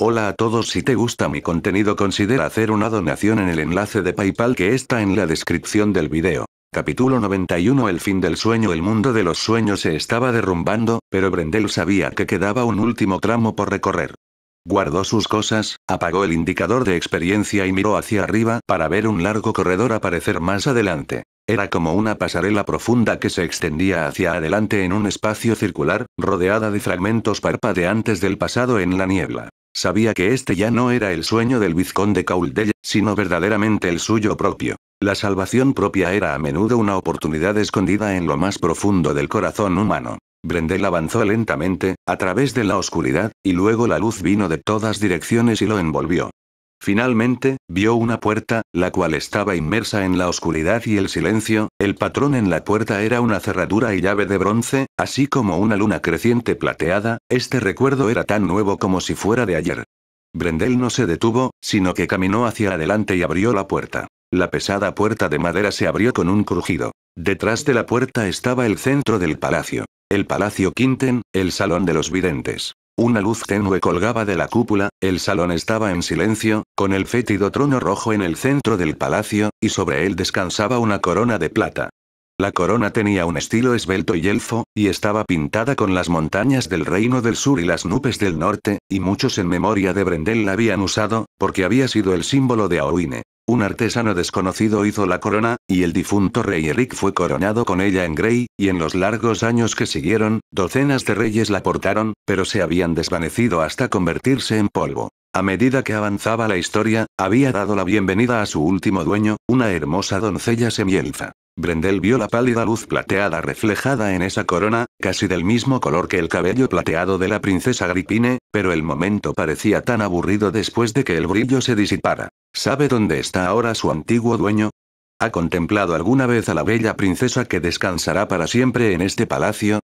Hola a todos si te gusta mi contenido considera hacer una donación en el enlace de Paypal que está en la descripción del video. Capítulo 91 El fin del sueño El mundo de los sueños se estaba derrumbando, pero Brendel sabía que quedaba un último tramo por recorrer. Guardó sus cosas, apagó el indicador de experiencia y miró hacia arriba para ver un largo corredor aparecer más adelante. Era como una pasarela profunda que se extendía hacia adelante en un espacio circular, rodeada de fragmentos parpadeantes del pasado en la niebla. Sabía que este ya no era el sueño del vizconde Cauldell, sino verdaderamente el suyo propio. La salvación propia era a menudo una oportunidad escondida en lo más profundo del corazón humano. Brendel avanzó lentamente, a través de la oscuridad, y luego la luz vino de todas direcciones y lo envolvió. Finalmente, vio una puerta, la cual estaba inmersa en la oscuridad y el silencio, el patrón en la puerta era una cerradura y llave de bronce, así como una luna creciente plateada, este recuerdo era tan nuevo como si fuera de ayer. Brendel no se detuvo, sino que caminó hacia adelante y abrió la puerta. La pesada puerta de madera se abrió con un crujido. Detrás de la puerta estaba el centro del palacio. El Palacio Quinten, el Salón de los Videntes. Una luz tenue colgaba de la cúpula, el salón estaba en silencio, con el fétido trono rojo en el centro del palacio, y sobre él descansaba una corona de plata. La corona tenía un estilo esbelto y elfo, y estaba pintada con las montañas del Reino del Sur y las nubes del Norte, y muchos en memoria de Brendel la habían usado, porque había sido el símbolo de Aoine. Un artesano desconocido hizo la corona, y el difunto rey Eric fue coronado con ella en Grey, y en los largos años que siguieron, docenas de reyes la portaron, pero se habían desvanecido hasta convertirse en polvo. A medida que avanzaba la historia, había dado la bienvenida a su último dueño, una hermosa doncella semielfa. Brendel vio la pálida luz plateada reflejada en esa corona, casi del mismo color que el cabello plateado de la princesa Gripine, pero el momento parecía tan aburrido después de que el brillo se disipara. ¿Sabe dónde está ahora su antiguo dueño? ¿Ha contemplado alguna vez a la bella princesa que descansará para siempre en este palacio?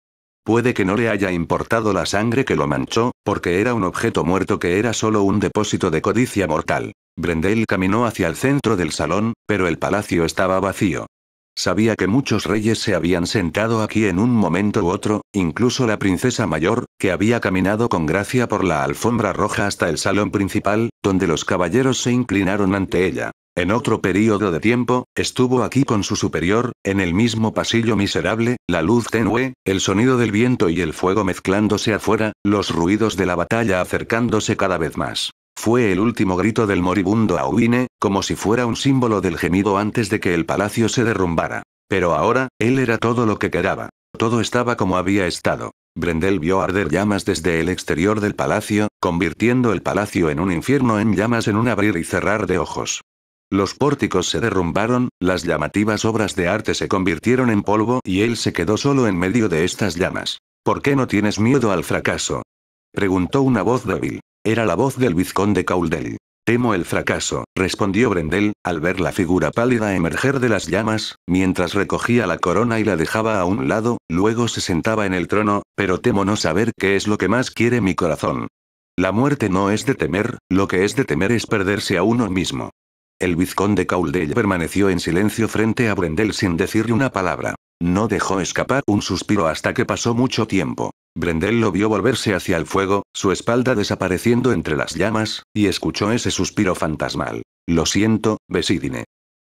Puede que no le haya importado la sangre que lo manchó, porque era un objeto muerto que era solo un depósito de codicia mortal. Brendel caminó hacia el centro del salón, pero el palacio estaba vacío. Sabía que muchos reyes se habían sentado aquí en un momento u otro, incluso la princesa mayor, que había caminado con gracia por la alfombra roja hasta el salón principal, donde los caballeros se inclinaron ante ella. En otro período de tiempo, estuvo aquí con su superior, en el mismo pasillo miserable, la luz tenue, el sonido del viento y el fuego mezclándose afuera, los ruidos de la batalla acercándose cada vez más. Fue el último grito del moribundo Aubine, como si fuera un símbolo del gemido antes de que el palacio se derrumbara. Pero ahora, él era todo lo que quedaba. Todo estaba como había estado. Brendel vio arder llamas desde el exterior del palacio, convirtiendo el palacio en un infierno en llamas en un abrir y cerrar de ojos. Los pórticos se derrumbaron, las llamativas obras de arte se convirtieron en polvo y él se quedó solo en medio de estas llamas. ¿Por qué no tienes miedo al fracaso? preguntó una voz débil. Era la voz del vizconde Caudel. Temo el fracaso, respondió Brendel, al ver la figura pálida emerger de las llamas, mientras recogía la corona y la dejaba a un lado, luego se sentaba en el trono, pero temo no saber qué es lo que más quiere mi corazón. La muerte no es de temer, lo que es de temer es perderse a uno mismo. El vizconde Cauldell permaneció en silencio frente a Brendel sin decirle una palabra. No dejó escapar un suspiro hasta que pasó mucho tiempo. Brendel lo vio volverse hacia el fuego, su espalda desapareciendo entre las llamas, y escuchó ese suspiro fantasmal. Lo siento, Besidine.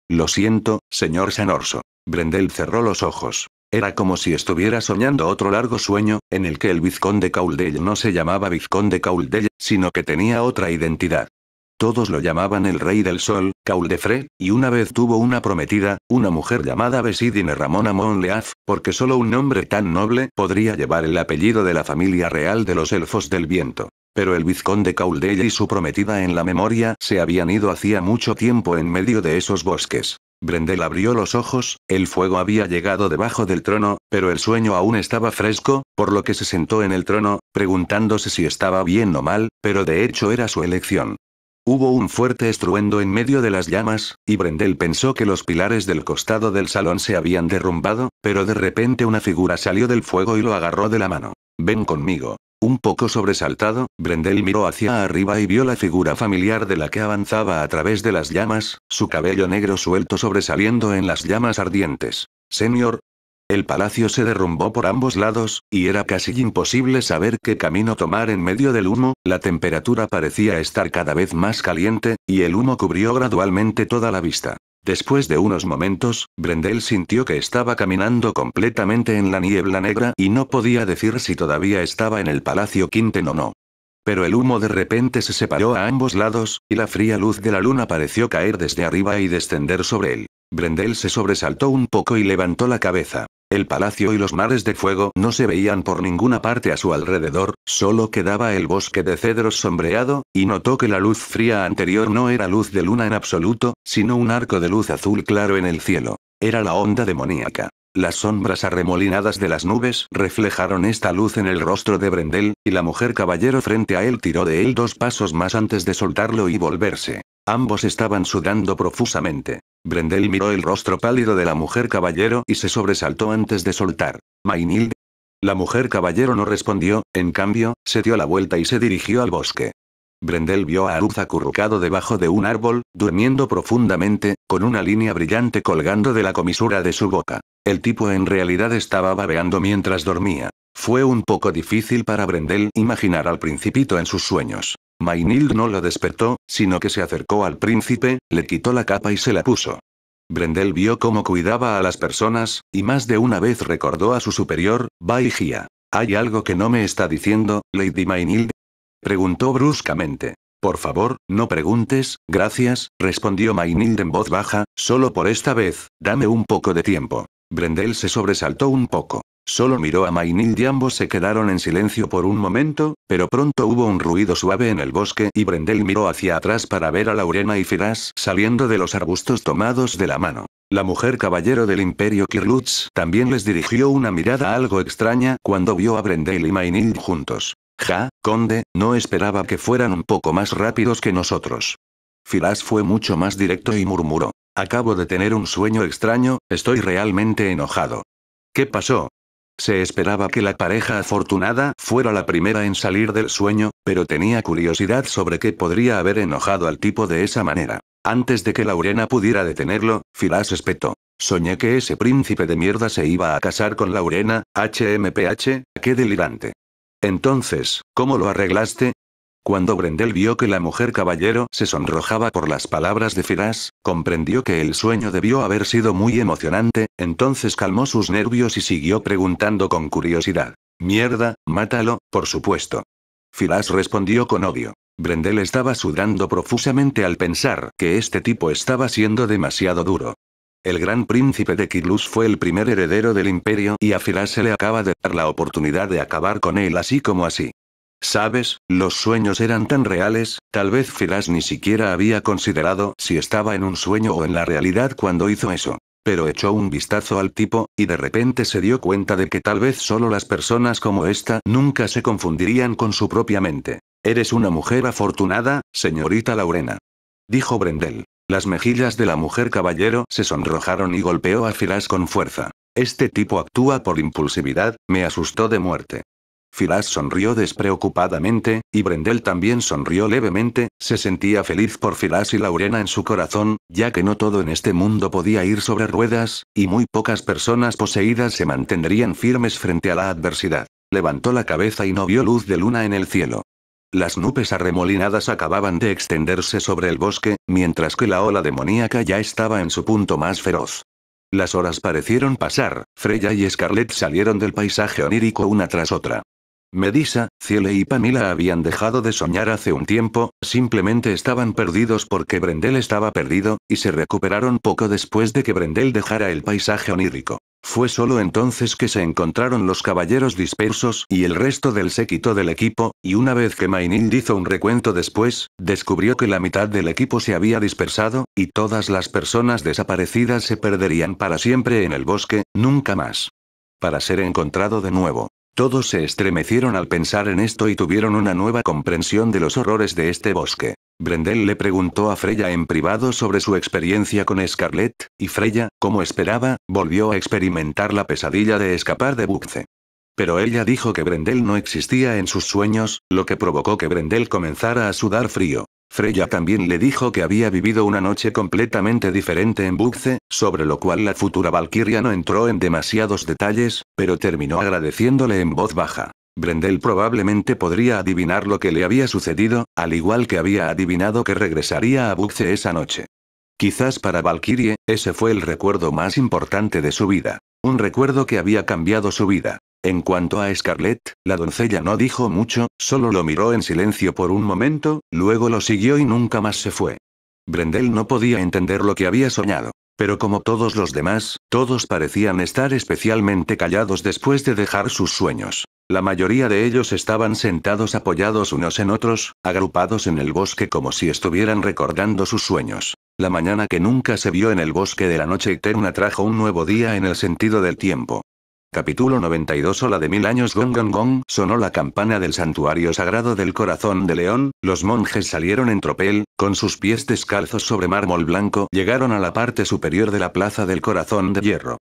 Lo siento, señor Sanorso. Brendel cerró los ojos. Era como si estuviera soñando otro largo sueño, en el que el vizconde Cauldell no se llamaba vizconde Cauldell, sino que tenía otra identidad. Todos lo llamaban el rey del sol, Cauldefré, y una vez tuvo una prometida, una mujer llamada Besidine Ramona Monleaf, porque solo un hombre tan noble podría llevar el apellido de la familia real de los elfos del viento. Pero el vizconde Caudella y su prometida en la memoria se habían ido hacía mucho tiempo en medio de esos bosques. Brendel abrió los ojos, el fuego había llegado debajo del trono, pero el sueño aún estaba fresco, por lo que se sentó en el trono, preguntándose si estaba bien o mal, pero de hecho era su elección. Hubo un fuerte estruendo en medio de las llamas, y Brendel pensó que los pilares del costado del salón se habían derrumbado, pero de repente una figura salió del fuego y lo agarró de la mano. Ven conmigo. Un poco sobresaltado, Brendel miró hacia arriba y vio la figura familiar de la que avanzaba a través de las llamas, su cabello negro suelto sobresaliendo en las llamas ardientes. Señor, el palacio se derrumbó por ambos lados, y era casi imposible saber qué camino tomar en medio del humo, la temperatura parecía estar cada vez más caliente, y el humo cubrió gradualmente toda la vista. Después de unos momentos, Brendel sintió que estaba caminando completamente en la niebla negra y no podía decir si todavía estaba en el Palacio Quinten o no. Pero el humo de repente se separó a ambos lados, y la fría luz de la luna pareció caer desde arriba y descender sobre él. Brendel se sobresaltó un poco y levantó la cabeza. El palacio y los mares de fuego no se veían por ninguna parte a su alrededor, solo quedaba el bosque de cedros sombreado, y notó que la luz fría anterior no era luz de luna en absoluto, sino un arco de luz azul claro en el cielo. Era la onda demoníaca. Las sombras arremolinadas de las nubes reflejaron esta luz en el rostro de Brendel, y la mujer caballero frente a él tiró de él dos pasos más antes de soltarlo y volverse. Ambos estaban sudando profusamente. Brendel miró el rostro pálido de la mujer caballero y se sobresaltó antes de soltar. "Mainil". La mujer caballero no respondió, en cambio, se dio la vuelta y se dirigió al bosque. Brendel vio a Aruz acurrucado debajo de un árbol, durmiendo profundamente, con una línea brillante colgando de la comisura de su boca. El tipo en realidad estaba babeando mientras dormía. Fue un poco difícil para Brendel imaginar al principito en sus sueños. Mainild no lo despertó, sino que se acercó al príncipe, le quitó la capa y se la puso. Brendel vio cómo cuidaba a las personas, y más de una vez recordó a su superior, Baigia. ¿Hay algo que no me está diciendo, Lady Maynild?» Preguntó bruscamente. Por favor, no preguntes, gracias, respondió Maynild en voz baja, solo por esta vez, dame un poco de tiempo. Brendel se sobresaltó un poco. Solo miró a Mainil y ambos se quedaron en silencio por un momento, pero pronto hubo un ruido suave en el bosque y Brendel miró hacia atrás para ver a Laurena y Firas saliendo de los arbustos tomados de la mano. La mujer caballero del imperio Kirlutz también les dirigió una mirada algo extraña cuando vio a Brendel y Mainil juntos. Ja, conde, no esperaba que fueran un poco más rápidos que nosotros. Firas fue mucho más directo y murmuró. Acabo de tener un sueño extraño, estoy realmente enojado. ¿Qué pasó? Se esperaba que la pareja afortunada fuera la primera en salir del sueño, pero tenía curiosidad sobre qué podría haber enojado al tipo de esa manera. Antes de que Laurena pudiera detenerlo, Filas espetó. Soñé que ese príncipe de mierda se iba a casar con Laurena, HMPH, qué delirante. Entonces, ¿cómo lo arreglaste? Cuando Brendel vio que la mujer caballero se sonrojaba por las palabras de Firas, comprendió que el sueño debió haber sido muy emocionante, entonces calmó sus nervios y siguió preguntando con curiosidad. Mierda, mátalo, por supuesto. Firas respondió con odio. Brendel estaba sudando profusamente al pensar que este tipo estaba siendo demasiado duro. El gran príncipe de Kirlus fue el primer heredero del imperio y a Firas se le acaba de dar la oportunidad de acabar con él así como así. Sabes, los sueños eran tan reales, tal vez Firas ni siquiera había considerado si estaba en un sueño o en la realidad cuando hizo eso. Pero echó un vistazo al tipo, y de repente se dio cuenta de que tal vez solo las personas como esta nunca se confundirían con su propia mente. Eres una mujer afortunada, señorita Laurena. Dijo Brendel. Las mejillas de la mujer caballero se sonrojaron y golpeó a Firas con fuerza. Este tipo actúa por impulsividad, me asustó de muerte. Filas sonrió despreocupadamente, y Brendel también sonrió levemente, se sentía feliz por Filas y Laurena en su corazón, ya que no todo en este mundo podía ir sobre ruedas, y muy pocas personas poseídas se mantendrían firmes frente a la adversidad. Levantó la cabeza y no vio luz de luna en el cielo. Las nubes arremolinadas acababan de extenderse sobre el bosque, mientras que la ola demoníaca ya estaba en su punto más feroz. Las horas parecieron pasar, Freya y Scarlett salieron del paisaje onírico una tras otra. Medisa, Ciele y Pamila habían dejado de soñar hace un tiempo, simplemente estaban perdidos porque Brendel estaba perdido, y se recuperaron poco después de que Brendel dejara el paisaje onírico. Fue solo entonces que se encontraron los caballeros dispersos y el resto del séquito del equipo, y una vez que Mainil hizo un recuento después, descubrió que la mitad del equipo se había dispersado, y todas las personas desaparecidas se perderían para siempre en el bosque, nunca más. Para ser encontrado de nuevo. Todos se estremecieron al pensar en esto y tuvieron una nueva comprensión de los horrores de este bosque. Brendel le preguntó a Freya en privado sobre su experiencia con Scarlett, y Freya, como esperaba, volvió a experimentar la pesadilla de escapar de Bucce. Pero ella dijo que Brendel no existía en sus sueños, lo que provocó que Brendel comenzara a sudar frío. Freya también le dijo que había vivido una noche completamente diferente en Bugce, sobre lo cual la futura Valkyria no entró en demasiados detalles, pero terminó agradeciéndole en voz baja. Brendel probablemente podría adivinar lo que le había sucedido, al igual que había adivinado que regresaría a Bugce esa noche. Quizás para Valkyrie, ese fue el recuerdo más importante de su vida. Un recuerdo que había cambiado su vida. En cuanto a Scarlett, la doncella no dijo mucho, solo lo miró en silencio por un momento, luego lo siguió y nunca más se fue. Brendel no podía entender lo que había soñado. Pero como todos los demás, todos parecían estar especialmente callados después de dejar sus sueños. La mayoría de ellos estaban sentados apoyados unos en otros, agrupados en el bosque como si estuvieran recordando sus sueños. La mañana que nunca se vio en el bosque de la noche eterna trajo un nuevo día en el sentido del tiempo. Capítulo 92 Ola de mil años Gong Gong Gong sonó la campana del santuario sagrado del corazón de león, los monjes salieron en tropel, con sus pies descalzos sobre mármol blanco, llegaron a la parte superior de la plaza del corazón de hierro.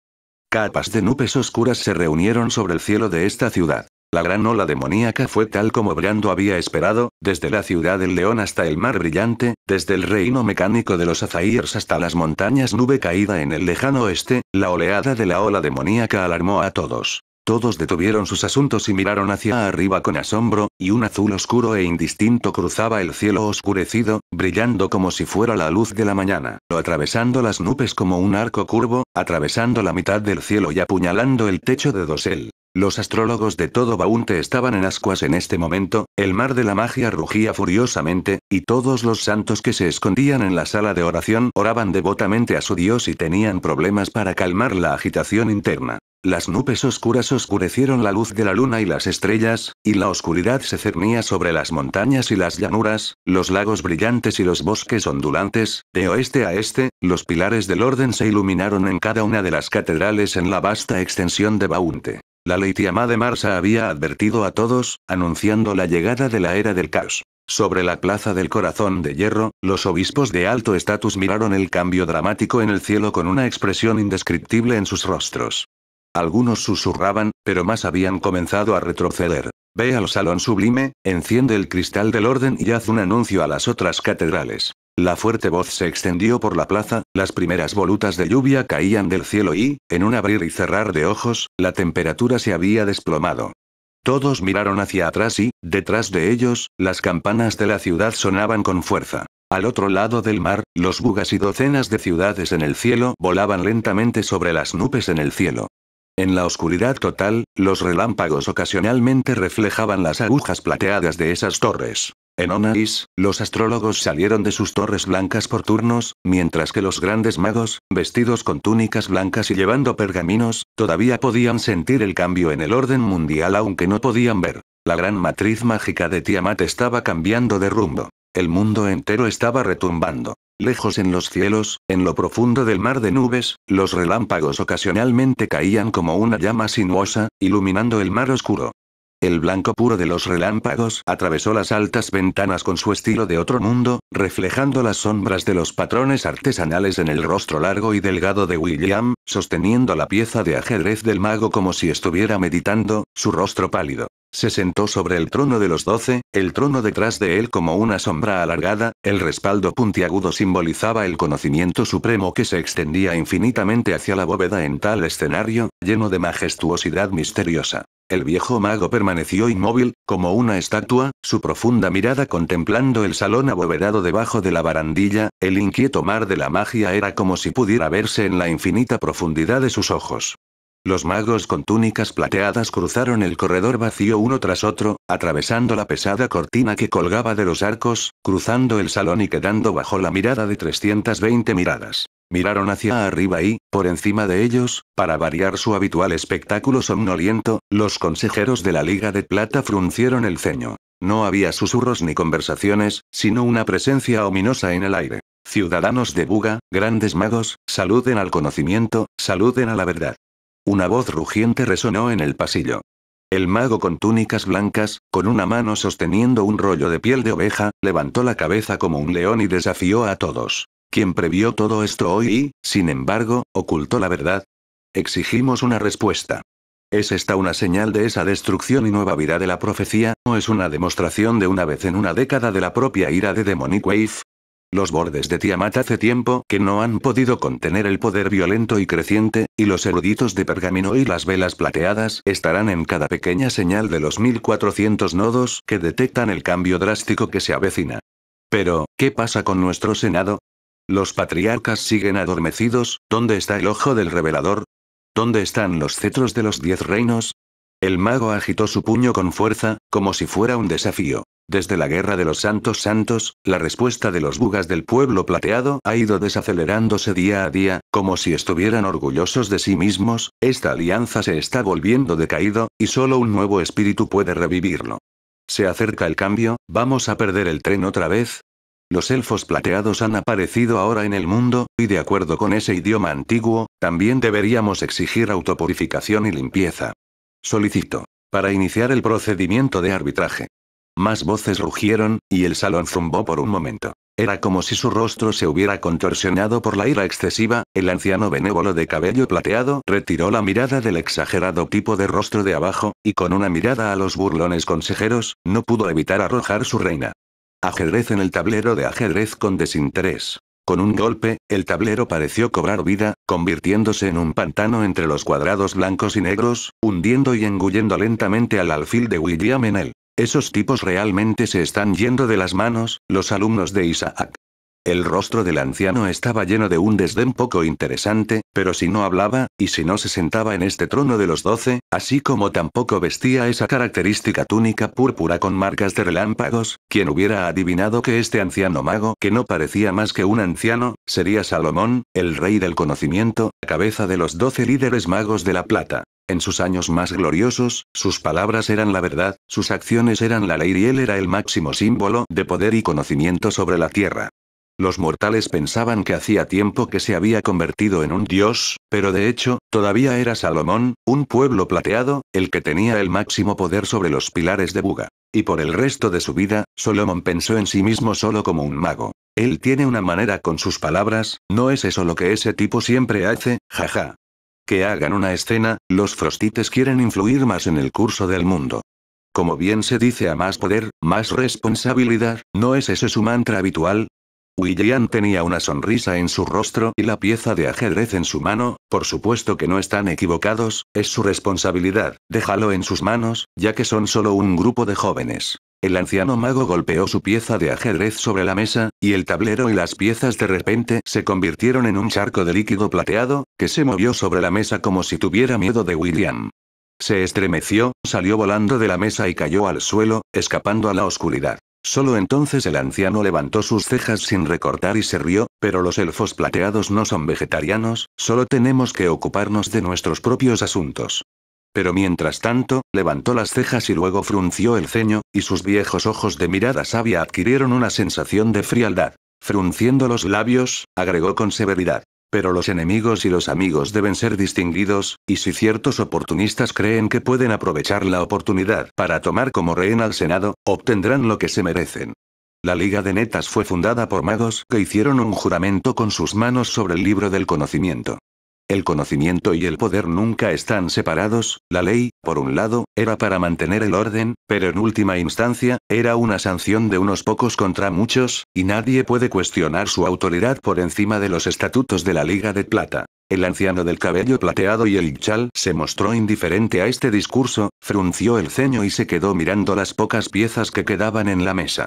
Capas de nubes oscuras se reunieron sobre el cielo de esta ciudad. La gran ola demoníaca fue tal como Brando había esperado, desde la ciudad del león hasta el mar brillante, desde el reino mecánico de los Azairs hasta las montañas nube caída en el lejano oeste, la oleada de la ola demoníaca alarmó a todos. Todos detuvieron sus asuntos y miraron hacia arriba con asombro, y un azul oscuro e indistinto cruzaba el cielo oscurecido, brillando como si fuera la luz de la mañana, lo atravesando las nubes como un arco curvo, atravesando la mitad del cielo y apuñalando el techo de dosel. Los astrólogos de todo Baunte estaban en ascuas en este momento, el mar de la magia rugía furiosamente, y todos los santos que se escondían en la sala de oración oraban devotamente a su dios y tenían problemas para calmar la agitación interna. Las nubes oscuras oscurecieron la luz de la luna y las estrellas, y la oscuridad se cernía sobre las montañas y las llanuras, los lagos brillantes y los bosques ondulantes, de oeste a este, los pilares del orden se iluminaron en cada una de las catedrales en la vasta extensión de Baunte. La Leitiamá de Marsa había advertido a todos, anunciando la llegada de la era del caos. Sobre la plaza del corazón de hierro, los obispos de alto estatus miraron el cambio dramático en el cielo con una expresión indescriptible en sus rostros. Algunos susurraban, pero más habían comenzado a retroceder. Ve al salón sublime, enciende el cristal del orden y haz un anuncio a las otras catedrales. La fuerte voz se extendió por la plaza, las primeras volutas de lluvia caían del cielo y, en un abrir y cerrar de ojos, la temperatura se había desplomado. Todos miraron hacia atrás y, detrás de ellos, las campanas de la ciudad sonaban con fuerza. Al otro lado del mar, los bugas y docenas de ciudades en el cielo volaban lentamente sobre las nubes en el cielo. En la oscuridad total, los relámpagos ocasionalmente reflejaban las agujas plateadas de esas torres. En Onais, los astrólogos salieron de sus torres blancas por turnos, mientras que los grandes magos, vestidos con túnicas blancas y llevando pergaminos, todavía podían sentir el cambio en el orden mundial aunque no podían ver. La gran matriz mágica de Tiamat estaba cambiando de rumbo. El mundo entero estaba retumbando. Lejos en los cielos, en lo profundo del mar de nubes, los relámpagos ocasionalmente caían como una llama sinuosa, iluminando el mar oscuro. El blanco puro de los relámpagos atravesó las altas ventanas con su estilo de otro mundo, reflejando las sombras de los patrones artesanales en el rostro largo y delgado de William, sosteniendo la pieza de ajedrez del mago como si estuviera meditando, su rostro pálido. Se sentó sobre el trono de los doce, el trono detrás de él como una sombra alargada, el respaldo puntiagudo simbolizaba el conocimiento supremo que se extendía infinitamente hacia la bóveda en tal escenario, lleno de majestuosidad misteriosa. El viejo mago permaneció inmóvil, como una estatua, su profunda mirada contemplando el salón abovedado debajo de la barandilla, el inquieto mar de la magia era como si pudiera verse en la infinita profundidad de sus ojos. Los magos con túnicas plateadas cruzaron el corredor vacío uno tras otro, atravesando la pesada cortina que colgaba de los arcos, cruzando el salón y quedando bajo la mirada de 320 miradas. Miraron hacia arriba y, por encima de ellos, para variar su habitual espectáculo somnoliento, los consejeros de la Liga de Plata fruncieron el ceño. No había susurros ni conversaciones, sino una presencia ominosa en el aire. Ciudadanos de Buga, grandes magos, saluden al conocimiento, saluden a la verdad. Una voz rugiente resonó en el pasillo. El mago con túnicas blancas, con una mano sosteniendo un rollo de piel de oveja, levantó la cabeza como un león y desafió a todos. ¿Quién previó todo esto hoy y, sin embargo, ocultó la verdad? Exigimos una respuesta. ¿Es esta una señal de esa destrucción y nueva vida de la profecía, o es una demostración de una vez en una década de la propia ira de Demonic Wave? Los bordes de Tiamat hace tiempo que no han podido contener el poder violento y creciente, y los eruditos de pergamino y las velas plateadas estarán en cada pequeña señal de los 1400 nodos que detectan el cambio drástico que se avecina. Pero, ¿qué pasa con nuestro Senado? Los patriarcas siguen adormecidos, ¿dónde está el ojo del revelador? ¿Dónde están los cetros de los diez reinos? El mago agitó su puño con fuerza, como si fuera un desafío. Desde la Guerra de los Santos Santos, la respuesta de los bugas del pueblo plateado ha ido desacelerándose día a día, como si estuvieran orgullosos de sí mismos, esta alianza se está volviendo decaído, y solo un nuevo espíritu puede revivirlo. Se acerca el cambio, vamos a perder el tren otra vez. Los elfos plateados han aparecido ahora en el mundo, y de acuerdo con ese idioma antiguo, también deberíamos exigir autopurificación y limpieza. Solicito. Para iniciar el procedimiento de arbitraje. Más voces rugieron, y el salón zumbó por un momento. Era como si su rostro se hubiera contorsionado por la ira excesiva, el anciano benévolo de cabello plateado retiró la mirada del exagerado tipo de rostro de abajo, y con una mirada a los burlones consejeros, no pudo evitar arrojar su reina. Ajedrez en el tablero de ajedrez con desinterés. Con un golpe, el tablero pareció cobrar vida, convirtiéndose en un pantano entre los cuadrados blancos y negros, hundiendo y engullendo lentamente al alfil de William en él. Esos tipos realmente se están yendo de las manos, los alumnos de Isaac. El rostro del anciano estaba lleno de un desdén poco interesante, pero si no hablaba, y si no se sentaba en este trono de los doce, así como tampoco vestía esa característica túnica púrpura con marcas de relámpagos, quien hubiera adivinado que este anciano mago, que no parecía más que un anciano, sería Salomón, el rey del conocimiento, cabeza de los doce líderes magos de la plata. En sus años más gloriosos, sus palabras eran la verdad, sus acciones eran la ley y él era el máximo símbolo de poder y conocimiento sobre la tierra. Los mortales pensaban que hacía tiempo que se había convertido en un dios, pero de hecho, todavía era Salomón, un pueblo plateado, el que tenía el máximo poder sobre los pilares de Buga. Y por el resto de su vida, Salomón pensó en sí mismo solo como un mago. Él tiene una manera con sus palabras, no es eso lo que ese tipo siempre hace, jaja que hagan una escena, los frostites quieren influir más en el curso del mundo. Como bien se dice a más poder, más responsabilidad, ¿no es ese su mantra habitual? William tenía una sonrisa en su rostro y la pieza de ajedrez en su mano, por supuesto que no están equivocados, es su responsabilidad, déjalo en sus manos, ya que son solo un grupo de jóvenes. El anciano mago golpeó su pieza de ajedrez sobre la mesa, y el tablero y las piezas de repente se convirtieron en un charco de líquido plateado, que se movió sobre la mesa como si tuviera miedo de William. Se estremeció, salió volando de la mesa y cayó al suelo, escapando a la oscuridad. Solo entonces el anciano levantó sus cejas sin recortar y se rió, pero los elfos plateados no son vegetarianos, solo tenemos que ocuparnos de nuestros propios asuntos. Pero mientras tanto, levantó las cejas y luego frunció el ceño, y sus viejos ojos de mirada sabia adquirieron una sensación de frialdad. Frunciendo los labios, agregó con severidad. Pero los enemigos y los amigos deben ser distinguidos, y si ciertos oportunistas creen que pueden aprovechar la oportunidad para tomar como rehén al Senado, obtendrán lo que se merecen. La Liga de Netas fue fundada por magos que hicieron un juramento con sus manos sobre el libro del conocimiento. El conocimiento y el poder nunca están separados, la ley, por un lado, era para mantener el orden, pero en última instancia, era una sanción de unos pocos contra muchos, y nadie puede cuestionar su autoridad por encima de los estatutos de la Liga de Plata. El anciano del cabello plateado y el chal se mostró indiferente a este discurso, frunció el ceño y se quedó mirando las pocas piezas que quedaban en la mesa.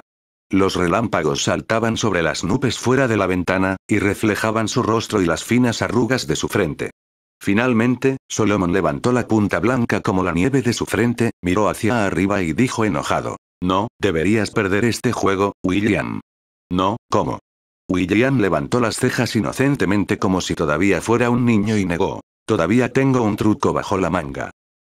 Los relámpagos saltaban sobre las nubes fuera de la ventana, y reflejaban su rostro y las finas arrugas de su frente. Finalmente, Solomon levantó la punta blanca como la nieve de su frente, miró hacia arriba y dijo enojado. No, deberías perder este juego, William. No, ¿cómo? William levantó las cejas inocentemente como si todavía fuera un niño y negó. Todavía tengo un truco bajo la manga.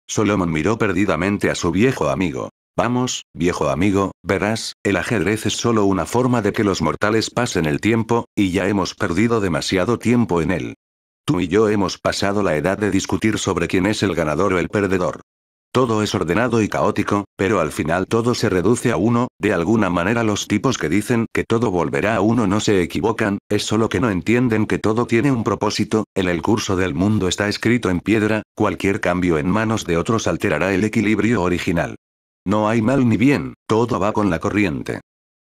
Solomon miró perdidamente a su viejo amigo. Vamos, viejo amigo, verás, el ajedrez es solo una forma de que los mortales pasen el tiempo, y ya hemos perdido demasiado tiempo en él. Tú y yo hemos pasado la edad de discutir sobre quién es el ganador o el perdedor. Todo es ordenado y caótico, pero al final todo se reduce a uno, de alguna manera los tipos que dicen que todo volverá a uno no se equivocan, es solo que no entienden que todo tiene un propósito, en el curso del mundo está escrito en piedra, cualquier cambio en manos de otros alterará el equilibrio original. No hay mal ni bien, todo va con la corriente.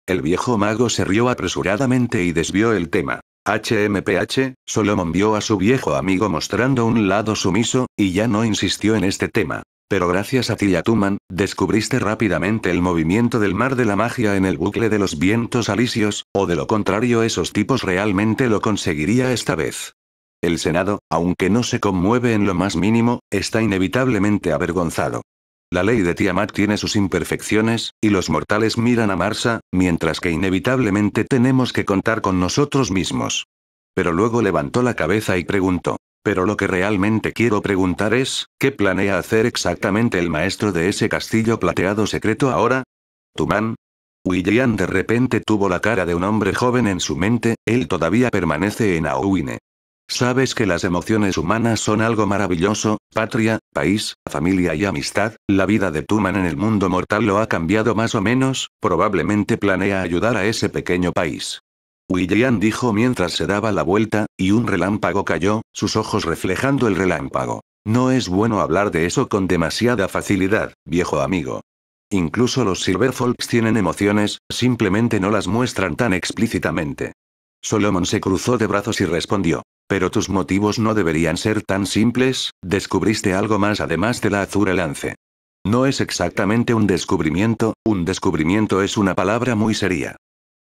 El viejo mago se rió apresuradamente y desvió el tema. HMPH, Solomon vio a su viejo amigo mostrando un lado sumiso, y ya no insistió en este tema. Pero gracias a Tuman, descubriste rápidamente el movimiento del mar de la magia en el bucle de los vientos alisios, o de lo contrario esos tipos realmente lo conseguiría esta vez. El Senado, aunque no se conmueve en lo más mínimo, está inevitablemente avergonzado. La ley de Tiamat tiene sus imperfecciones, y los mortales miran a Marsa, mientras que inevitablemente tenemos que contar con nosotros mismos. Pero luego levantó la cabeza y preguntó. Pero lo que realmente quiero preguntar es, ¿qué planea hacer exactamente el maestro de ese castillo plateado secreto ahora? ¿Tumán? William de repente tuvo la cara de un hombre joven en su mente, él todavía permanece en Auine. Sabes que las emociones humanas son algo maravilloso, patria, país, familia y amistad, la vida de Tuman en el mundo mortal lo ha cambiado más o menos, probablemente planea ayudar a ese pequeño país. William dijo mientras se daba la vuelta, y un relámpago cayó, sus ojos reflejando el relámpago. No es bueno hablar de eso con demasiada facilidad, viejo amigo. Incluso los Silverfolks tienen emociones, simplemente no las muestran tan explícitamente. Solomon se cruzó de brazos y respondió. Pero tus motivos no deberían ser tan simples, descubriste algo más además de la Azura Lance. No es exactamente un descubrimiento, un descubrimiento es una palabra muy seria.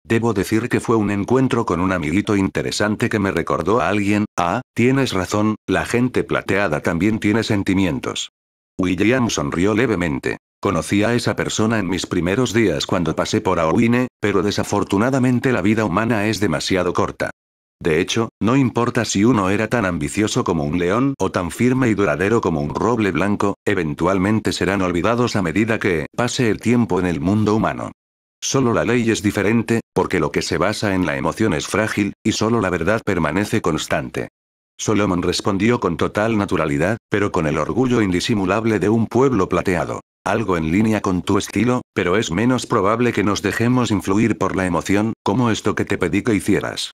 Debo decir que fue un encuentro con un amiguito interesante que me recordó a alguien, ah, tienes razón, la gente plateada también tiene sentimientos. William sonrió levemente. Conocí a esa persona en mis primeros días cuando pasé por Aowine, pero desafortunadamente la vida humana es demasiado corta. De hecho, no importa si uno era tan ambicioso como un león o tan firme y duradero como un roble blanco, eventualmente serán olvidados a medida que pase el tiempo en el mundo humano. Solo la ley es diferente, porque lo que se basa en la emoción es frágil, y solo la verdad permanece constante. Solomon respondió con total naturalidad, pero con el orgullo indisimulable de un pueblo plateado algo en línea con tu estilo, pero es menos probable que nos dejemos influir por la emoción, como esto que te pedí que hicieras.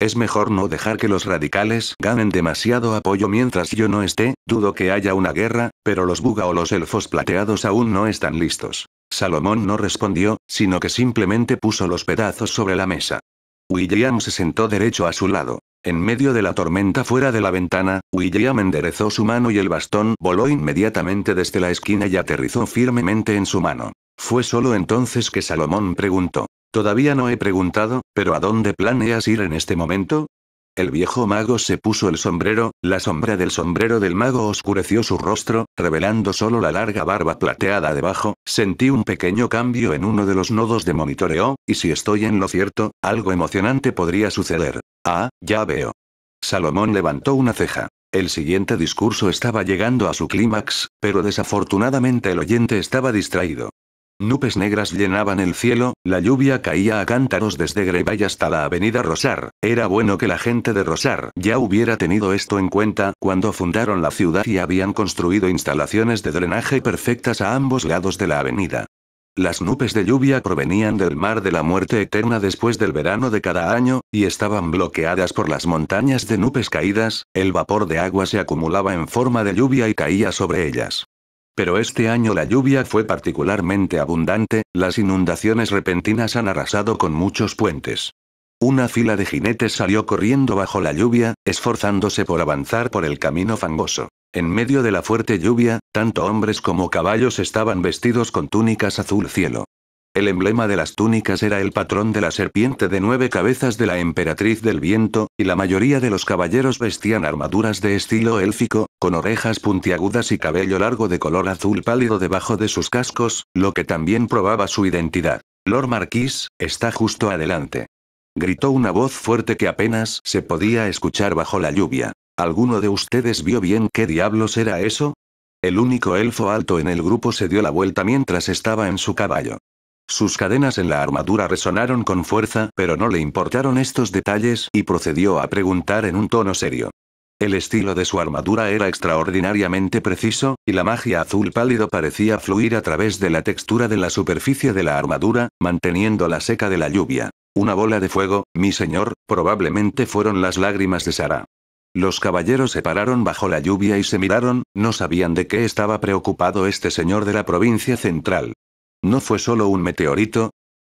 Es mejor no dejar que los radicales ganen demasiado apoyo mientras yo no esté, dudo que haya una guerra, pero los buga o los elfos plateados aún no están listos. Salomón no respondió, sino que simplemente puso los pedazos sobre la mesa. William se sentó derecho a su lado. En medio de la tormenta fuera de la ventana, William enderezó su mano y el bastón voló inmediatamente desde la esquina y aterrizó firmemente en su mano. Fue solo entonces que Salomón preguntó. Todavía no he preguntado, pero ¿a dónde planeas ir en este momento? El viejo mago se puso el sombrero, la sombra del sombrero del mago oscureció su rostro, revelando solo la larga barba plateada debajo, sentí un pequeño cambio en uno de los nodos de monitoreo, y si estoy en lo cierto, algo emocionante podría suceder. Ah, ya veo. Salomón levantó una ceja. El siguiente discurso estaba llegando a su clímax, pero desafortunadamente el oyente estaba distraído. Nubes negras llenaban el cielo, la lluvia caía a cántaros desde Grevay hasta la avenida Rosar. Era bueno que la gente de Rosar ya hubiera tenido esto en cuenta cuando fundaron la ciudad y habían construido instalaciones de drenaje perfectas a ambos lados de la avenida. Las nubes de lluvia provenían del mar de la muerte eterna después del verano de cada año, y estaban bloqueadas por las montañas de nubes caídas, el vapor de agua se acumulaba en forma de lluvia y caía sobre ellas. Pero este año la lluvia fue particularmente abundante, las inundaciones repentinas han arrasado con muchos puentes. Una fila de jinetes salió corriendo bajo la lluvia, esforzándose por avanzar por el camino fangoso. En medio de la fuerte lluvia, tanto hombres como caballos estaban vestidos con túnicas azul cielo. El emblema de las túnicas era el patrón de la serpiente de nueve cabezas de la emperatriz del viento, y la mayoría de los caballeros vestían armaduras de estilo élfico, con orejas puntiagudas y cabello largo de color azul pálido debajo de sus cascos, lo que también probaba su identidad. Lord Marquis, está justo adelante. Gritó una voz fuerte que apenas se podía escuchar bajo la lluvia. ¿Alguno de ustedes vio bien qué diablos era eso? El único elfo alto en el grupo se dio la vuelta mientras estaba en su caballo. Sus cadenas en la armadura resonaron con fuerza, pero no le importaron estos detalles, y procedió a preguntar en un tono serio. El estilo de su armadura era extraordinariamente preciso, y la magia azul pálido parecía fluir a través de la textura de la superficie de la armadura, manteniendo la seca de la lluvia. Una bola de fuego, mi señor, probablemente fueron las lágrimas de Sara. Los caballeros se pararon bajo la lluvia y se miraron, no sabían de qué estaba preocupado este señor de la provincia central. No fue solo un meteorito,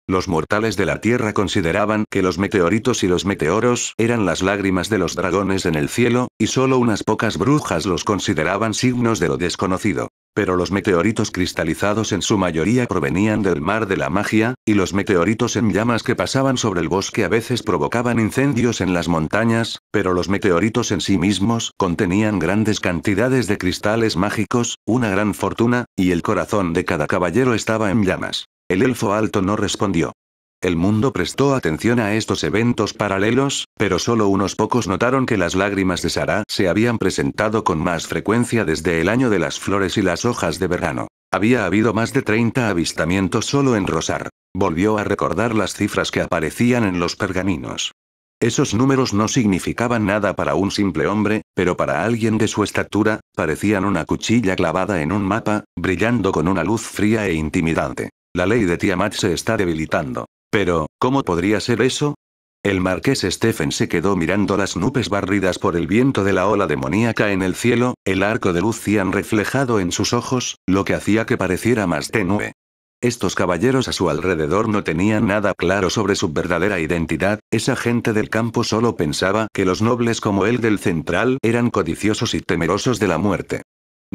los mortales de la Tierra consideraban que los meteoritos y los meteoros eran las lágrimas de los dragones en el cielo, y solo unas pocas brujas los consideraban signos de lo desconocido. Pero los meteoritos cristalizados en su mayoría provenían del mar de la magia, y los meteoritos en llamas que pasaban sobre el bosque a veces provocaban incendios en las montañas, pero los meteoritos en sí mismos contenían grandes cantidades de cristales mágicos, una gran fortuna, y el corazón de cada caballero estaba en llamas. El elfo alto no respondió. El mundo prestó atención a estos eventos paralelos, pero solo unos pocos notaron que las lágrimas de Sara se habían presentado con más frecuencia desde el año de las flores y las hojas de verano. Había habido más de 30 avistamientos solo en Rosar. Volvió a recordar las cifras que aparecían en los pergaminos. Esos números no significaban nada para un simple hombre, pero para alguien de su estatura, parecían una cuchilla clavada en un mapa, brillando con una luz fría e intimidante. La ley de Tiamat se está debilitando. Pero, ¿cómo podría ser eso? El marqués Stephen se quedó mirando las nubes barridas por el viento de la ola demoníaca en el cielo, el arco de luz cian reflejado en sus ojos, lo que hacía que pareciera más tenue. Estos caballeros a su alrededor no tenían nada claro sobre su verdadera identidad, esa gente del campo solo pensaba que los nobles como el del central eran codiciosos y temerosos de la muerte.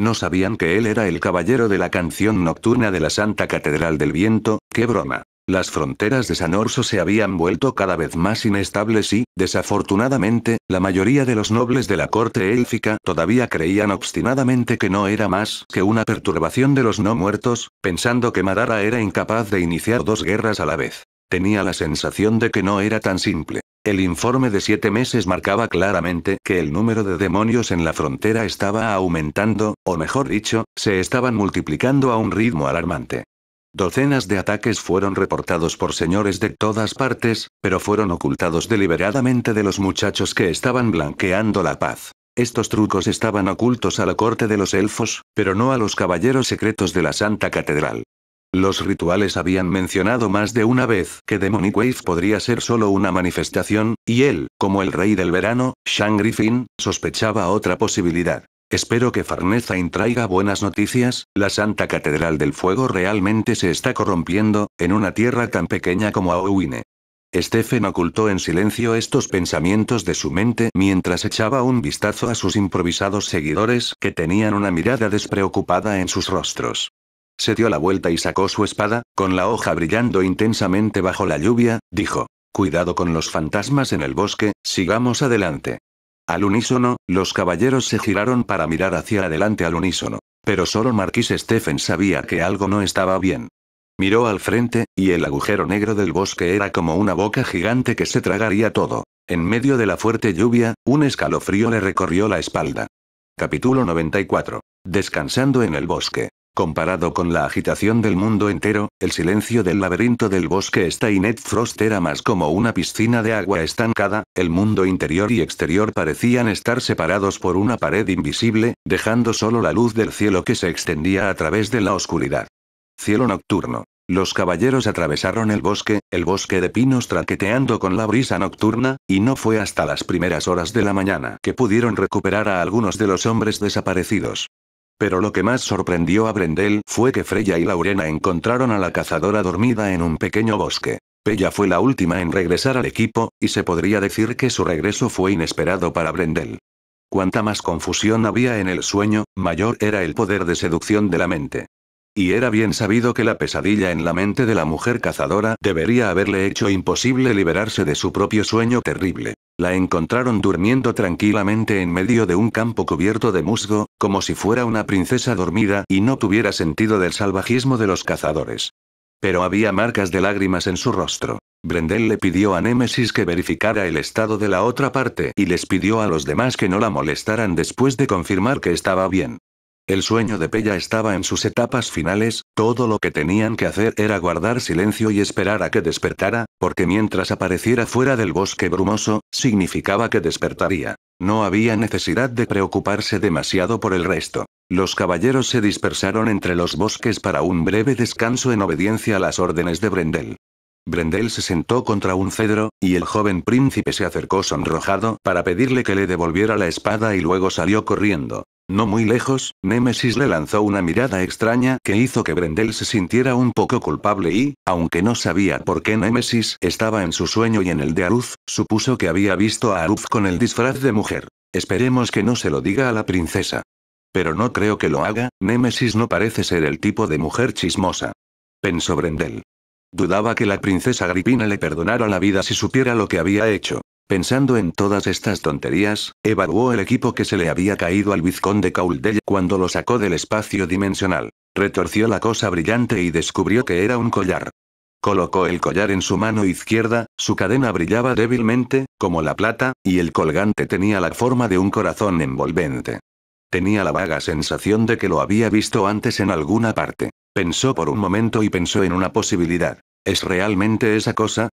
No sabían que él era el caballero de la canción nocturna de la Santa Catedral del Viento, qué broma. Las fronteras de San Orso se habían vuelto cada vez más inestables y, desafortunadamente, la mayoría de los nobles de la corte élfica todavía creían obstinadamente que no era más que una perturbación de los no muertos, pensando que Madara era incapaz de iniciar dos guerras a la vez. Tenía la sensación de que no era tan simple. El informe de siete meses marcaba claramente que el número de demonios en la frontera estaba aumentando, o mejor dicho, se estaban multiplicando a un ritmo alarmante. Docenas de ataques fueron reportados por señores de todas partes, pero fueron ocultados deliberadamente de los muchachos que estaban blanqueando la paz. Estos trucos estaban ocultos a la corte de los elfos, pero no a los caballeros secretos de la Santa Catedral. Los rituales habían mencionado más de una vez que Demonic Wave podría ser solo una manifestación, y él, como el rey del verano, Shangri Griffin, sospechaba otra posibilidad. Espero que Farnesa traiga buenas noticias, la Santa Catedral del Fuego realmente se está corrompiendo, en una tierra tan pequeña como Aowine. Stephen ocultó en silencio estos pensamientos de su mente mientras echaba un vistazo a sus improvisados seguidores que tenían una mirada despreocupada en sus rostros. Se dio la vuelta y sacó su espada, con la hoja brillando intensamente bajo la lluvia, dijo. Cuidado con los fantasmas en el bosque, sigamos adelante. Al unísono, los caballeros se giraron para mirar hacia adelante al unísono. Pero solo Marquis Stephen sabía que algo no estaba bien. Miró al frente, y el agujero negro del bosque era como una boca gigante que se tragaría todo. En medio de la fuerte lluvia, un escalofrío le recorrió la espalda. Capítulo 94. Descansando en el bosque. Comparado con la agitación del mundo entero, el silencio del laberinto del bosque Steinet Frost era más como una piscina de agua estancada, el mundo interior y exterior parecían estar separados por una pared invisible, dejando solo la luz del cielo que se extendía a través de la oscuridad. Cielo nocturno. Los caballeros atravesaron el bosque, el bosque de pinos traqueteando con la brisa nocturna, y no fue hasta las primeras horas de la mañana que pudieron recuperar a algunos de los hombres desaparecidos. Pero lo que más sorprendió a Brendel fue que Freya y Laurena encontraron a la cazadora dormida en un pequeño bosque. Pella fue la última en regresar al equipo, y se podría decir que su regreso fue inesperado para Brendel. Cuanta más confusión había en el sueño, mayor era el poder de seducción de la mente. Y era bien sabido que la pesadilla en la mente de la mujer cazadora debería haberle hecho imposible liberarse de su propio sueño terrible. La encontraron durmiendo tranquilamente en medio de un campo cubierto de musgo, como si fuera una princesa dormida y no tuviera sentido del salvajismo de los cazadores. Pero había marcas de lágrimas en su rostro. Brendel le pidió a Némesis que verificara el estado de la otra parte y les pidió a los demás que no la molestaran después de confirmar que estaba bien. El sueño de Pella estaba en sus etapas finales, todo lo que tenían que hacer era guardar silencio y esperar a que despertara, porque mientras apareciera fuera del bosque brumoso, significaba que despertaría. No había necesidad de preocuparse demasiado por el resto. Los caballeros se dispersaron entre los bosques para un breve descanso en obediencia a las órdenes de Brendel. Brendel se sentó contra un cedro, y el joven príncipe se acercó sonrojado para pedirle que le devolviera la espada y luego salió corriendo. No muy lejos, Némesis le lanzó una mirada extraña que hizo que Brendel se sintiera un poco culpable y, aunque no sabía por qué Némesis estaba en su sueño y en el de Aruz, supuso que había visto a Aruz con el disfraz de mujer. Esperemos que no se lo diga a la princesa. Pero no creo que lo haga, Némesis no parece ser el tipo de mujer chismosa. Pensó Brendel. Dudaba que la princesa gripina le perdonara la vida si supiera lo que había hecho. Pensando en todas estas tonterías, evaluó el equipo que se le había caído al vizconde Cauldell cuando lo sacó del espacio dimensional. Retorció la cosa brillante y descubrió que era un collar. Colocó el collar en su mano izquierda, su cadena brillaba débilmente, como la plata, y el colgante tenía la forma de un corazón envolvente. Tenía la vaga sensación de que lo había visto antes en alguna parte. Pensó por un momento y pensó en una posibilidad. ¿Es realmente esa cosa?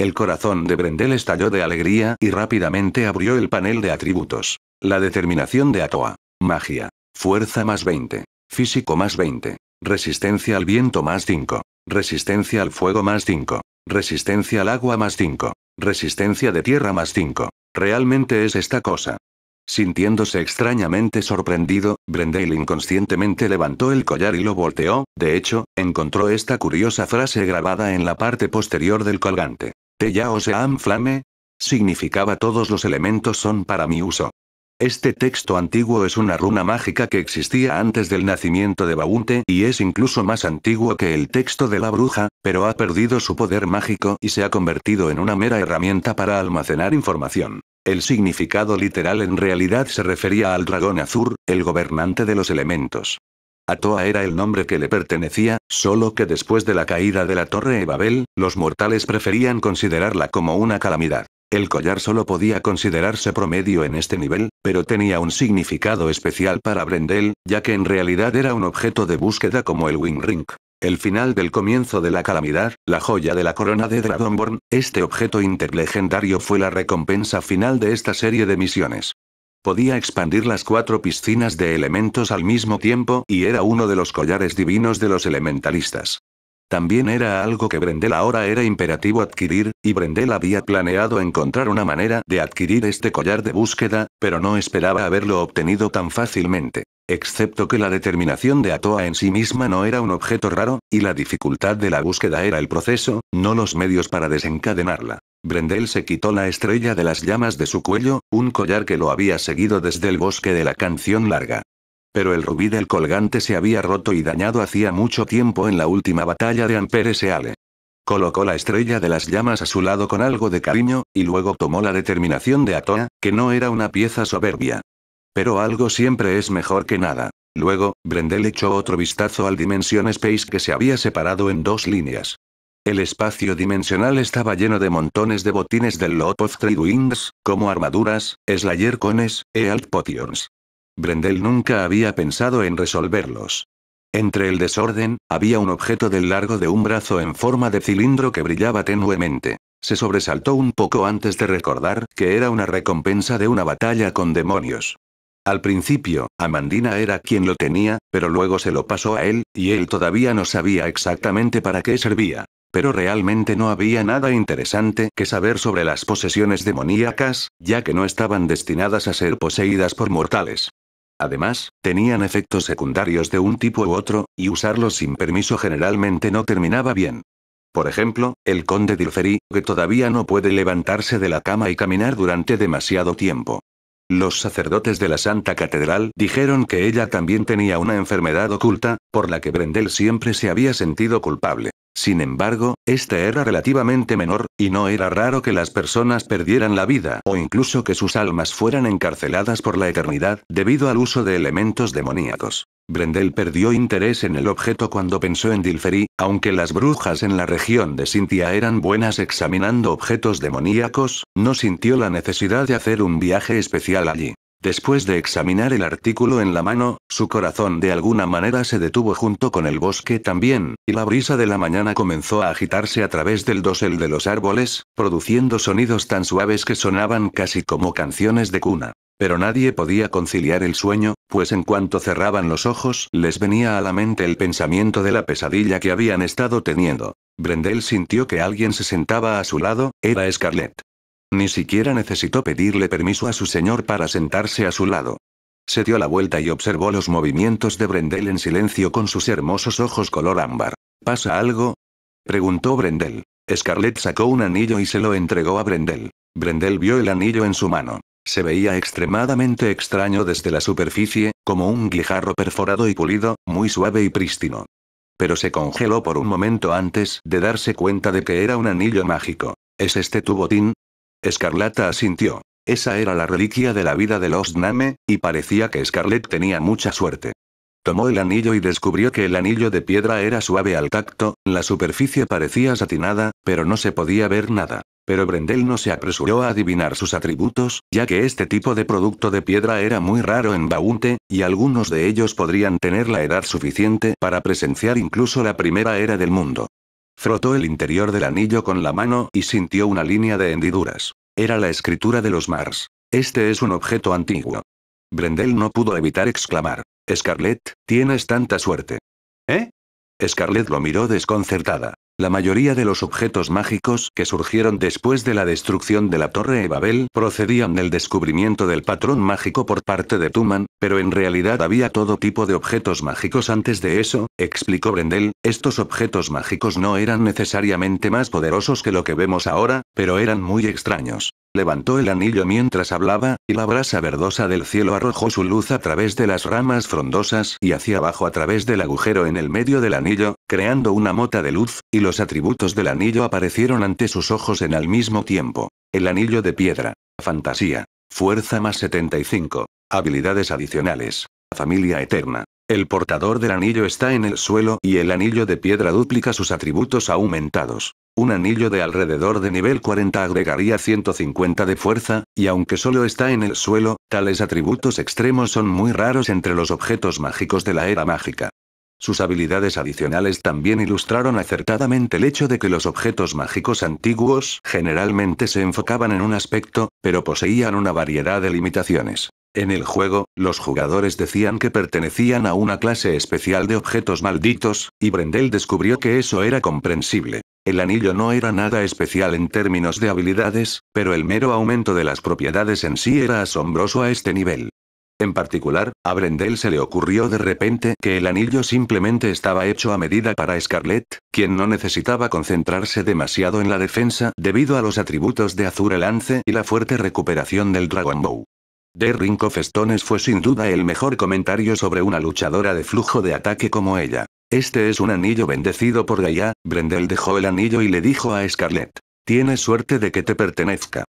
El corazón de Brendel estalló de alegría y rápidamente abrió el panel de atributos. La determinación de Atoa. Magia. Fuerza más 20. Físico más 20. Resistencia al viento más 5. Resistencia al fuego más 5. Resistencia al agua más 5. Resistencia de tierra más 5. Realmente es esta cosa. Sintiéndose extrañamente sorprendido, Brendel inconscientemente levantó el collar y lo volteó, de hecho, encontró esta curiosa frase grabada en la parte posterior del colgante ya o sea flame, significaba todos los elementos son para mi uso. Este texto antiguo es una runa mágica que existía antes del nacimiento de Baunte y es incluso más antiguo que el texto de la bruja, pero ha perdido su poder mágico y se ha convertido en una mera herramienta para almacenar información. El significado literal en realidad se refería al dragón azul, el gobernante de los elementos. Atoa era el nombre que le pertenecía, solo que después de la caída de la Torre de Babel, los mortales preferían considerarla como una calamidad. El collar solo podía considerarse promedio en este nivel, pero tenía un significado especial para Brendel, ya que en realidad era un objeto de búsqueda como el Wing Ring. El final del comienzo de la calamidad, la joya de la corona de Dragonborn, este objeto interlegendario fue la recompensa final de esta serie de misiones. Podía expandir las cuatro piscinas de elementos al mismo tiempo y era uno de los collares divinos de los elementalistas. También era algo que Brendel ahora era imperativo adquirir, y Brendel había planeado encontrar una manera de adquirir este collar de búsqueda, pero no esperaba haberlo obtenido tan fácilmente. Excepto que la determinación de Atoa en sí misma no era un objeto raro, y la dificultad de la búsqueda era el proceso, no los medios para desencadenarla. Brendel se quitó la estrella de las llamas de su cuello, un collar que lo había seguido desde el bosque de la canción larga. Pero el rubí del colgante se había roto y dañado hacía mucho tiempo en la última batalla de Ampere Seale. Colocó la estrella de las llamas a su lado con algo de cariño, y luego tomó la determinación de Atoa, que no era una pieza soberbia. Pero algo siempre es mejor que nada. Luego, Brendel echó otro vistazo al Dimension Space que se había separado en dos líneas. El espacio dimensional estaba lleno de montones de botines del Lot of como armaduras, Slayer Cones, e alt Potions. Brendel nunca había pensado en resolverlos. Entre el desorden, había un objeto del largo de un brazo en forma de cilindro que brillaba tenuemente. Se sobresaltó un poco antes de recordar que era una recompensa de una batalla con demonios. Al principio, Amandina era quien lo tenía, pero luego se lo pasó a él, y él todavía no sabía exactamente para qué servía. Pero realmente no había nada interesante que saber sobre las posesiones demoníacas, ya que no estaban destinadas a ser poseídas por mortales. Además, tenían efectos secundarios de un tipo u otro, y usarlos sin permiso generalmente no terminaba bien. Por ejemplo, el conde Dilferi, que todavía no puede levantarse de la cama y caminar durante demasiado tiempo. Los sacerdotes de la Santa Catedral dijeron que ella también tenía una enfermedad oculta, por la que Brendel siempre se había sentido culpable. Sin embargo, esta era relativamente menor, y no era raro que las personas perdieran la vida o incluso que sus almas fueran encarceladas por la eternidad debido al uso de elementos demoníacos. Brendel perdió interés en el objeto cuando pensó en Dilferi, aunque las brujas en la región de Cintia eran buenas examinando objetos demoníacos, no sintió la necesidad de hacer un viaje especial allí. Después de examinar el artículo en la mano, su corazón de alguna manera se detuvo junto con el bosque también, y la brisa de la mañana comenzó a agitarse a través del dosel de los árboles, produciendo sonidos tan suaves que sonaban casi como canciones de cuna. Pero nadie podía conciliar el sueño, pues en cuanto cerraban los ojos les venía a la mente el pensamiento de la pesadilla que habían estado teniendo. Brendel sintió que alguien se sentaba a su lado, era Scarlett. Ni siquiera necesitó pedirle permiso a su señor para sentarse a su lado. Se dio la vuelta y observó los movimientos de Brendel en silencio con sus hermosos ojos color ámbar. ¿Pasa algo? preguntó Brendel. Scarlett sacó un anillo y se lo entregó a Brendel. Brendel vio el anillo en su mano. Se veía extremadamente extraño desde la superficie, como un guijarro perforado y pulido, muy suave y prístino. Pero se congeló por un momento antes de darse cuenta de que era un anillo mágico. ¿Es este tu botín? Escarlata asintió. Esa era la reliquia de la vida de los Name, y parecía que Scarlett tenía mucha suerte. Tomó el anillo y descubrió que el anillo de piedra era suave al tacto, la superficie parecía satinada, pero no se podía ver nada. Pero Brendel no se apresuró a adivinar sus atributos, ya que este tipo de producto de piedra era muy raro en Baunte, y algunos de ellos podrían tener la edad suficiente para presenciar incluso la primera era del mundo. Frotó el interior del anillo con la mano y sintió una línea de hendiduras. Era la escritura de los Mars. Este es un objeto antiguo. Brendel no pudo evitar exclamar. Scarlett, tienes tanta suerte. ¿Eh? Scarlett lo miró desconcertada. La mayoría de los objetos mágicos que surgieron después de la destrucción de la Torre de Babel procedían del descubrimiento del patrón mágico por parte de Tuman, pero en realidad había todo tipo de objetos mágicos antes de eso, explicó Brendel, estos objetos mágicos no eran necesariamente más poderosos que lo que vemos ahora, pero eran muy extraños. Levantó el anillo mientras hablaba, y la brasa verdosa del cielo arrojó su luz a través de las ramas frondosas y hacia abajo a través del agujero en el medio del anillo, creando una mota de luz, y los atributos del anillo aparecieron ante sus ojos en al mismo tiempo. El anillo de piedra. Fantasía. Fuerza más 75. Habilidades adicionales. Familia eterna. El portador del anillo está en el suelo y el anillo de piedra duplica sus atributos aumentados. Un anillo de alrededor de nivel 40 agregaría 150 de fuerza, y aunque solo está en el suelo, tales atributos extremos son muy raros entre los objetos mágicos de la era mágica. Sus habilidades adicionales también ilustraron acertadamente el hecho de que los objetos mágicos antiguos generalmente se enfocaban en un aspecto, pero poseían una variedad de limitaciones. En el juego, los jugadores decían que pertenecían a una clase especial de objetos malditos, y Brendel descubrió que eso era comprensible. El anillo no era nada especial en términos de habilidades, pero el mero aumento de las propiedades en sí era asombroso a este nivel. En particular, a Brendel se le ocurrió de repente que el anillo simplemente estaba hecho a medida para Scarlett, quien no necesitaba concentrarse demasiado en la defensa debido a los atributos de Azure Lance y la fuerte recuperación del Dragon Bow. de Ring of fue sin duda el mejor comentario sobre una luchadora de flujo de ataque como ella. Este es un anillo bendecido por Gaia, Brendel dejó el anillo y le dijo a Scarlett. Tienes suerte de que te pertenezca.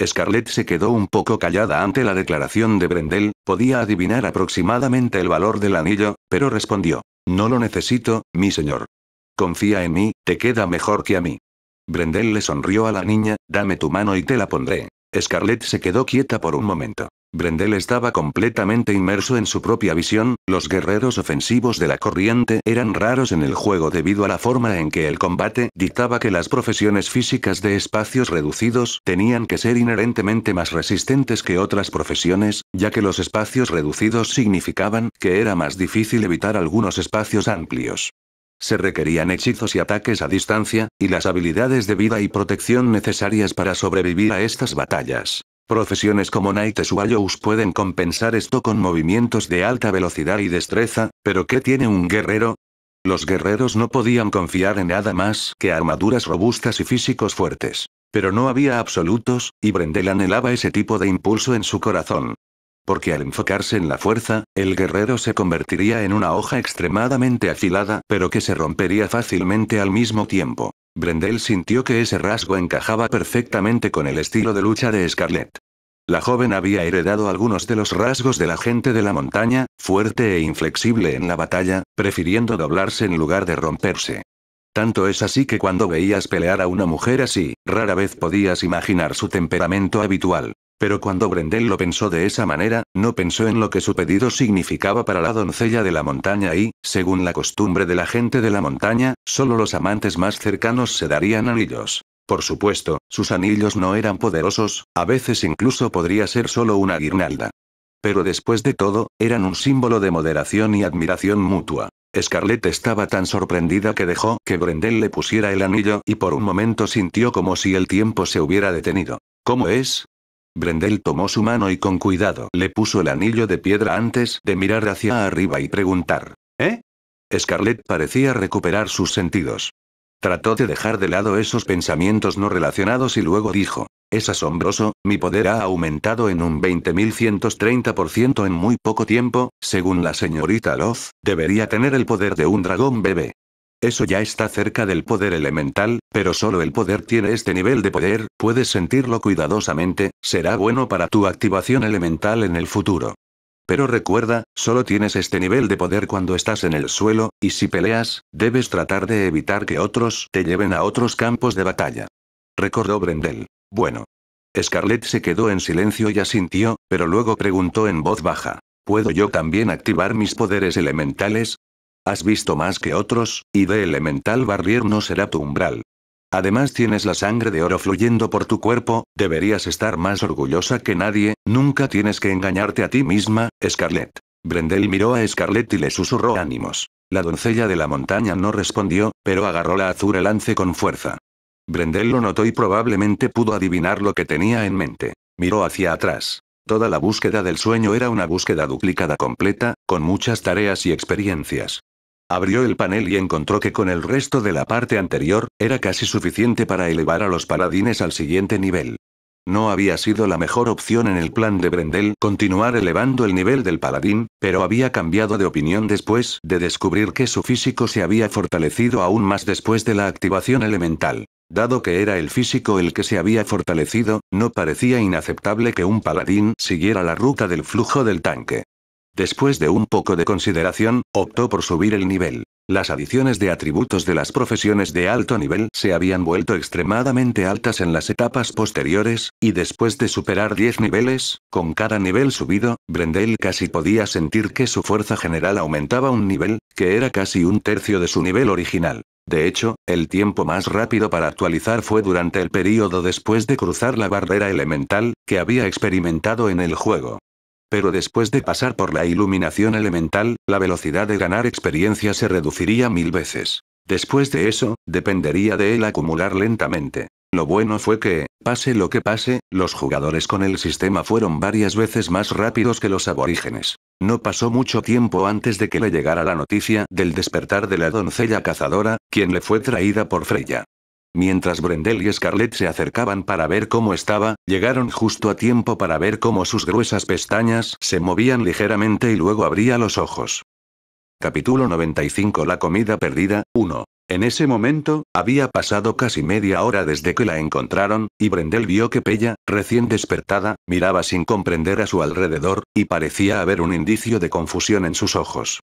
Scarlett se quedó un poco callada ante la declaración de Brendel, podía adivinar aproximadamente el valor del anillo, pero respondió. No lo necesito, mi señor. Confía en mí, te queda mejor que a mí. Brendel le sonrió a la niña, dame tu mano y te la pondré. Scarlett se quedó quieta por un momento. Brendel estaba completamente inmerso en su propia visión, los guerreros ofensivos de la corriente eran raros en el juego debido a la forma en que el combate dictaba que las profesiones físicas de espacios reducidos tenían que ser inherentemente más resistentes que otras profesiones, ya que los espacios reducidos significaban que era más difícil evitar algunos espacios amplios se requerían hechizos y ataques a distancia, y las habilidades de vida y protección necesarias para sobrevivir a estas batallas. Profesiones como Knights o pueden compensar esto con movimientos de alta velocidad y destreza, pero ¿qué tiene un guerrero? Los guerreros no podían confiar en nada más que armaduras robustas y físicos fuertes. Pero no había absolutos, y Brendel anhelaba ese tipo de impulso en su corazón porque al enfocarse en la fuerza, el guerrero se convertiría en una hoja extremadamente afilada pero que se rompería fácilmente al mismo tiempo. Brendel sintió que ese rasgo encajaba perfectamente con el estilo de lucha de Scarlett. La joven había heredado algunos de los rasgos de la gente de la montaña, fuerte e inflexible en la batalla, prefiriendo doblarse en lugar de romperse. Tanto es así que cuando veías pelear a una mujer así, rara vez podías imaginar su temperamento habitual. Pero cuando Brendel lo pensó de esa manera, no pensó en lo que su pedido significaba para la doncella de la montaña y, según la costumbre de la gente de la montaña, solo los amantes más cercanos se darían anillos. Por supuesto, sus anillos no eran poderosos, a veces incluso podría ser solo una guirnalda. Pero después de todo, eran un símbolo de moderación y admiración mutua. Scarlett estaba tan sorprendida que dejó que Brendel le pusiera el anillo y por un momento sintió como si el tiempo se hubiera detenido. ¿Cómo es? Brendel tomó su mano y con cuidado le puso el anillo de piedra antes de mirar hacia arriba y preguntar. ¿Eh? Scarlett parecía recuperar sus sentidos. Trató de dejar de lado esos pensamientos no relacionados y luego dijo, es asombroso, mi poder ha aumentado en un 20.130% en muy poco tiempo, según la señorita Loz, debería tener el poder de un dragón bebé. Eso ya está cerca del poder elemental, pero solo el poder tiene este nivel de poder, puedes sentirlo cuidadosamente, será bueno para tu activación elemental en el futuro. Pero recuerda, solo tienes este nivel de poder cuando estás en el suelo, y si peleas, debes tratar de evitar que otros te lleven a otros campos de batalla. Recordó Brendel. Bueno. Scarlett se quedó en silencio y asintió, pero luego preguntó en voz baja. ¿Puedo yo también activar mis poderes elementales? Has visto más que otros, y de elemental barrier no será tu umbral. Además tienes la sangre de oro fluyendo por tu cuerpo, deberías estar más orgullosa que nadie, nunca tienes que engañarte a ti misma, Scarlett. Brendel miró a Scarlett y le susurró ánimos. La doncella de la montaña no respondió, pero agarró la azura lance con fuerza. Brendel lo notó y probablemente pudo adivinar lo que tenía en mente. Miró hacia atrás. Toda la búsqueda del sueño era una búsqueda duplicada completa, con muchas tareas y experiencias. Abrió el panel y encontró que con el resto de la parte anterior, era casi suficiente para elevar a los paladines al siguiente nivel. No había sido la mejor opción en el plan de Brendel continuar elevando el nivel del paladín, pero había cambiado de opinión después de descubrir que su físico se había fortalecido aún más después de la activación elemental. Dado que era el físico el que se había fortalecido, no parecía inaceptable que un paladín siguiera la ruta del flujo del tanque. Después de un poco de consideración, optó por subir el nivel. Las adiciones de atributos de las profesiones de alto nivel se habían vuelto extremadamente altas en las etapas posteriores, y después de superar 10 niveles, con cada nivel subido, Brendel casi podía sentir que su fuerza general aumentaba un nivel, que era casi un tercio de su nivel original. De hecho, el tiempo más rápido para actualizar fue durante el período después de cruzar la barrera elemental, que había experimentado en el juego pero después de pasar por la iluminación elemental, la velocidad de ganar experiencia se reduciría mil veces. Después de eso, dependería de él acumular lentamente. Lo bueno fue que, pase lo que pase, los jugadores con el sistema fueron varias veces más rápidos que los aborígenes. No pasó mucho tiempo antes de que le llegara la noticia del despertar de la doncella cazadora, quien le fue traída por Freya. Mientras Brendel y Scarlett se acercaban para ver cómo estaba, llegaron justo a tiempo para ver cómo sus gruesas pestañas se movían ligeramente y luego abría los ojos. Capítulo 95 La comida perdida, 1. En ese momento, había pasado casi media hora desde que la encontraron, y Brendel vio que Pella, recién despertada, miraba sin comprender a su alrededor, y parecía haber un indicio de confusión en sus ojos.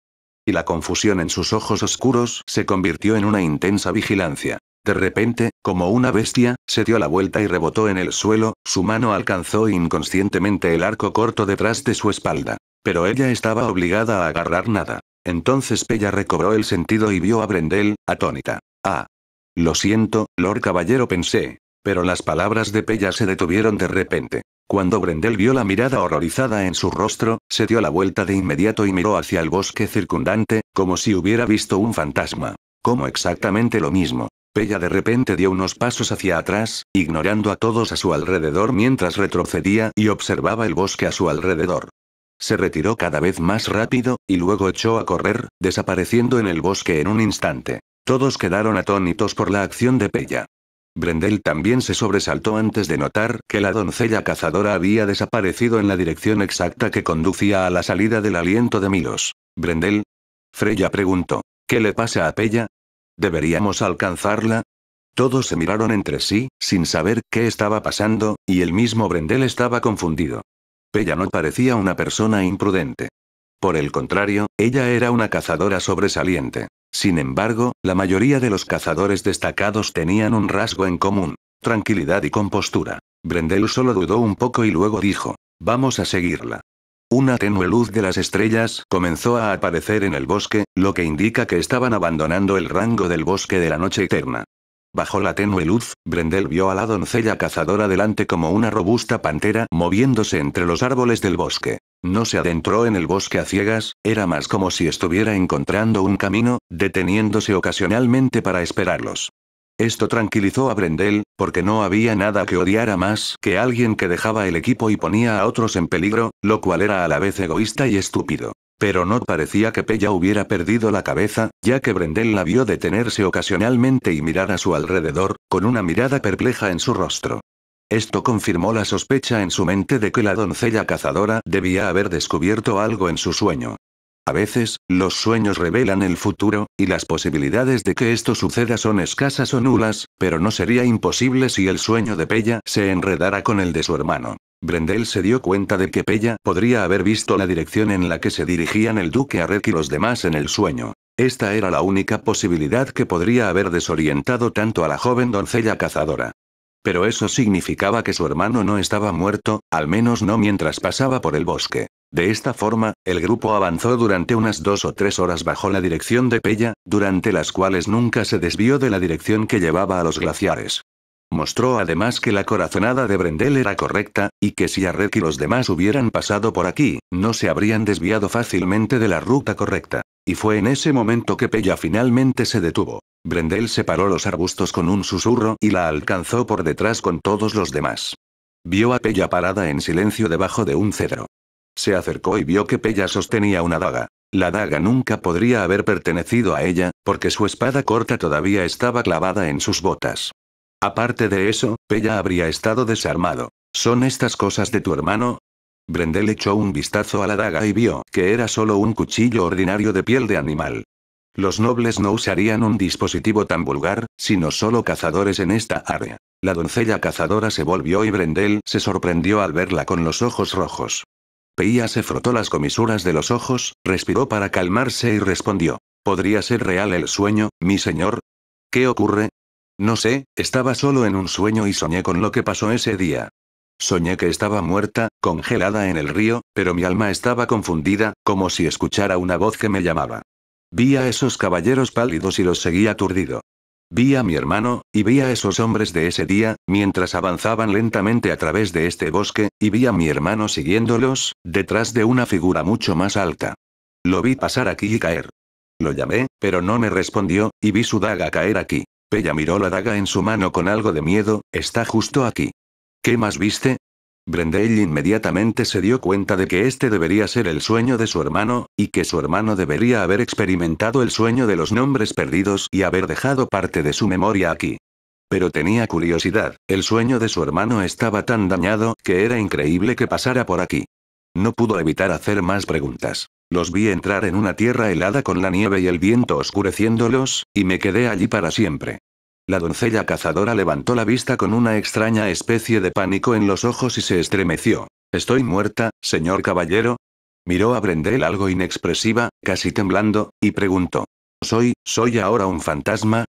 Y la confusión en sus ojos oscuros se convirtió en una intensa vigilancia. De repente, como una bestia, se dio la vuelta y rebotó en el suelo, su mano alcanzó inconscientemente el arco corto detrás de su espalda. Pero ella estaba obligada a agarrar nada. Entonces Pella recobró el sentido y vio a Brendel, atónita. Ah. Lo siento, Lord Caballero pensé. Pero las palabras de Pella se detuvieron de repente. Cuando Brendel vio la mirada horrorizada en su rostro, se dio la vuelta de inmediato y miró hacia el bosque circundante, como si hubiera visto un fantasma. Como exactamente lo mismo. Pella de repente dio unos pasos hacia atrás, ignorando a todos a su alrededor mientras retrocedía y observaba el bosque a su alrededor. Se retiró cada vez más rápido, y luego echó a correr, desapareciendo en el bosque en un instante. Todos quedaron atónitos por la acción de Pella. Brendel también se sobresaltó antes de notar que la doncella cazadora había desaparecido en la dirección exacta que conducía a la salida del aliento de Milos. Brendel. Freya preguntó, ¿qué le pasa a Pella? ¿Deberíamos alcanzarla? Todos se miraron entre sí, sin saber qué estaba pasando, y el mismo Brendel estaba confundido. Pella no parecía una persona imprudente. Por el contrario, ella era una cazadora sobresaliente. Sin embargo, la mayoría de los cazadores destacados tenían un rasgo en común, tranquilidad y compostura. Brendel solo dudó un poco y luego dijo, vamos a seguirla. Una tenue luz de las estrellas comenzó a aparecer en el bosque, lo que indica que estaban abandonando el rango del bosque de la noche eterna. Bajo la tenue luz, Brendel vio a la doncella cazadora delante como una robusta pantera moviéndose entre los árboles del bosque. No se adentró en el bosque a ciegas, era más como si estuviera encontrando un camino, deteniéndose ocasionalmente para esperarlos. Esto tranquilizó a Brendel, porque no había nada que odiara más que alguien que dejaba el equipo y ponía a otros en peligro, lo cual era a la vez egoísta y estúpido. Pero no parecía que Pella hubiera perdido la cabeza, ya que Brendel la vio detenerse ocasionalmente y mirar a su alrededor, con una mirada perpleja en su rostro. Esto confirmó la sospecha en su mente de que la doncella cazadora debía haber descubierto algo en su sueño. A veces, los sueños revelan el futuro, y las posibilidades de que esto suceda son escasas o nulas, pero no sería imposible si el sueño de Pella se enredara con el de su hermano. Brendel se dio cuenta de que Pella podría haber visto la dirección en la que se dirigían el duque Arek y los demás en el sueño. Esta era la única posibilidad que podría haber desorientado tanto a la joven doncella cazadora. Pero eso significaba que su hermano no estaba muerto, al menos no mientras pasaba por el bosque. De esta forma, el grupo avanzó durante unas dos o tres horas bajo la dirección de Pella, durante las cuales nunca se desvió de la dirección que llevaba a los glaciares. Mostró además que la corazonada de Brendel era correcta, y que si Arrek y los demás hubieran pasado por aquí, no se habrían desviado fácilmente de la ruta correcta. Y fue en ese momento que Pella finalmente se detuvo. Brendel separó los arbustos con un susurro y la alcanzó por detrás con todos los demás. Vio a Pella parada en silencio debajo de un cedro. Se acercó y vio que Pella sostenía una daga. La daga nunca podría haber pertenecido a ella, porque su espada corta todavía estaba clavada en sus botas. Aparte de eso, Pella habría estado desarmado. ¿Son estas cosas de tu hermano? Brendel echó un vistazo a la daga y vio que era solo un cuchillo ordinario de piel de animal. Los nobles no usarían un dispositivo tan vulgar, sino solo cazadores en esta área. La doncella cazadora se volvió y Brendel se sorprendió al verla con los ojos rojos. Peía se frotó las comisuras de los ojos, respiró para calmarse y respondió. ¿Podría ser real el sueño, mi señor? ¿Qué ocurre? No sé, estaba solo en un sueño y soñé con lo que pasó ese día. Soñé que estaba muerta, congelada en el río, pero mi alma estaba confundida, como si escuchara una voz que me llamaba. Vi a esos caballeros pálidos y los seguí aturdido. Vi a mi hermano, y vi a esos hombres de ese día, mientras avanzaban lentamente a través de este bosque, y vi a mi hermano siguiéndolos, detrás de una figura mucho más alta. Lo vi pasar aquí y caer. Lo llamé, pero no me respondió, y vi su daga caer aquí. Pella miró la daga en su mano con algo de miedo, está justo aquí. ¿Qué más viste? Brendel inmediatamente se dio cuenta de que este debería ser el sueño de su hermano, y que su hermano debería haber experimentado el sueño de los nombres perdidos y haber dejado parte de su memoria aquí. Pero tenía curiosidad, el sueño de su hermano estaba tan dañado que era increíble que pasara por aquí. No pudo evitar hacer más preguntas. Los vi entrar en una tierra helada con la nieve y el viento oscureciéndolos, y me quedé allí para siempre. La doncella cazadora levantó la vista con una extraña especie de pánico en los ojos y se estremeció. Estoy muerta, señor caballero. Miró a Brendel algo inexpresiva, casi temblando, y preguntó. ¿Soy, soy ahora un fantasma?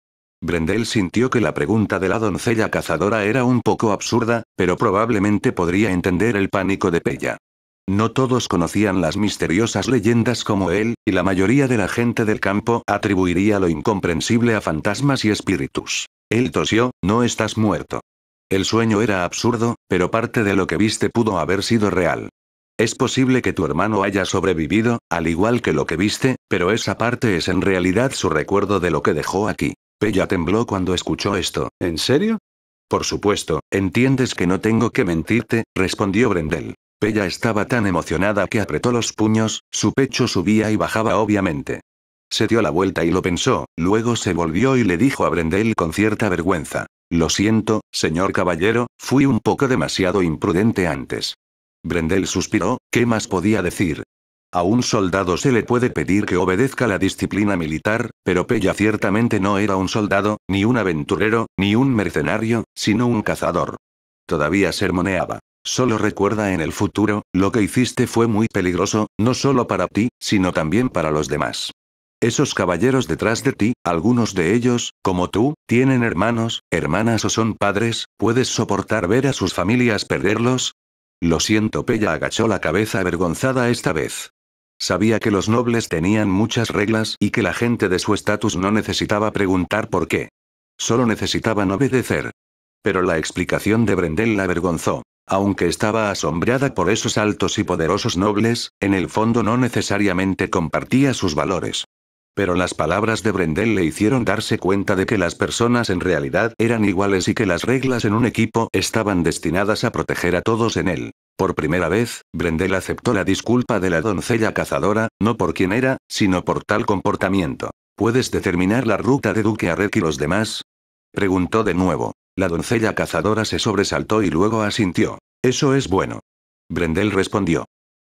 Brendel sintió que la pregunta de la doncella cazadora era un poco absurda, pero probablemente podría entender el pánico de Pella. No todos conocían las misteriosas leyendas como él, y la mayoría de la gente del campo atribuiría lo incomprensible a fantasmas y espíritus. Él tosió, no estás muerto. El sueño era absurdo, pero parte de lo que viste pudo haber sido real. Es posible que tu hermano haya sobrevivido, al igual que lo que viste, pero esa parte es en realidad su recuerdo de lo que dejó aquí. Pella tembló cuando escuchó esto. ¿En serio? Por supuesto, entiendes que no tengo que mentirte, respondió Brendel. Pella estaba tan emocionada que apretó los puños, su pecho subía y bajaba obviamente. Se dio la vuelta y lo pensó, luego se volvió y le dijo a Brendel con cierta vergüenza. Lo siento, señor caballero, fui un poco demasiado imprudente antes. Brendel suspiró, ¿qué más podía decir? A un soldado se le puede pedir que obedezca la disciplina militar, pero Pella ciertamente no era un soldado, ni un aventurero, ni un mercenario, sino un cazador. Todavía sermoneaba. Solo recuerda en el futuro, lo que hiciste fue muy peligroso, no solo para ti, sino también para los demás. Esos caballeros detrás de ti, algunos de ellos, como tú, tienen hermanos, hermanas o son padres, ¿puedes soportar ver a sus familias perderlos? Lo siento, Pella agachó la cabeza avergonzada esta vez. Sabía que los nobles tenían muchas reglas y que la gente de su estatus no necesitaba preguntar por qué. Solo necesitaban obedecer. Pero la explicación de Brendel la avergonzó. Aunque estaba asombrada por esos altos y poderosos nobles, en el fondo no necesariamente compartía sus valores. Pero las palabras de Brendel le hicieron darse cuenta de que las personas en realidad eran iguales y que las reglas en un equipo estaban destinadas a proteger a todos en él. Por primera vez, Brendel aceptó la disculpa de la doncella cazadora, no por quien era, sino por tal comportamiento. ¿Puedes determinar la ruta de Duque a y los demás? Preguntó de nuevo. La doncella cazadora se sobresaltó y luego asintió. Eso es bueno. Brendel respondió.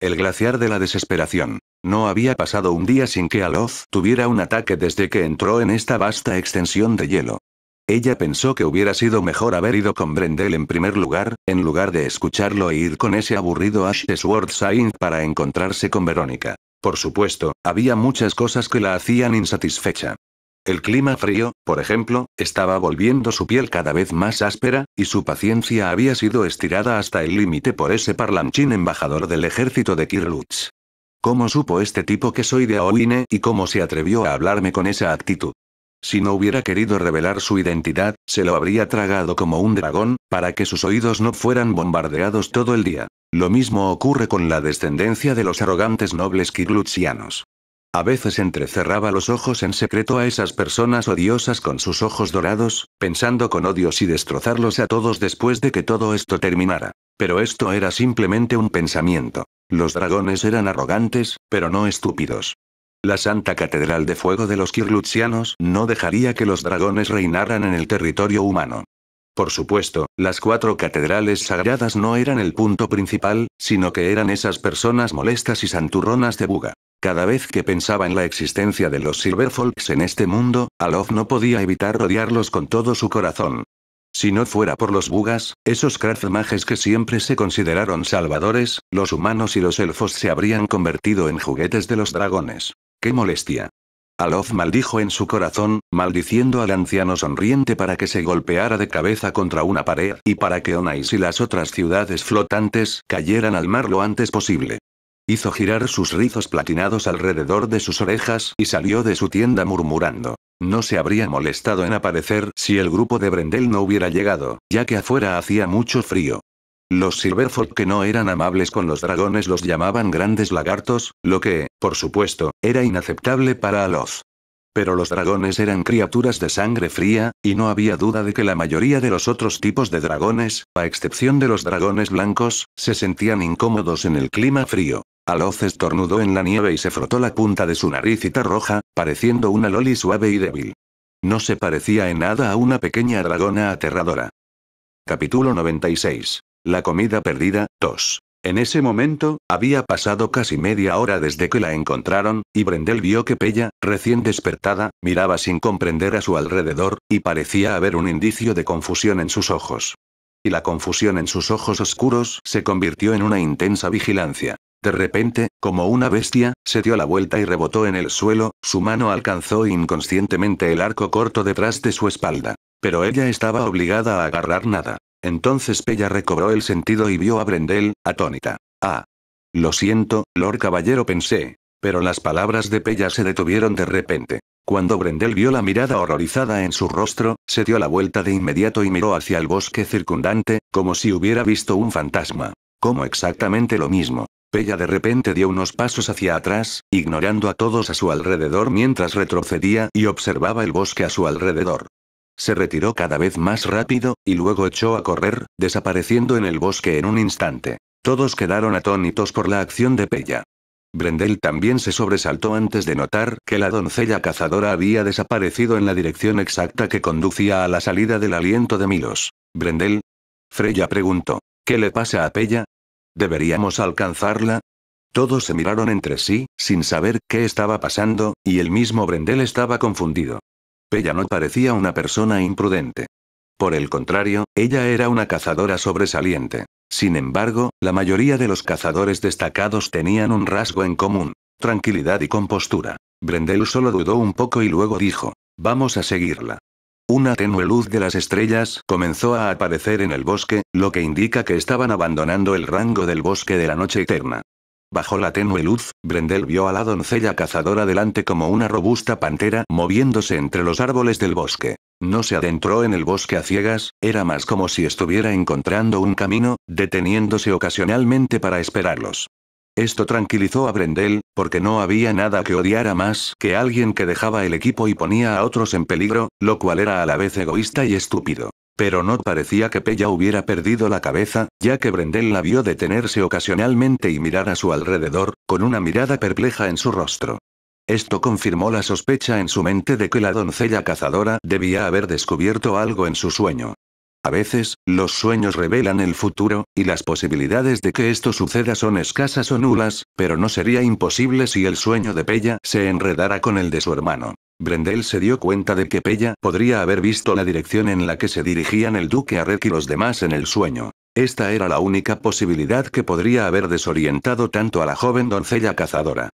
El glaciar de la desesperación. No había pasado un día sin que Aloz tuviera un ataque desde que entró en esta vasta extensión de hielo. Ella pensó que hubiera sido mejor haber ido con Brendel en primer lugar, en lugar de escucharlo e ir con ese aburrido Ash para encontrarse con Verónica. Por supuesto, había muchas cosas que la hacían insatisfecha. El clima frío, por ejemplo, estaba volviendo su piel cada vez más áspera, y su paciencia había sido estirada hasta el límite por ese parlanchín embajador del ejército de Kirlutz. ¿Cómo supo este tipo que soy de Aoine y cómo se atrevió a hablarme con esa actitud? Si no hubiera querido revelar su identidad, se lo habría tragado como un dragón, para que sus oídos no fueran bombardeados todo el día. Lo mismo ocurre con la descendencia de los arrogantes nobles kirlutzianos. A veces entrecerraba los ojos en secreto a esas personas odiosas con sus ojos dorados, pensando con odios y destrozarlos a todos después de que todo esto terminara. Pero esto era simplemente un pensamiento. Los dragones eran arrogantes, pero no estúpidos. La Santa Catedral de Fuego de los Kirlutsianos no dejaría que los dragones reinaran en el territorio humano. Por supuesto, las cuatro catedrales sagradas no eran el punto principal, sino que eran esas personas molestas y santurronas de Buga. Cada vez que pensaba en la existencia de los Silverfolks en este mundo, Alof no podía evitar rodearlos con todo su corazón. Si no fuera por los bugas, esos kraftmages que siempre se consideraron salvadores, los humanos y los elfos se habrían convertido en juguetes de los dragones. ¡Qué molestia! Alof maldijo en su corazón, maldiciendo al anciano sonriente para que se golpeara de cabeza contra una pared y para que Onais y las otras ciudades flotantes cayeran al mar lo antes posible. Hizo girar sus rizos platinados alrededor de sus orejas y salió de su tienda murmurando. No se habría molestado en aparecer si el grupo de Brendel no hubiera llegado, ya que afuera hacía mucho frío. Los Silverfolk que no eran amables con los dragones los llamaban grandes lagartos, lo que, por supuesto, era inaceptable para Aloz. Pero los dragones eran criaturas de sangre fría, y no había duda de que la mayoría de los otros tipos de dragones, a excepción de los dragones blancos, se sentían incómodos en el clima frío. Aloz estornudó en la nieve y se frotó la punta de su naricita roja, pareciendo una loli suave y débil. No se parecía en nada a una pequeña dragona aterradora. Capítulo 96. La comida perdida, 2. En ese momento, había pasado casi media hora desde que la encontraron, y Brendel vio que Pella, recién despertada, miraba sin comprender a su alrededor, y parecía haber un indicio de confusión en sus ojos. Y la confusión en sus ojos oscuros se convirtió en una intensa vigilancia. De repente, como una bestia, se dio la vuelta y rebotó en el suelo, su mano alcanzó inconscientemente el arco corto detrás de su espalda. Pero ella estaba obligada a agarrar nada. Entonces Pella recobró el sentido y vio a Brendel, atónita. Ah. Lo siento, Lord Caballero pensé. Pero las palabras de Pella se detuvieron de repente. Cuando Brendel vio la mirada horrorizada en su rostro, se dio la vuelta de inmediato y miró hacia el bosque circundante, como si hubiera visto un fantasma. Como exactamente lo mismo. Pella de repente dio unos pasos hacia atrás, ignorando a todos a su alrededor mientras retrocedía y observaba el bosque a su alrededor. Se retiró cada vez más rápido, y luego echó a correr, desapareciendo en el bosque en un instante. Todos quedaron atónitos por la acción de Pella. Brendel también se sobresaltó antes de notar que la doncella cazadora había desaparecido en la dirección exacta que conducía a la salida del aliento de Milos. Brendel. Freya preguntó. ¿Qué le pasa a Pella? ¿Deberíamos alcanzarla? Todos se miraron entre sí, sin saber qué estaba pasando, y el mismo Brendel estaba confundido. Pella no parecía una persona imprudente. Por el contrario, ella era una cazadora sobresaliente. Sin embargo, la mayoría de los cazadores destacados tenían un rasgo en común. Tranquilidad y compostura. Brendel solo dudó un poco y luego dijo, vamos a seguirla. Una tenue luz de las estrellas comenzó a aparecer en el bosque, lo que indica que estaban abandonando el rango del bosque de la noche eterna. Bajo la tenue luz, Brendel vio a la doncella cazadora delante como una robusta pantera moviéndose entre los árboles del bosque. No se adentró en el bosque a ciegas, era más como si estuviera encontrando un camino, deteniéndose ocasionalmente para esperarlos. Esto tranquilizó a Brendel, porque no había nada que odiara más que alguien que dejaba el equipo y ponía a otros en peligro, lo cual era a la vez egoísta y estúpido. Pero no parecía que Pella hubiera perdido la cabeza, ya que Brendel la vio detenerse ocasionalmente y mirar a su alrededor, con una mirada perpleja en su rostro. Esto confirmó la sospecha en su mente de que la doncella cazadora debía haber descubierto algo en su sueño. A veces, los sueños revelan el futuro, y las posibilidades de que esto suceda son escasas o nulas, pero no sería imposible si el sueño de Pella se enredara con el de su hermano. Brendel se dio cuenta de que Pella podría haber visto la dirección en la que se dirigían el duque Arek y los demás en el sueño. Esta era la única posibilidad que podría haber desorientado tanto a la joven doncella cazadora.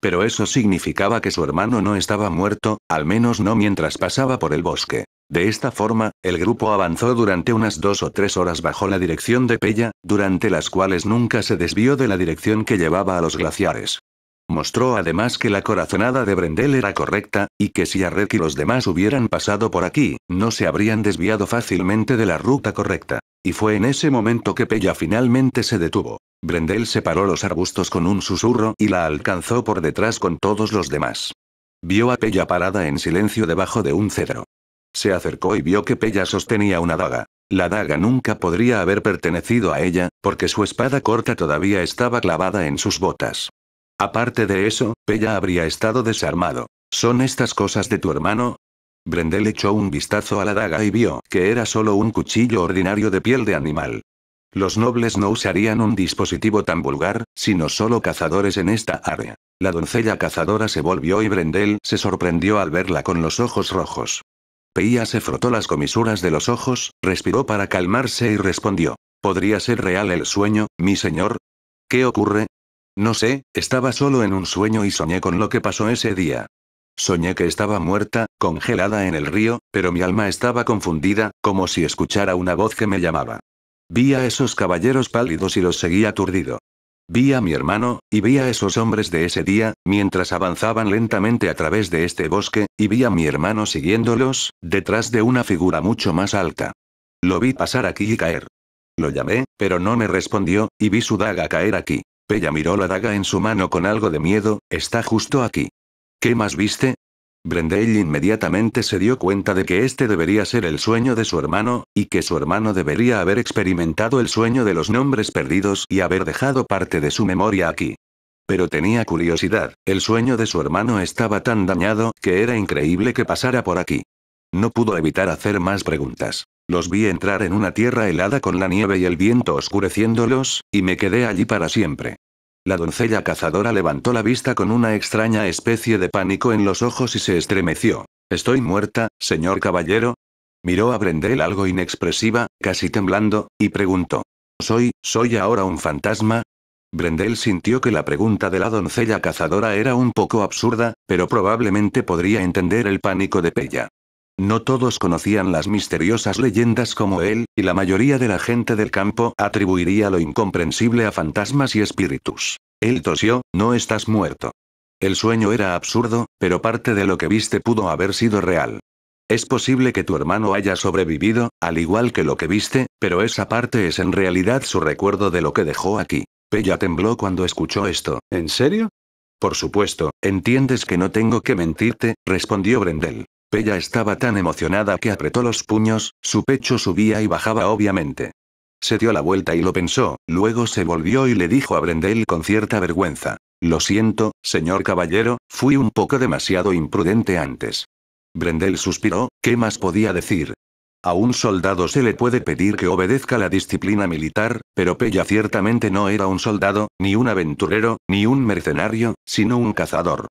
Pero eso significaba que su hermano no estaba muerto, al menos no mientras pasaba por el bosque. De esta forma, el grupo avanzó durante unas dos o tres horas bajo la dirección de Pella, durante las cuales nunca se desvió de la dirección que llevaba a los glaciares. Mostró además que la corazonada de Brendel era correcta, y que si Arrek y los demás hubieran pasado por aquí, no se habrían desviado fácilmente de la ruta correcta. Y fue en ese momento que Pella finalmente se detuvo. Brendel separó los arbustos con un susurro y la alcanzó por detrás con todos los demás. Vio a Pella parada en silencio debajo de un cedro. Se acercó y vio que Pella sostenía una daga. La daga nunca podría haber pertenecido a ella, porque su espada corta todavía estaba clavada en sus botas. Aparte de eso, Pella habría estado desarmado. ¿Son estas cosas de tu hermano? Brendel echó un vistazo a la daga y vio que era solo un cuchillo ordinario de piel de animal. Los nobles no usarían un dispositivo tan vulgar, sino solo cazadores en esta área. La doncella cazadora se volvió y Brendel se sorprendió al verla con los ojos rojos. Peía se frotó las comisuras de los ojos, respiró para calmarse y respondió. ¿Podría ser real el sueño, mi señor? ¿Qué ocurre? No sé, estaba solo en un sueño y soñé con lo que pasó ese día. Soñé que estaba muerta, congelada en el río, pero mi alma estaba confundida, como si escuchara una voz que me llamaba. Vi a esos caballeros pálidos y los seguí aturdido. Vi a mi hermano, y vi a esos hombres de ese día, mientras avanzaban lentamente a través de este bosque, y vi a mi hermano siguiéndolos, detrás de una figura mucho más alta. Lo vi pasar aquí y caer. Lo llamé, pero no me respondió, y vi su daga caer aquí. Pella miró la daga en su mano con algo de miedo, está justo aquí. ¿Qué más viste? Brendel inmediatamente se dio cuenta de que este debería ser el sueño de su hermano, y que su hermano debería haber experimentado el sueño de los nombres perdidos y haber dejado parte de su memoria aquí. Pero tenía curiosidad, el sueño de su hermano estaba tan dañado que era increíble que pasara por aquí. No pudo evitar hacer más preguntas. Los vi entrar en una tierra helada con la nieve y el viento oscureciéndolos, y me quedé allí para siempre. La doncella cazadora levantó la vista con una extraña especie de pánico en los ojos y se estremeció. Estoy muerta, señor caballero. Miró a Brendel algo inexpresiva, casi temblando, y preguntó. ¿Soy, soy ahora un fantasma? Brendel sintió que la pregunta de la doncella cazadora era un poco absurda, pero probablemente podría entender el pánico de Pella. No todos conocían las misteriosas leyendas como él, y la mayoría de la gente del campo atribuiría lo incomprensible a fantasmas y espíritus. Él tosió, no estás muerto. El sueño era absurdo, pero parte de lo que viste pudo haber sido real. Es posible que tu hermano haya sobrevivido, al igual que lo que viste, pero esa parte es en realidad su recuerdo de lo que dejó aquí. Pella tembló cuando escuchó esto. ¿En serio? Por supuesto, entiendes que no tengo que mentirte, respondió Brendel. Pella estaba tan emocionada que apretó los puños, su pecho subía y bajaba obviamente. Se dio la vuelta y lo pensó, luego se volvió y le dijo a Brendel con cierta vergüenza. Lo siento, señor caballero, fui un poco demasiado imprudente antes. Brendel suspiró, ¿qué más podía decir? A un soldado se le puede pedir que obedezca la disciplina militar, pero Pella ciertamente no era un soldado, ni un aventurero, ni un mercenario, sino un cazador.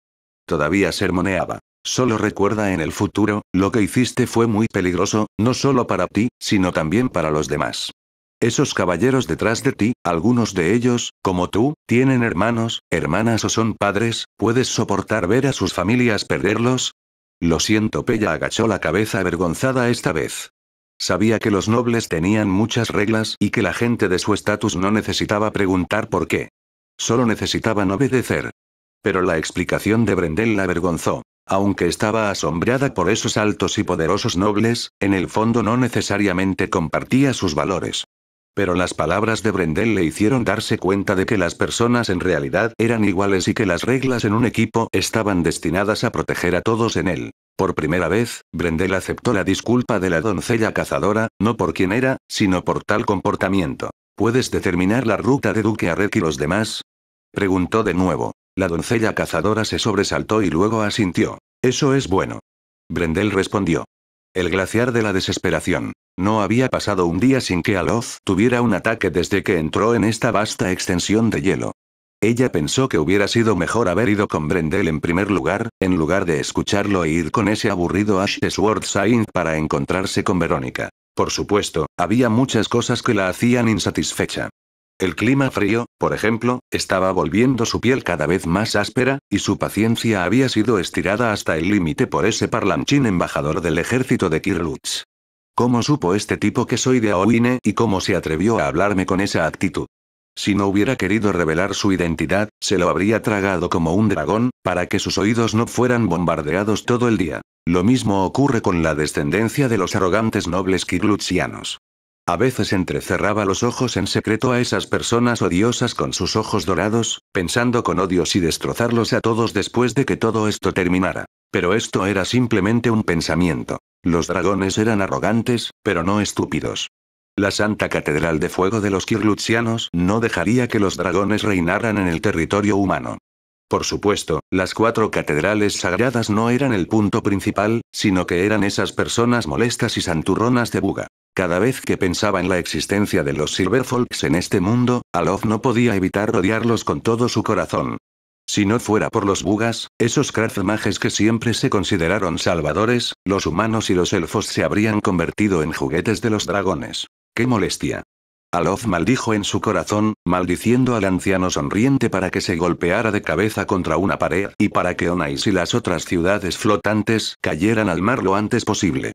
Todavía sermoneaba. Solo recuerda en el futuro, lo que hiciste fue muy peligroso, no solo para ti, sino también para los demás. Esos caballeros detrás de ti, algunos de ellos, como tú, tienen hermanos, hermanas o son padres, ¿puedes soportar ver a sus familias perderlos? Lo siento, Pella agachó la cabeza avergonzada esta vez. Sabía que los nobles tenían muchas reglas y que la gente de su estatus no necesitaba preguntar por qué. Solo necesitaban obedecer. Pero la explicación de Brendel la avergonzó. Aunque estaba asombrada por esos altos y poderosos nobles, en el fondo no necesariamente compartía sus valores. Pero las palabras de Brendel le hicieron darse cuenta de que las personas en realidad eran iguales y que las reglas en un equipo estaban destinadas a proteger a todos en él. Por primera vez, Brendel aceptó la disculpa de la doncella cazadora, no por quien era, sino por tal comportamiento. ¿Puedes determinar la ruta de Duque a y los demás? Preguntó de nuevo. La doncella cazadora se sobresaltó y luego asintió. Eso es bueno. Brendel respondió. El glaciar de la desesperación. No había pasado un día sin que Aloz tuviera un ataque desde que entró en esta vasta extensión de hielo. Ella pensó que hubiera sido mejor haber ido con Brendel en primer lugar, en lugar de escucharlo e ir con ese aburrido Ashesworth Saint para encontrarse con Verónica. Por supuesto, había muchas cosas que la hacían insatisfecha. El clima frío, por ejemplo, estaba volviendo su piel cada vez más áspera, y su paciencia había sido estirada hasta el límite por ese parlanchín embajador del ejército de Kirlutz. ¿Cómo supo este tipo que soy de Aoine y cómo se atrevió a hablarme con esa actitud? Si no hubiera querido revelar su identidad, se lo habría tragado como un dragón, para que sus oídos no fueran bombardeados todo el día. Lo mismo ocurre con la descendencia de los arrogantes nobles kirlutzianos. A veces entrecerraba los ojos en secreto a esas personas odiosas con sus ojos dorados, pensando con odios y destrozarlos a todos después de que todo esto terminara. Pero esto era simplemente un pensamiento. Los dragones eran arrogantes, pero no estúpidos. La Santa Catedral de Fuego de los Kirlutsianos no dejaría que los dragones reinaran en el territorio humano. Por supuesto, las cuatro catedrales sagradas no eran el punto principal, sino que eran esas personas molestas y santurronas de Buga. Cada vez que pensaba en la existencia de los Silverfolks en este mundo, Alof no podía evitar odiarlos con todo su corazón. Si no fuera por los bugas, esos kraftmages que siempre se consideraron salvadores, los humanos y los elfos se habrían convertido en juguetes de los dragones. ¡Qué molestia! Alof maldijo en su corazón, maldiciendo al anciano sonriente para que se golpeara de cabeza contra una pared y para que Onais y las otras ciudades flotantes cayeran al mar lo antes posible.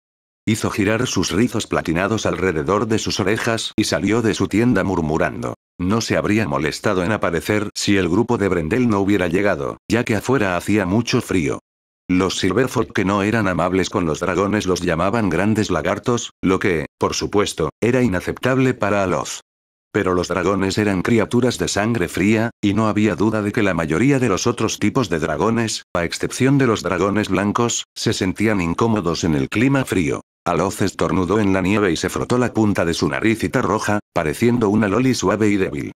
Hizo girar sus rizos platinados alrededor de sus orejas y salió de su tienda murmurando. No se habría molestado en aparecer si el grupo de Brendel no hubiera llegado, ya que afuera hacía mucho frío. Los Silverford que no eran amables con los dragones los llamaban grandes lagartos, lo que, por supuesto, era inaceptable para Aloz. Pero los dragones eran criaturas de sangre fría, y no había duda de que la mayoría de los otros tipos de dragones, a excepción de los dragones blancos, se sentían incómodos en el clima frío. Aloz estornudó en la nieve y se frotó la punta de su naricita roja, pareciendo una loli suave y débil.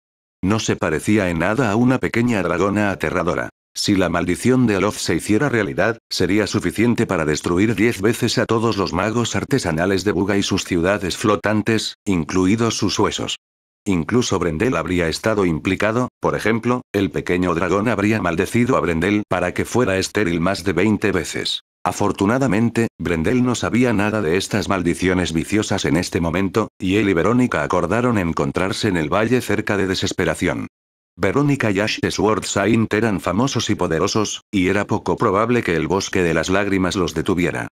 No se parecía en nada a una pequeña dragona aterradora. Si la maldición de Aloz se hiciera realidad, sería suficiente para destruir diez veces a todos los magos artesanales de Buga y sus ciudades flotantes, incluidos sus huesos. Incluso Brendel habría estado implicado, por ejemplo, el pequeño dragón habría maldecido a Brendel para que fuera estéril más de 20 veces. Afortunadamente, Brendel no sabía nada de estas maldiciones viciosas en este momento, y él y Verónica acordaron encontrarse en el valle cerca de Desesperación. Verónica y Ash de Saint eran famosos y poderosos, y era poco probable que el bosque de las lágrimas los detuviera.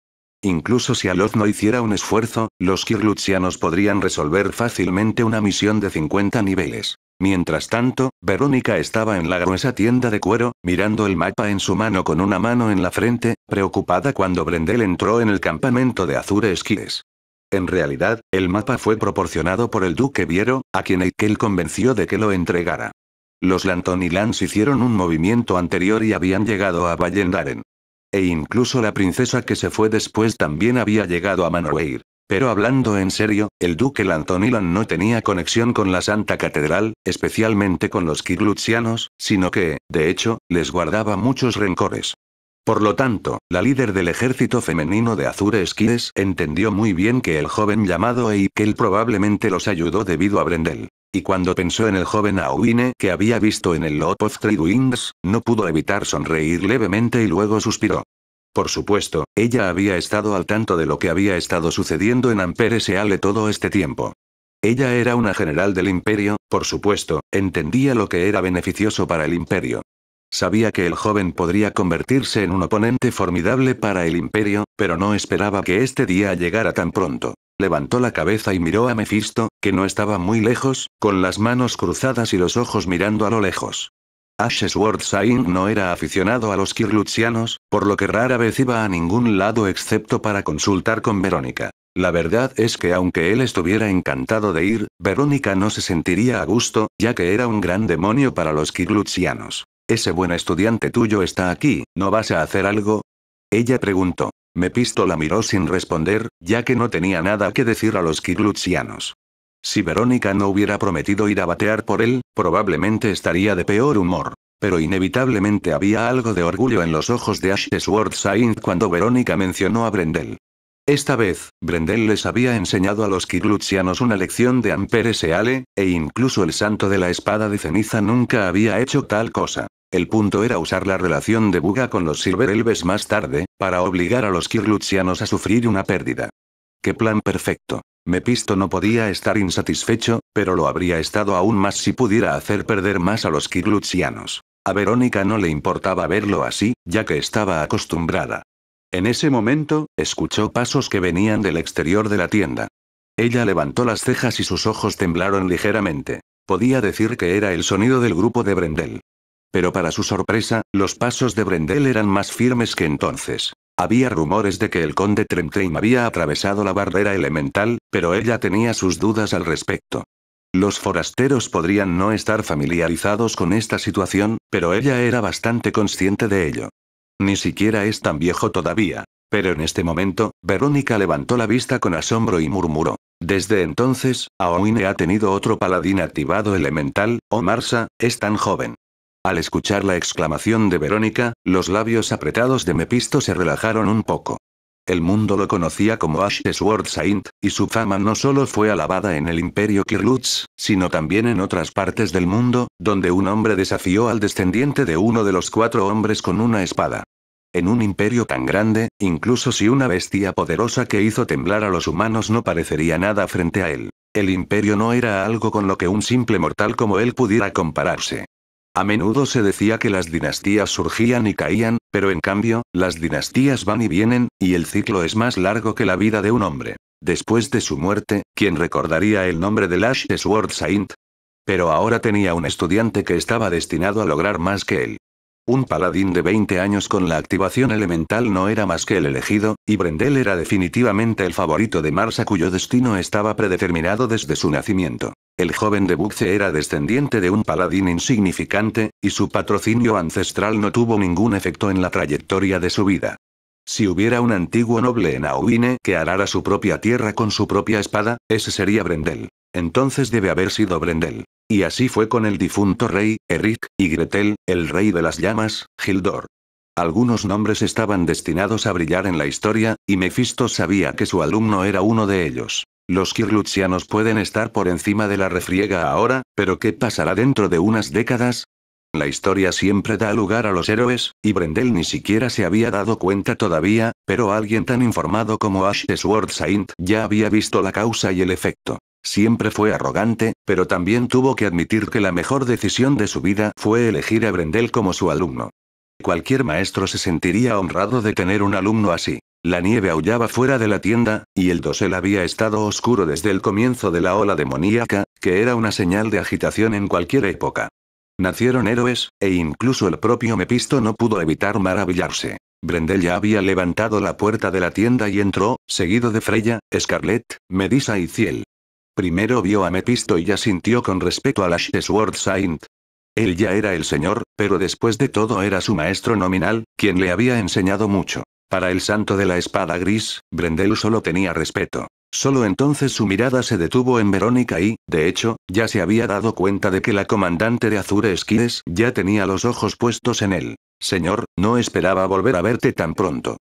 Incluso si Aloz no hiciera un esfuerzo, los Kirlutsianos podrían resolver fácilmente una misión de 50 niveles. Mientras tanto, Verónica estaba en la gruesa tienda de cuero, mirando el mapa en su mano con una mano en la frente, preocupada cuando Brendel entró en el campamento de Azure Esquiles. En realidad, el mapa fue proporcionado por el duque Viero, a quien Eikel convenció de que lo entregara. Los Lanton y hicieron un movimiento anterior y habían llegado a Vallendaren. E incluso la princesa que se fue después también había llegado a Manorweir. Pero hablando en serio, el duque Lantonilan no tenía conexión con la Santa Catedral, especialmente con los kirlutsianos, sino que, de hecho, les guardaba muchos rencores. Por lo tanto, la líder del ejército femenino de Azure Skies entendió muy bien que el joven llamado Eikel probablemente los ayudó debido a Brendel. Y cuando pensó en el joven Aouine que había visto en el Lot of no pudo evitar sonreír levemente y luego suspiró. Por supuesto, ella había estado al tanto de lo que había estado sucediendo en Ampere Seale todo este tiempo. Ella era una general del imperio, por supuesto, entendía lo que era beneficioso para el imperio. Sabía que el joven podría convertirse en un oponente formidable para el imperio, pero no esperaba que este día llegara tan pronto. Levantó la cabeza y miró a Mefisto, que no estaba muy lejos, con las manos cruzadas y los ojos mirando a lo lejos. Ashesworth Sain no era aficionado a los kirlutsianos, por lo que rara vez iba a ningún lado excepto para consultar con Verónica. La verdad es que aunque él estuviera encantado de ir, Verónica no se sentiría a gusto, ya que era un gran demonio para los kirlutsianos. Ese buen estudiante tuyo está aquí, ¿no vas a hacer algo? Ella preguntó. Mepisto la miró sin responder, ya que no tenía nada que decir a los kirlutsianos. Si Verónica no hubiera prometido ir a batear por él, probablemente estaría de peor humor. Pero inevitablemente había algo de orgullo en los ojos de Ash Swords Saint cuando Verónica mencionó a Brendel. Esta vez, Brendel les había enseñado a los kirluzianos una lección de Ampere Seale, e incluso el santo de la espada de ceniza nunca había hecho tal cosa. El punto era usar la relación de Buga con los Silver Elves más tarde, para obligar a los Kirlutsianos a sufrir una pérdida. ¡Qué plan perfecto! Mepisto no podía estar insatisfecho, pero lo habría estado aún más si pudiera hacer perder más a los kirlutsianos. A Verónica no le importaba verlo así, ya que estaba acostumbrada. En ese momento, escuchó pasos que venían del exterior de la tienda. Ella levantó las cejas y sus ojos temblaron ligeramente. Podía decir que era el sonido del grupo de Brendel. Pero para su sorpresa, los pasos de Brendel eran más firmes que entonces. Había rumores de que el conde Tremtreim había atravesado la barrera elemental, pero ella tenía sus dudas al respecto. Los forasteros podrían no estar familiarizados con esta situación, pero ella era bastante consciente de ello. Ni siquiera es tan viejo todavía. Pero en este momento, Verónica levantó la vista con asombro y murmuró. Desde entonces, Aoine ha tenido otro paladín activado elemental, o oh Marsa, es tan joven. Al escuchar la exclamación de Verónica, los labios apretados de Mepisto se relajaron un poco. El mundo lo conocía como Sword Saint, y su fama no solo fue alabada en el imperio Kirlutz, sino también en otras partes del mundo, donde un hombre desafió al descendiente de uno de los cuatro hombres con una espada. En un imperio tan grande, incluso si una bestia poderosa que hizo temblar a los humanos no parecería nada frente a él. El imperio no era algo con lo que un simple mortal como él pudiera compararse. A menudo se decía que las dinastías surgían y caían, pero en cambio, las dinastías van y vienen, y el ciclo es más largo que la vida de un hombre. Después de su muerte, ¿quién recordaría el nombre de Lash de Sword Saint? Pero ahora tenía un estudiante que estaba destinado a lograr más que él. Un paladín de 20 años con la activación elemental no era más que el elegido, y Brendel era definitivamente el favorito de Marsa cuyo destino estaba predeterminado desde su nacimiento. El joven de Buce era descendiente de un paladín insignificante, y su patrocinio ancestral no tuvo ningún efecto en la trayectoria de su vida. Si hubiera un antiguo noble en Auine que arara su propia tierra con su propia espada, ese sería Brendel. Entonces debe haber sido Brendel. Y así fue con el difunto rey, Eric, y Gretel, el rey de las llamas, Gildor. Algunos nombres estaban destinados a brillar en la historia, y Mefisto sabía que su alumno era uno de ellos. Los kirlutsianos pueden estar por encima de la refriega ahora, pero ¿qué pasará dentro de unas décadas? La historia siempre da lugar a los héroes, y Brendel ni siquiera se había dado cuenta todavía, pero alguien tan informado como Ash de Sword Saint ya había visto la causa y el efecto. Siempre fue arrogante, pero también tuvo que admitir que la mejor decisión de su vida fue elegir a Brendel como su alumno. Cualquier maestro se sentiría honrado de tener un alumno así. La nieve aullaba fuera de la tienda, y el dosel había estado oscuro desde el comienzo de la ola demoníaca, que era una señal de agitación en cualquier época. Nacieron héroes, e incluso el propio Mepisto no pudo evitar maravillarse. Brendel ya había levantado la puerta de la tienda y entró, seguido de Freya, Scarlett, Medisa y Ciel. Primero vio a Mepisto y ya sintió con respeto a las Sword Saint. Él ya era el señor, pero después de todo era su maestro nominal, quien le había enseñado mucho. Para el santo de la espada gris, Brendel solo tenía respeto. Solo entonces su mirada se detuvo en Verónica y, de hecho, ya se había dado cuenta de que la comandante de Azure Esquides ya tenía los ojos puestos en él. Señor, no esperaba volver a verte tan pronto.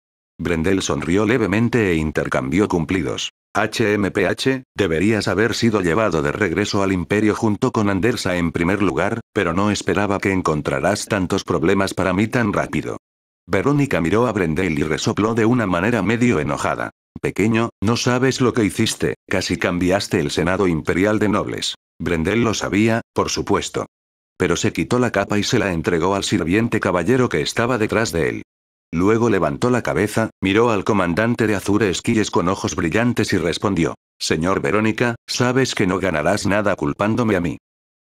Brendel sonrió levemente e intercambió cumplidos. HMPH, deberías haber sido llevado de regreso al imperio junto con Andersa en primer lugar, pero no esperaba que encontrarás tantos problemas para mí tan rápido. Verónica miró a Brendel y resopló de una manera medio enojada. Pequeño, no sabes lo que hiciste, casi cambiaste el Senado Imperial de Nobles. Brendel lo sabía, por supuesto. Pero se quitó la capa y se la entregó al sirviente caballero que estaba detrás de él. Luego levantó la cabeza, miró al comandante de Azure esquíes con ojos brillantes y respondió. Señor Verónica, sabes que no ganarás nada culpándome a mí.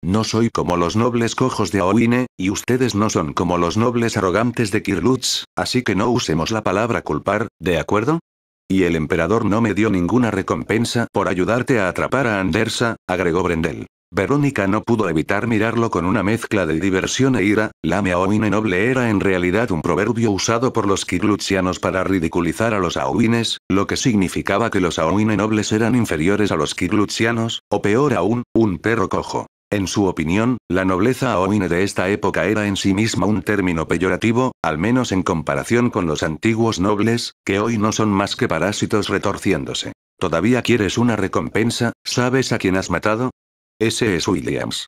No soy como los nobles cojos de Aoine, y ustedes no son como los nobles arrogantes de Kirlutz, así que no usemos la palabra culpar, ¿de acuerdo? Y el emperador no me dio ninguna recompensa por ayudarte a atrapar a Andersa, agregó Brendel. Verónica no pudo evitar mirarlo con una mezcla de diversión e ira, la Aowine noble era en realidad un proverbio usado por los kirlutzianos para ridiculizar a los Aowines, lo que significaba que los Aowine nobles eran inferiores a los kirlutzianos, o peor aún, un perro cojo. En su opinión, la nobleza aoine de esta época era en sí misma un término peyorativo, al menos en comparación con los antiguos nobles, que hoy no son más que parásitos retorciéndose. ¿Todavía quieres una recompensa? ¿Sabes a quién has matado? Ese es Williams.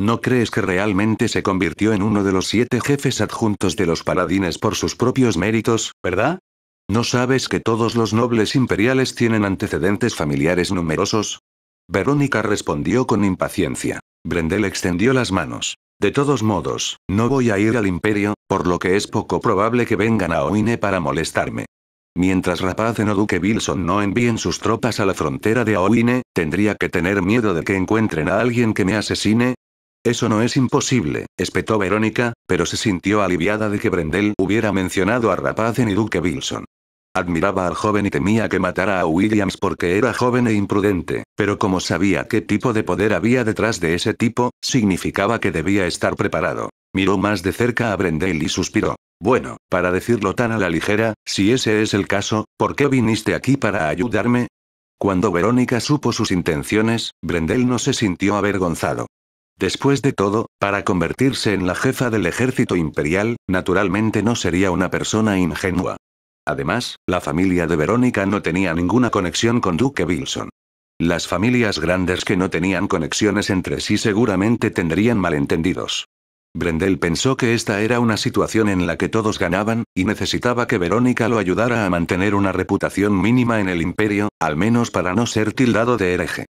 ¿No crees que realmente se convirtió en uno de los siete jefes adjuntos de los paladines por sus propios méritos, verdad? ¿No sabes que todos los nobles imperiales tienen antecedentes familiares numerosos? Verónica respondió con impaciencia. Brendel extendió las manos. De todos modos, no voy a ir al imperio, por lo que es poco probable que vengan a Oine para molestarme. Mientras Rapaz o Duque Wilson no envíen sus tropas a la frontera de Owine, ¿tendría que tener miedo de que encuentren a alguien que me asesine? Eso no es imposible, espetó Verónica, pero se sintió aliviada de que Brendel hubiera mencionado a Rapaz y Duque Wilson. Admiraba al joven y temía que matara a Williams porque era joven e imprudente, pero como sabía qué tipo de poder había detrás de ese tipo, significaba que debía estar preparado. Miró más de cerca a Brendel y suspiró. Bueno, para decirlo tan a la ligera, si ese es el caso, ¿por qué viniste aquí para ayudarme? Cuando Verónica supo sus intenciones, Brendel no se sintió avergonzado. Después de todo, para convertirse en la jefa del ejército imperial, naturalmente no sería una persona ingenua. Además, la familia de Verónica no tenía ninguna conexión con Duque Wilson. Las familias grandes que no tenían conexiones entre sí seguramente tendrían malentendidos. Brendel pensó que esta era una situación en la que todos ganaban, y necesitaba que Verónica lo ayudara a mantener una reputación mínima en el imperio, al menos para no ser tildado de hereje.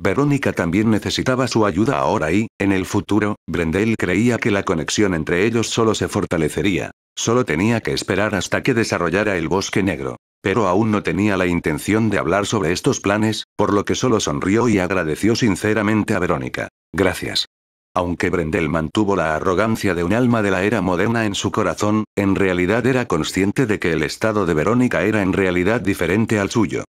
Verónica también necesitaba su ayuda ahora y, en el futuro, Brendel creía que la conexión entre ellos solo se fortalecería. Solo tenía que esperar hasta que desarrollara el bosque negro. Pero aún no tenía la intención de hablar sobre estos planes, por lo que solo sonrió y agradeció sinceramente a Verónica. Gracias. Aunque Brendel mantuvo la arrogancia de un alma de la era moderna en su corazón, en realidad era consciente de que el estado de Verónica era en realidad diferente al suyo.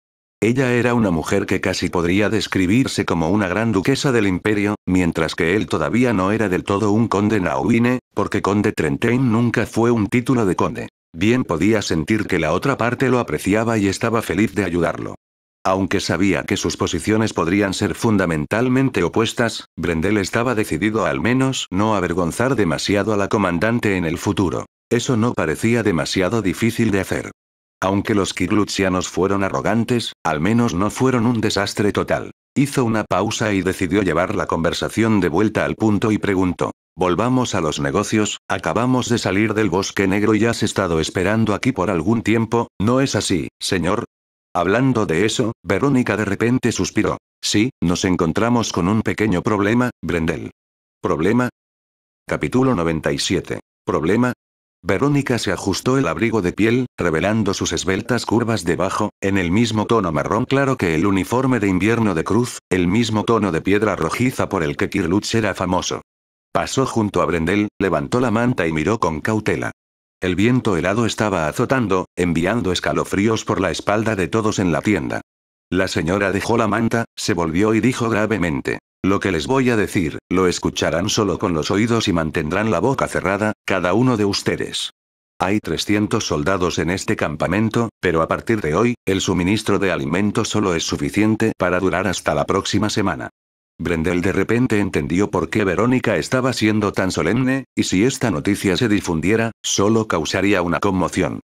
Ella era una mujer que casi podría describirse como una gran duquesa del imperio, mientras que él todavía no era del todo un conde Nauine, porque conde Trentain nunca fue un título de conde. Bien podía sentir que la otra parte lo apreciaba y estaba feliz de ayudarlo. Aunque sabía que sus posiciones podrían ser fundamentalmente opuestas, Brendel estaba decidido al menos no avergonzar demasiado a la comandante en el futuro. Eso no parecía demasiado difícil de hacer. Aunque los kirlutsianos fueron arrogantes, al menos no fueron un desastre total. Hizo una pausa y decidió llevar la conversación de vuelta al punto y preguntó. Volvamos a los negocios, acabamos de salir del bosque negro y has estado esperando aquí por algún tiempo, ¿no es así, señor? Hablando de eso, Verónica de repente suspiró. Sí, nos encontramos con un pequeño problema, Brendel. ¿Problema? Capítulo 97. ¿Problema? Verónica se ajustó el abrigo de piel, revelando sus esbeltas curvas debajo, en el mismo tono marrón claro que el uniforme de invierno de Cruz, el mismo tono de piedra rojiza por el que Kirluch era famoso. Pasó junto a Brendel, levantó la manta y miró con cautela. El viento helado estaba azotando, enviando escalofríos por la espalda de todos en la tienda. La señora dejó la manta, se volvió y dijo gravemente. Lo que les voy a decir, lo escucharán solo con los oídos y mantendrán la boca cerrada, cada uno de ustedes. Hay 300 soldados en este campamento, pero a partir de hoy, el suministro de alimentos solo es suficiente para durar hasta la próxima semana. Brendel de repente entendió por qué Verónica estaba siendo tan solemne, y si esta noticia se difundiera, solo causaría una conmoción.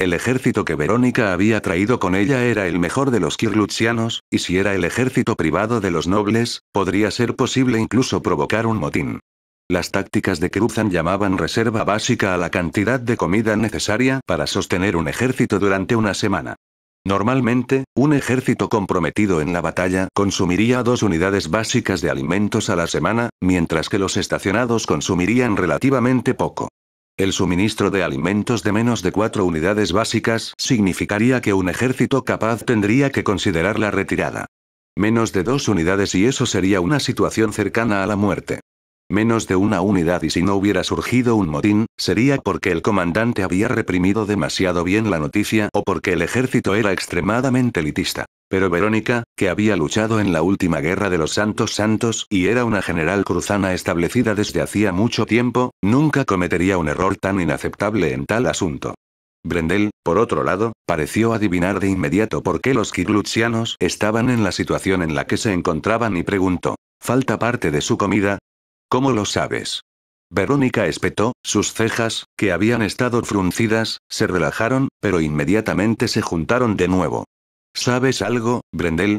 El ejército que Verónica había traído con ella era el mejor de los kirlutsianos, y si era el ejército privado de los nobles, podría ser posible incluso provocar un motín. Las tácticas de Kruzan llamaban reserva básica a la cantidad de comida necesaria para sostener un ejército durante una semana. Normalmente, un ejército comprometido en la batalla consumiría dos unidades básicas de alimentos a la semana, mientras que los estacionados consumirían relativamente poco. El suministro de alimentos de menos de cuatro unidades básicas significaría que un ejército capaz tendría que considerar la retirada. Menos de dos unidades y eso sería una situación cercana a la muerte. Menos de una unidad y si no hubiera surgido un motín, sería porque el comandante había reprimido demasiado bien la noticia o porque el ejército era extremadamente elitista. Pero Verónica, que había luchado en la última guerra de los Santos Santos y era una general cruzana establecida desde hacía mucho tiempo, nunca cometería un error tan inaceptable en tal asunto. Brendel, por otro lado, pareció adivinar de inmediato por qué los kirlutsianos estaban en la situación en la que se encontraban y preguntó, ¿falta parte de su comida? ¿Cómo lo sabes? Verónica espetó, sus cejas, que habían estado fruncidas, se relajaron, pero inmediatamente se juntaron de nuevo. ¿Sabes algo, Brendel?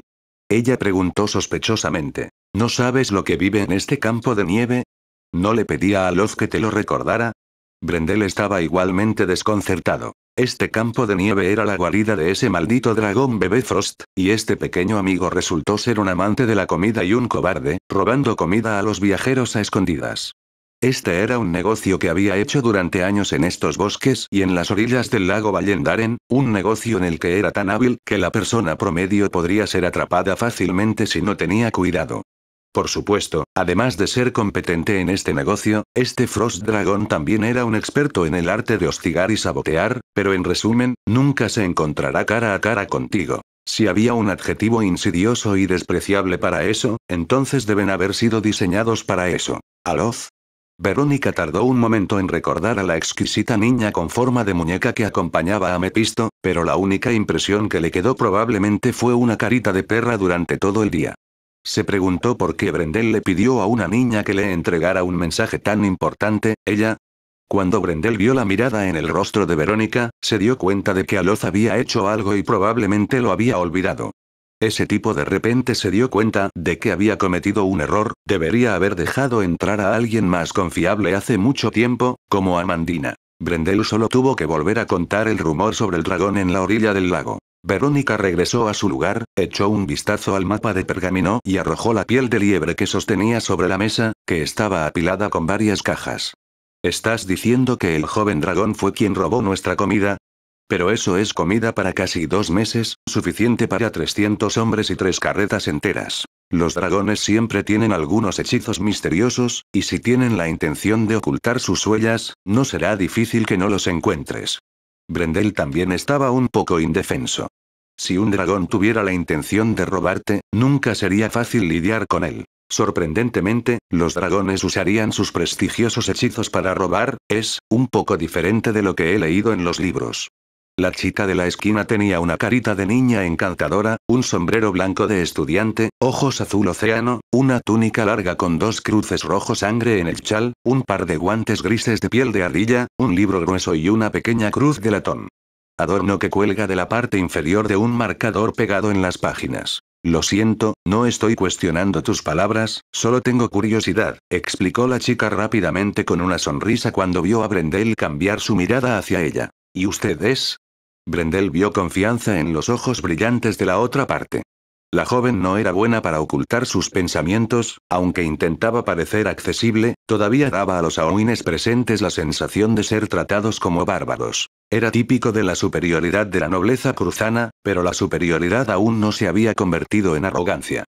Ella preguntó sospechosamente. ¿No sabes lo que vive en este campo de nieve? ¿No le pedía a los que te lo recordara? Brendel estaba igualmente desconcertado. Este campo de nieve era la guarida de ese maldito dragón bebé Frost, y este pequeño amigo resultó ser un amante de la comida y un cobarde, robando comida a los viajeros a escondidas. Este era un negocio que había hecho durante años en estos bosques y en las orillas del lago Vallendaren, un negocio en el que era tan hábil que la persona promedio podría ser atrapada fácilmente si no tenía cuidado. Por supuesto, además de ser competente en este negocio, este Frost Dragon también era un experto en el arte de hostigar y sabotear, pero en resumen, nunca se encontrará cara a cara contigo. Si había un adjetivo insidioso y despreciable para eso, entonces deben haber sido diseñados para eso. Aloz, Verónica tardó un momento en recordar a la exquisita niña con forma de muñeca que acompañaba a Mepisto, pero la única impresión que le quedó probablemente fue una carita de perra durante todo el día. Se preguntó por qué Brendel le pidió a una niña que le entregara un mensaje tan importante, ella. Cuando Brendel vio la mirada en el rostro de Verónica, se dio cuenta de que Aloz había hecho algo y probablemente lo había olvidado. Ese tipo de repente se dio cuenta de que había cometido un error, debería haber dejado entrar a alguien más confiable hace mucho tiempo, como Amandina. Brendel solo tuvo que volver a contar el rumor sobre el dragón en la orilla del lago. Verónica regresó a su lugar, echó un vistazo al mapa de pergamino y arrojó la piel de liebre que sostenía sobre la mesa, que estaba apilada con varias cajas. ¿Estás diciendo que el joven dragón fue quien robó nuestra comida? Pero eso es comida para casi dos meses, suficiente para 300 hombres y tres carretas enteras. Los dragones siempre tienen algunos hechizos misteriosos, y si tienen la intención de ocultar sus huellas, no será difícil que no los encuentres. Brendel también estaba un poco indefenso. Si un dragón tuviera la intención de robarte, nunca sería fácil lidiar con él. Sorprendentemente, los dragones usarían sus prestigiosos hechizos para robar, es, un poco diferente de lo que he leído en los libros. La chica de la esquina tenía una carita de niña encantadora, un sombrero blanco de estudiante, ojos azul océano, una túnica larga con dos cruces rojo sangre en el chal, un par de guantes grises de piel de ardilla, un libro grueso y una pequeña cruz de latón. Adorno que cuelga de la parte inferior de un marcador pegado en las páginas. Lo siento, no estoy cuestionando tus palabras, solo tengo curiosidad, explicó la chica rápidamente con una sonrisa cuando vio a Brendel cambiar su mirada hacia ella. ¿Y ustedes. Brendel vio confianza en los ojos brillantes de la otra parte. La joven no era buena para ocultar sus pensamientos, aunque intentaba parecer accesible, todavía daba a los Aowines presentes la sensación de ser tratados como bárbaros. Era típico de la superioridad de la nobleza cruzana, pero la superioridad aún no se había convertido en arrogancia.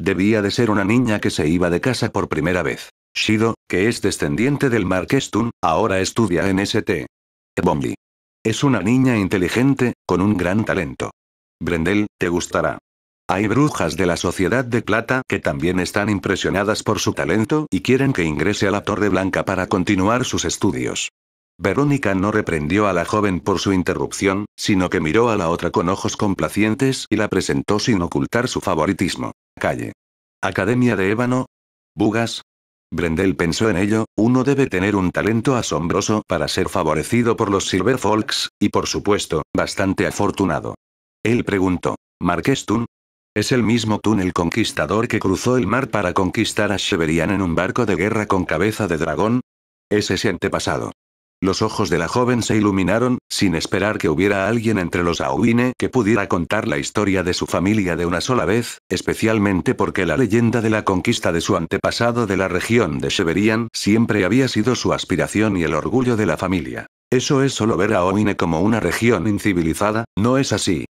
Debía de ser una niña que se iba de casa por primera vez. Shido, que es descendiente del Marqués Tun, ahora estudia en St. bombi es una niña inteligente, con un gran talento. Brendel, te gustará. Hay brujas de la Sociedad de Plata que también están impresionadas por su talento y quieren que ingrese a la Torre Blanca para continuar sus estudios. Verónica no reprendió a la joven por su interrupción, sino que miró a la otra con ojos complacientes y la presentó sin ocultar su favoritismo. Calle. Academia de Ébano. Bugas, Brendel pensó en ello, uno debe tener un talento asombroso para ser favorecido por los Silver y por supuesto, bastante afortunado. Él preguntó, ¿Marqués Tun? Es el mismo Tun el conquistador que cruzó el mar para conquistar a Sheverian en un barco de guerra con cabeza de dragón. Es ese antepasado. Los ojos de la joven se iluminaron, sin esperar que hubiera alguien entre los Aouine que pudiera contar la historia de su familia de una sola vez, especialmente porque la leyenda de la conquista de su antepasado de la región de Sheverian siempre había sido su aspiración y el orgullo de la familia. Eso es solo ver a Aouine como una región incivilizada, no es así.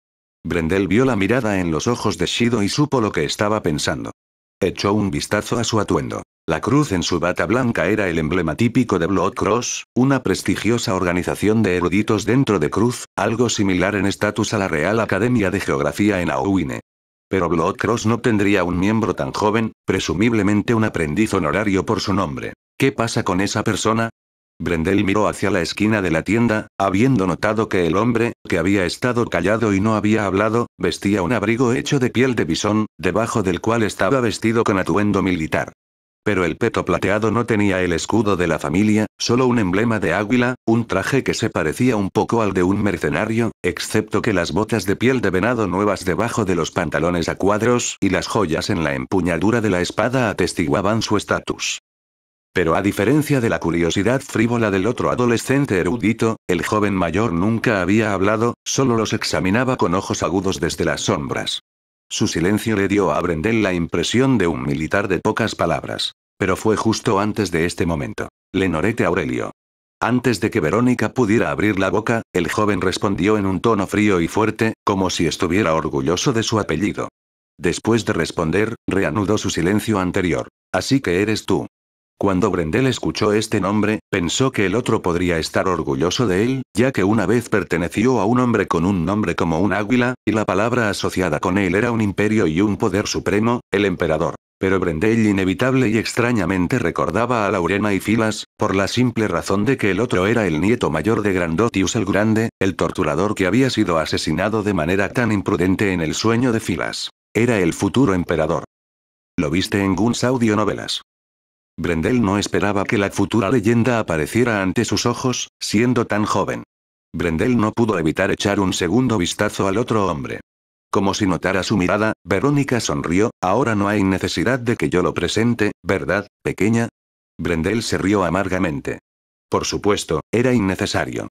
Brendel vio la mirada en los ojos de Shido y supo lo que estaba pensando. Echó un vistazo a su atuendo. La cruz en su bata blanca era el emblema típico de Blood Cross, una prestigiosa organización de eruditos dentro de Cruz, algo similar en estatus a la Real Academia de Geografía en Auine. Pero Blood Cross no tendría un miembro tan joven, presumiblemente un aprendiz honorario por su nombre. ¿Qué pasa con esa persona? Brendel miró hacia la esquina de la tienda, habiendo notado que el hombre, que había estado callado y no había hablado, vestía un abrigo hecho de piel de bisón, debajo del cual estaba vestido con atuendo militar. Pero el peto plateado no tenía el escudo de la familia, solo un emblema de águila, un traje que se parecía un poco al de un mercenario, excepto que las botas de piel de venado nuevas debajo de los pantalones a cuadros y las joyas en la empuñadura de la espada atestiguaban su estatus. Pero a diferencia de la curiosidad frívola del otro adolescente erudito, el joven mayor nunca había hablado, solo los examinaba con ojos agudos desde las sombras. Su silencio le dio a Brendel la impresión de un militar de pocas palabras. Pero fue justo antes de este momento. Lenorete Aurelio. Antes de que Verónica pudiera abrir la boca, el joven respondió en un tono frío y fuerte, como si estuviera orgulloso de su apellido. Después de responder, reanudó su silencio anterior. Así que eres tú. Cuando Brendel escuchó este nombre, pensó que el otro podría estar orgulloso de él, ya que una vez perteneció a un hombre con un nombre como un águila, y la palabra asociada con él era un imperio y un poder supremo, el emperador. Pero Brendel inevitable y extrañamente recordaba a Laurena y Filas, por la simple razón de que el otro era el nieto mayor de Grandotius el Grande, el torturador que había sido asesinado de manera tan imprudente en el sueño de Filas. Era el futuro emperador. Lo viste en Guns Audio Novelas. Brendel no esperaba que la futura leyenda apareciera ante sus ojos, siendo tan joven. Brendel no pudo evitar echar un segundo vistazo al otro hombre. Como si notara su mirada, Verónica sonrió, ahora no hay necesidad de que yo lo presente, ¿verdad, pequeña? Brendel se rió amargamente. Por supuesto, era innecesario.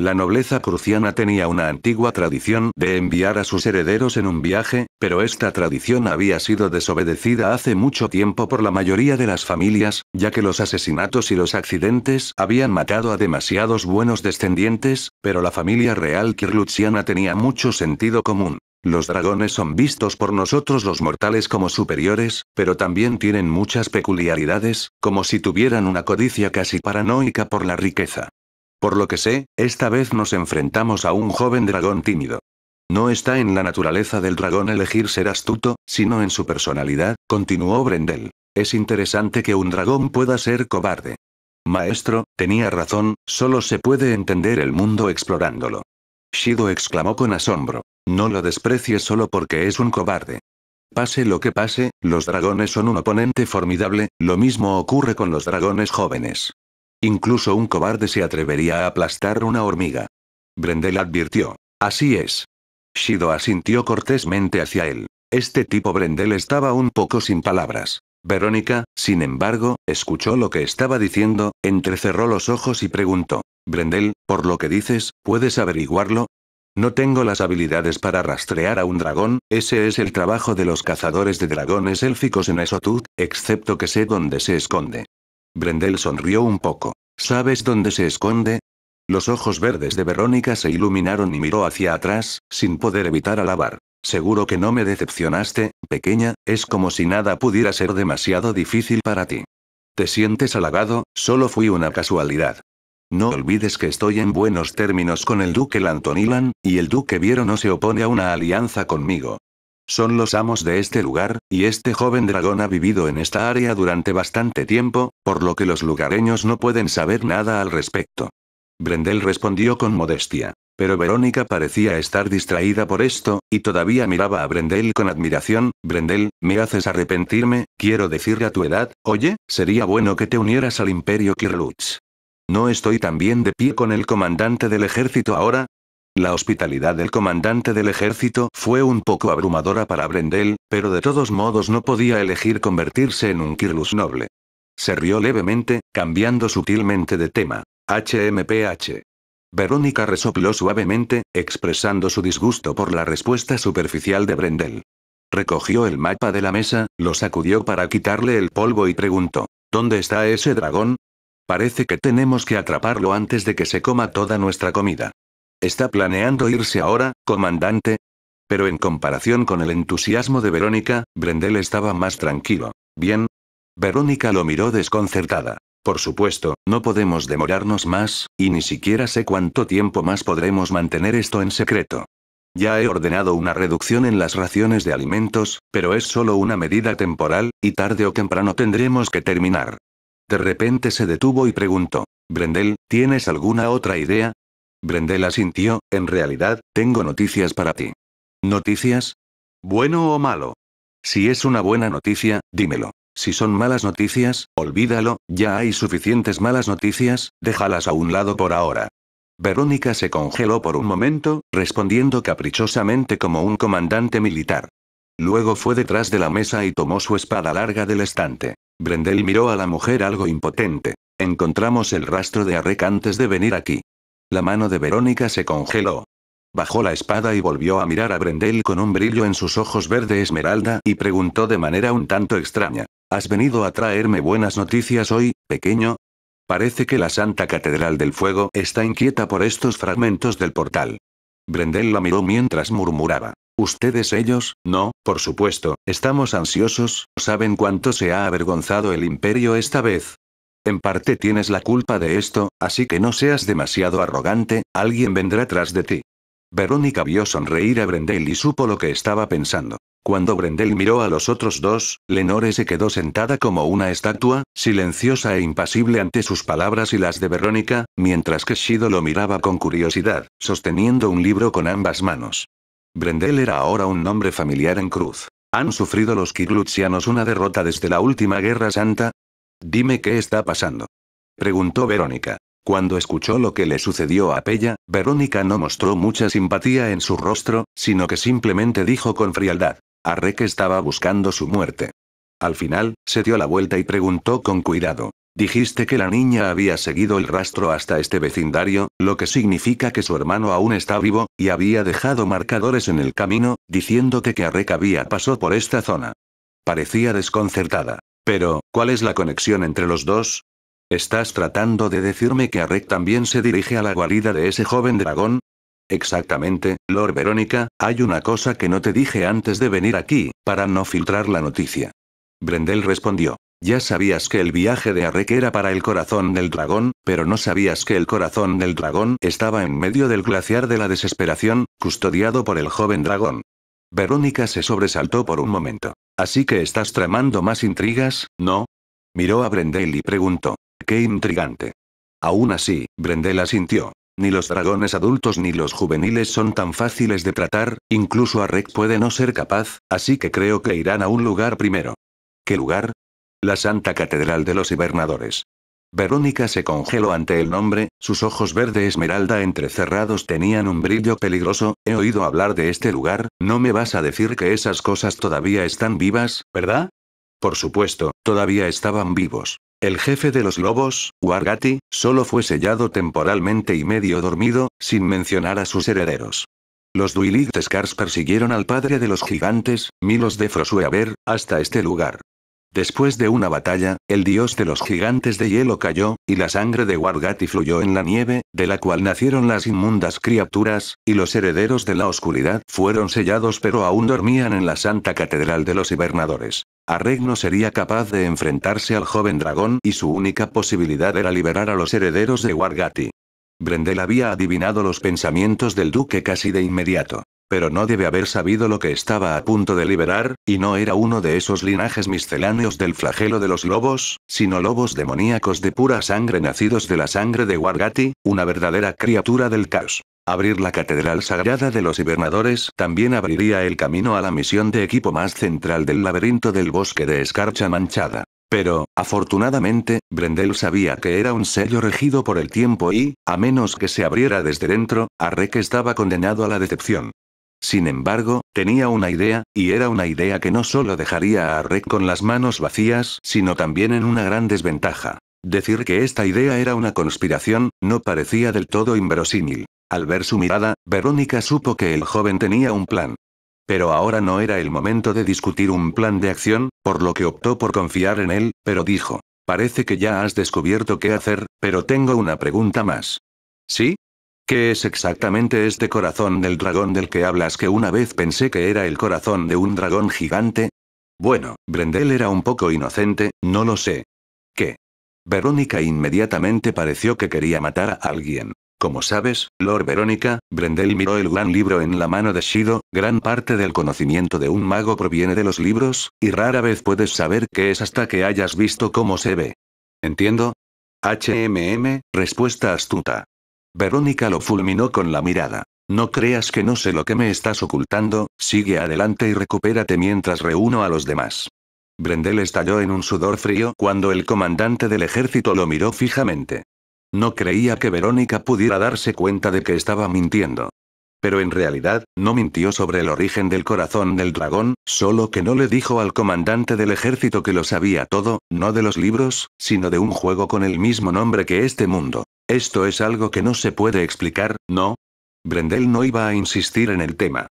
La nobleza cruciana tenía una antigua tradición de enviar a sus herederos en un viaje, pero esta tradición había sido desobedecida hace mucho tiempo por la mayoría de las familias, ya que los asesinatos y los accidentes habían matado a demasiados buenos descendientes, pero la familia real kirluciana tenía mucho sentido común. Los dragones son vistos por nosotros los mortales como superiores, pero también tienen muchas peculiaridades, como si tuvieran una codicia casi paranoica por la riqueza. Por lo que sé, esta vez nos enfrentamos a un joven dragón tímido. No está en la naturaleza del dragón elegir ser astuto, sino en su personalidad, continuó Brendel. Es interesante que un dragón pueda ser cobarde. Maestro, tenía razón, solo se puede entender el mundo explorándolo. Shido exclamó con asombro. No lo desprecies solo porque es un cobarde. Pase lo que pase, los dragones son un oponente formidable, lo mismo ocurre con los dragones jóvenes. Incluso un cobarde se atrevería a aplastar una hormiga. Brendel advirtió. Así es. Shido asintió cortésmente hacia él. Este tipo Brendel estaba un poco sin palabras. Verónica, sin embargo, escuchó lo que estaba diciendo, entrecerró los ojos y preguntó. Brendel, por lo que dices, ¿puedes averiguarlo? No tengo las habilidades para rastrear a un dragón, ese es el trabajo de los cazadores de dragones élficos en Esotut, excepto que sé dónde se esconde. Brendel sonrió un poco. ¿Sabes dónde se esconde? Los ojos verdes de Verónica se iluminaron y miró hacia atrás, sin poder evitar alabar. Seguro que no me decepcionaste, pequeña, es como si nada pudiera ser demasiado difícil para ti. Te sientes halagado, solo fui una casualidad. No olvides que estoy en buenos términos con el duque Lantonilan, y el duque Viero no se opone a una alianza conmigo. Son los amos de este lugar, y este joven dragón ha vivido en esta área durante bastante tiempo, por lo que los lugareños no pueden saber nada al respecto. Brendel respondió con modestia. Pero Verónica parecía estar distraída por esto, y todavía miraba a Brendel con admiración. Brendel, me haces arrepentirme, quiero decirle a tu edad, oye, sería bueno que te unieras al Imperio Kirlutz. ¿No estoy tan bien de pie con el comandante del ejército ahora? La hospitalidad del comandante del ejército fue un poco abrumadora para Brendel, pero de todos modos no podía elegir convertirse en un Kirlus noble. Se rió levemente, cambiando sutilmente de tema. HMPH. Verónica resopló suavemente, expresando su disgusto por la respuesta superficial de Brendel. Recogió el mapa de la mesa, lo sacudió para quitarle el polvo y preguntó, ¿Dónde está ese dragón? Parece que tenemos que atraparlo antes de que se coma toda nuestra comida. ¿Está planeando irse ahora, comandante? Pero en comparación con el entusiasmo de Verónica, Brendel estaba más tranquilo. Bien. Verónica lo miró desconcertada. Por supuesto, no podemos demorarnos más, y ni siquiera sé cuánto tiempo más podremos mantener esto en secreto. Ya he ordenado una reducción en las raciones de alimentos, pero es solo una medida temporal, y tarde o temprano tendremos que terminar. De repente se detuvo y preguntó, Brendel, ¿tienes alguna otra idea? Brendel asintió, en realidad, tengo noticias para ti. ¿Noticias? ¿Bueno o malo? Si es una buena noticia, dímelo. Si son malas noticias, olvídalo, ya hay suficientes malas noticias, déjalas a un lado por ahora. Verónica se congeló por un momento, respondiendo caprichosamente como un comandante militar. Luego fue detrás de la mesa y tomó su espada larga del estante. Brendel miró a la mujer algo impotente. Encontramos el rastro de Arrec antes de venir aquí. La mano de Verónica se congeló. Bajó la espada y volvió a mirar a Brendel con un brillo en sus ojos verde esmeralda y preguntó de manera un tanto extraña. ¿Has venido a traerme buenas noticias hoy, pequeño? Parece que la Santa Catedral del Fuego está inquieta por estos fragmentos del portal. Brendel la miró mientras murmuraba. Ustedes ellos, no, por supuesto, estamos ansiosos, ¿saben cuánto se ha avergonzado el imperio esta vez? En parte tienes la culpa de esto, así que no seas demasiado arrogante, alguien vendrá tras de ti. Verónica vio sonreír a Brendel y supo lo que estaba pensando. Cuando Brendel miró a los otros dos, Lenore se quedó sentada como una estatua, silenciosa e impasible ante sus palabras y las de Verónica, mientras que Shido lo miraba con curiosidad, sosteniendo un libro con ambas manos. Brendel era ahora un nombre familiar en Cruz. Han sufrido los kirlutsianos una derrota desde la última Guerra Santa, Dime qué está pasando. Preguntó Verónica. Cuando escuchó lo que le sucedió a Pella, Verónica no mostró mucha simpatía en su rostro, sino que simplemente dijo con frialdad. que estaba buscando su muerte. Al final, se dio la vuelta y preguntó con cuidado. Dijiste que la niña había seguido el rastro hasta este vecindario, lo que significa que su hermano aún está vivo, y había dejado marcadores en el camino, diciéndote que Arrek había pasado por esta zona. Parecía desconcertada. Pero, ¿cuál es la conexión entre los dos? ¿Estás tratando de decirme que Arrek también se dirige a la guarida de ese joven dragón? Exactamente, Lord Verónica, hay una cosa que no te dije antes de venir aquí, para no filtrar la noticia. Brendel respondió. Ya sabías que el viaje de Arrek era para el corazón del dragón, pero no sabías que el corazón del dragón estaba en medio del glaciar de la desesperación, custodiado por el joven dragón. Verónica se sobresaltó por un momento. Así que estás tramando más intrigas, ¿no? Miró a Brendel y preguntó. ¡Qué intrigante! Aún así, Brendel asintió. Ni los dragones adultos ni los juveniles son tan fáciles de tratar, incluso a Rek puede no ser capaz, así que creo que irán a un lugar primero. ¿Qué lugar? La Santa Catedral de los Hibernadores. Verónica se congeló ante el nombre, sus ojos verde esmeralda entrecerrados tenían un brillo peligroso, he oído hablar de este lugar, no me vas a decir que esas cosas todavía están vivas, ¿verdad? Por supuesto, todavía estaban vivos. El jefe de los lobos, Wargati, solo fue sellado temporalmente y medio dormido, sin mencionar a sus herederos. Los Duilith Scars persiguieron al padre de los gigantes, Milos de Frosueaver, hasta este lugar. Después de una batalla, el dios de los gigantes de hielo cayó, y la sangre de Wargati fluyó en la nieve, de la cual nacieron las inmundas criaturas, y los herederos de la oscuridad fueron sellados pero aún dormían en la santa catedral de los hibernadores. Arreg no sería capaz de enfrentarse al joven dragón y su única posibilidad era liberar a los herederos de Wargati. Brendel había adivinado los pensamientos del duque casi de inmediato pero no debe haber sabido lo que estaba a punto de liberar, y no era uno de esos linajes misceláneos del flagelo de los lobos, sino lobos demoníacos de pura sangre nacidos de la sangre de Wargati, una verdadera criatura del caos. Abrir la Catedral Sagrada de los Hibernadores también abriría el camino a la misión de equipo más central del laberinto del bosque de escarcha manchada. Pero, afortunadamente, Brendel sabía que era un sello regido por el tiempo y, a menos que se abriera desde dentro, Arrek estaba condenado a la decepción. Sin embargo, tenía una idea, y era una idea que no solo dejaría a Red con las manos vacías, sino también en una gran desventaja. Decir que esta idea era una conspiración, no parecía del todo inverosímil. Al ver su mirada, Verónica supo que el joven tenía un plan. Pero ahora no era el momento de discutir un plan de acción, por lo que optó por confiar en él, pero dijo, parece que ya has descubierto qué hacer, pero tengo una pregunta más. ¿Sí? ¿Qué es exactamente este corazón del dragón del que hablas que una vez pensé que era el corazón de un dragón gigante? Bueno, Brendel era un poco inocente, no lo sé. ¿Qué? Verónica inmediatamente pareció que quería matar a alguien. Como sabes, Lord Verónica, Brendel miró el gran libro en la mano de Shido, gran parte del conocimiento de un mago proviene de los libros, y rara vez puedes saber qué es hasta que hayas visto cómo se ve. ¿Entiendo? HMM, respuesta astuta. Verónica lo fulminó con la mirada. No creas que no sé lo que me estás ocultando, sigue adelante y recupérate mientras reúno a los demás. Brendel estalló en un sudor frío cuando el comandante del ejército lo miró fijamente. No creía que Verónica pudiera darse cuenta de que estaba mintiendo. Pero en realidad, no mintió sobre el origen del corazón del dragón, solo que no le dijo al comandante del ejército que lo sabía todo, no de los libros, sino de un juego con el mismo nombre que este mundo. Esto es algo que no se puede explicar, ¿no? Brendel no iba a insistir en el tema.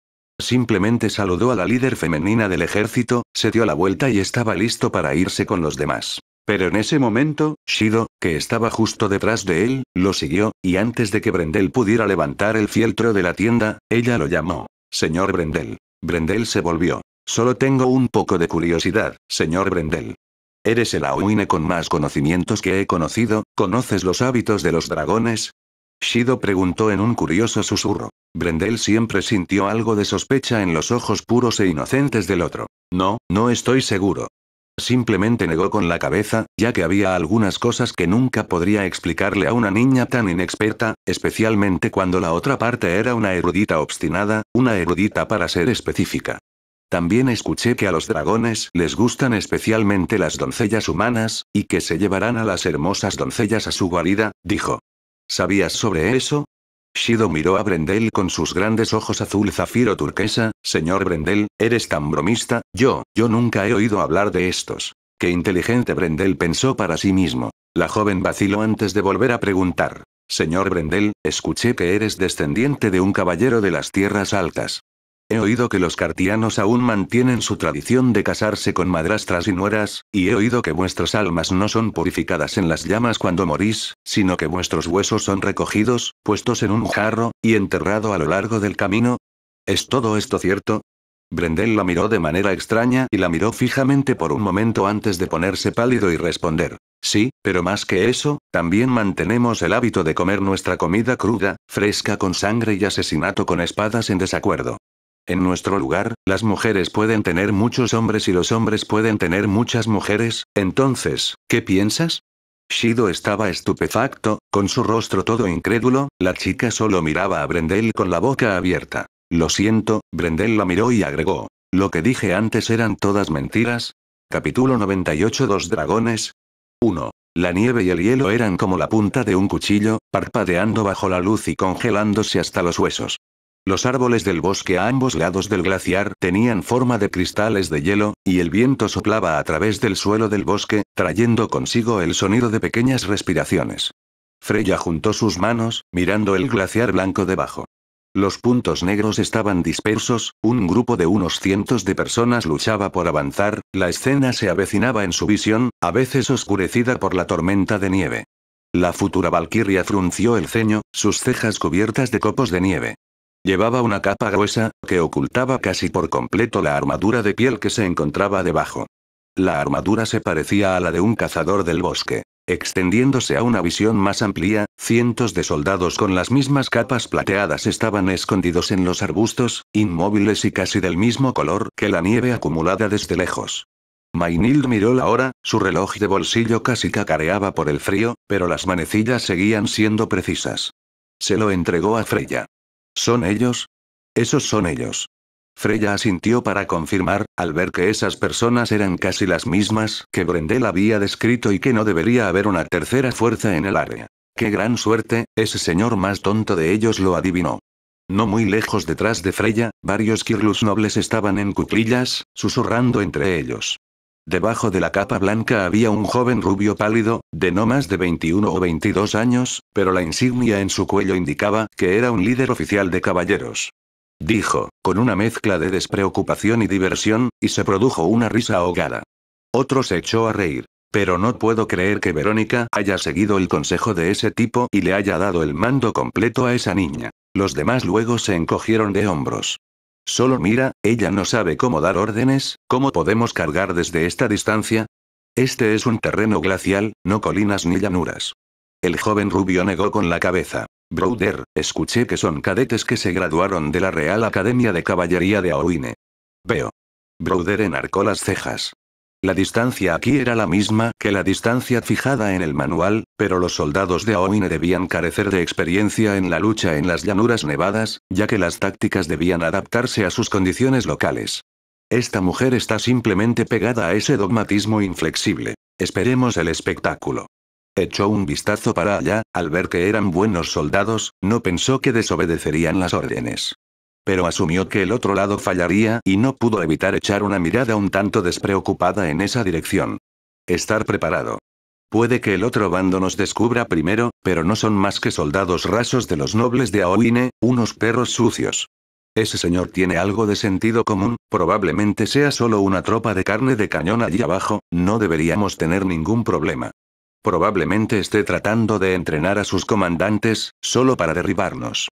Simplemente saludó a la líder femenina del ejército, se dio la vuelta y estaba listo para irse con los demás. Pero en ese momento, Shido, que estaba justo detrás de él, lo siguió, y antes de que Brendel pudiera levantar el fieltro de la tienda, ella lo llamó. Señor Brendel. Brendel se volvió. Solo tengo un poco de curiosidad, señor Brendel. Eres el Aouine con más conocimientos que he conocido, ¿conoces los hábitos de los dragones? Shido preguntó en un curioso susurro. Brendel siempre sintió algo de sospecha en los ojos puros e inocentes del otro. No, no estoy seguro, Simplemente negó con la cabeza, ya que había algunas cosas que nunca podría explicarle a una niña tan inexperta, especialmente cuando la otra parte era una erudita obstinada, una erudita para ser específica. También escuché que a los dragones les gustan especialmente las doncellas humanas, y que se llevarán a las hermosas doncellas a su guarida, dijo. ¿Sabías sobre eso? Shido miró a Brendel con sus grandes ojos azul zafiro turquesa, señor Brendel, eres tan bromista, yo, yo nunca he oído hablar de estos. Qué inteligente Brendel pensó para sí mismo. La joven vaciló antes de volver a preguntar. Señor Brendel, escuché que eres descendiente de un caballero de las tierras altas. He oído que los cartianos aún mantienen su tradición de casarse con madrastras y nueras, y he oído que vuestras almas no son purificadas en las llamas cuando morís, sino que vuestros huesos son recogidos, puestos en un jarro, y enterrado a lo largo del camino. ¿Es todo esto cierto? Brendel la miró de manera extraña y la miró fijamente por un momento antes de ponerse pálido y responder. Sí, pero más que eso, también mantenemos el hábito de comer nuestra comida cruda, fresca con sangre y asesinato con espadas en desacuerdo. En nuestro lugar, las mujeres pueden tener muchos hombres y los hombres pueden tener muchas mujeres, entonces, ¿qué piensas? Shido estaba estupefacto, con su rostro todo incrédulo, la chica solo miraba a Brendel con la boca abierta. Lo siento, Brendel la miró y agregó. Lo que dije antes eran todas mentiras. Capítulo 98 Dos dragones. 1. La nieve y el hielo eran como la punta de un cuchillo, parpadeando bajo la luz y congelándose hasta los huesos. Los árboles del bosque a ambos lados del glaciar tenían forma de cristales de hielo, y el viento soplaba a través del suelo del bosque, trayendo consigo el sonido de pequeñas respiraciones. Freya juntó sus manos, mirando el glaciar blanco debajo. Los puntos negros estaban dispersos, un grupo de unos cientos de personas luchaba por avanzar, la escena se avecinaba en su visión, a veces oscurecida por la tormenta de nieve. La futura Valquiria frunció el ceño, sus cejas cubiertas de copos de nieve. Llevaba una capa gruesa, que ocultaba casi por completo la armadura de piel que se encontraba debajo. La armadura se parecía a la de un cazador del bosque. Extendiéndose a una visión más amplia, cientos de soldados con las mismas capas plateadas estaban escondidos en los arbustos, inmóviles y casi del mismo color que la nieve acumulada desde lejos. Maynil miró la hora, su reloj de bolsillo casi cacareaba por el frío, pero las manecillas seguían siendo precisas. Se lo entregó a Freya. ¿Son ellos? Esos son ellos. Freya asintió para confirmar, al ver que esas personas eran casi las mismas que Brendel había descrito y que no debería haber una tercera fuerza en el área. Qué gran suerte, ese señor más tonto de ellos lo adivinó. No muy lejos detrás de Freya, varios Kirlus nobles estaban en cuclillas, susurrando entre ellos. Debajo de la capa blanca había un joven rubio pálido, de no más de 21 o 22 años, pero la insignia en su cuello indicaba que era un líder oficial de caballeros. Dijo, con una mezcla de despreocupación y diversión, y se produjo una risa ahogada. Otro se echó a reír. Pero no puedo creer que Verónica haya seguido el consejo de ese tipo y le haya dado el mando completo a esa niña. Los demás luego se encogieron de hombros. Solo mira, ella no sabe cómo dar órdenes, cómo podemos cargar desde esta distancia. Este es un terreno glacial, no colinas ni llanuras. El joven rubio negó con la cabeza. Broder, escuché que son cadetes que se graduaron de la Real Academia de Caballería de Aoine. Veo. Broder enarcó las cejas. La distancia aquí era la misma que la distancia fijada en el manual, pero los soldados de Aoine debían carecer de experiencia en la lucha en las llanuras nevadas, ya que las tácticas debían adaptarse a sus condiciones locales. Esta mujer está simplemente pegada a ese dogmatismo inflexible. Esperemos el espectáculo. Echó un vistazo para allá, al ver que eran buenos soldados, no pensó que desobedecerían las órdenes. Pero asumió que el otro lado fallaría y no pudo evitar echar una mirada un tanto despreocupada en esa dirección. Estar preparado. Puede que el otro bando nos descubra primero, pero no son más que soldados rasos de los nobles de Aoine, unos perros sucios. Ese señor tiene algo de sentido común, probablemente sea solo una tropa de carne de cañón allí abajo, no deberíamos tener ningún problema. Probablemente esté tratando de entrenar a sus comandantes, solo para derribarnos.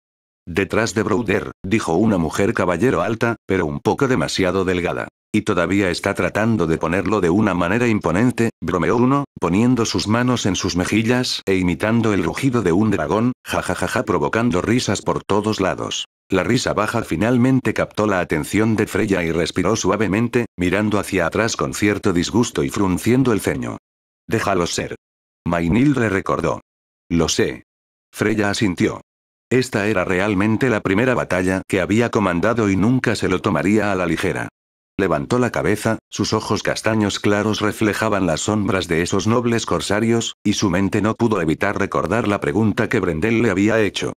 Detrás de Broder, dijo una mujer caballero alta, pero un poco demasiado delgada. Y todavía está tratando de ponerlo de una manera imponente, bromeó uno, poniendo sus manos en sus mejillas e imitando el rugido de un dragón, jajajaja provocando risas por todos lados. La risa baja finalmente captó la atención de Freya y respiró suavemente, mirando hacia atrás con cierto disgusto y frunciendo el ceño. Déjalo ser. Mainil le recordó. Lo sé. Freya asintió. Esta era realmente la primera batalla que había comandado y nunca se lo tomaría a la ligera. Levantó la cabeza, sus ojos castaños claros reflejaban las sombras de esos nobles corsarios, y su mente no pudo evitar recordar la pregunta que Brendel le había hecho.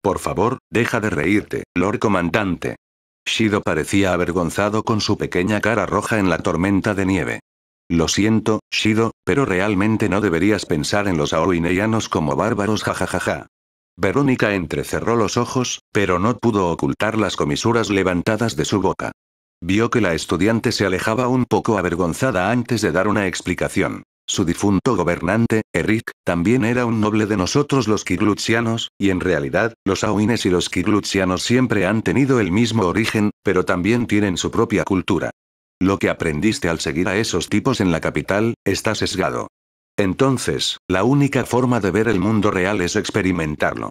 Por favor, deja de reírte, Lord Comandante. Shido parecía avergonzado con su pequeña cara roja en la tormenta de nieve. Lo siento, Shido, pero realmente no deberías pensar en los aoineyanos como bárbaros jajajaja. Verónica entrecerró los ojos, pero no pudo ocultar las comisuras levantadas de su boca. Vio que la estudiante se alejaba un poco avergonzada antes de dar una explicación. Su difunto gobernante, Eric, también era un noble de nosotros los kirluzianos, y en realidad, los aouines y los Kiglutsianos siempre han tenido el mismo origen, pero también tienen su propia cultura. Lo que aprendiste al seguir a esos tipos en la capital, está sesgado. Entonces, la única forma de ver el mundo real es experimentarlo.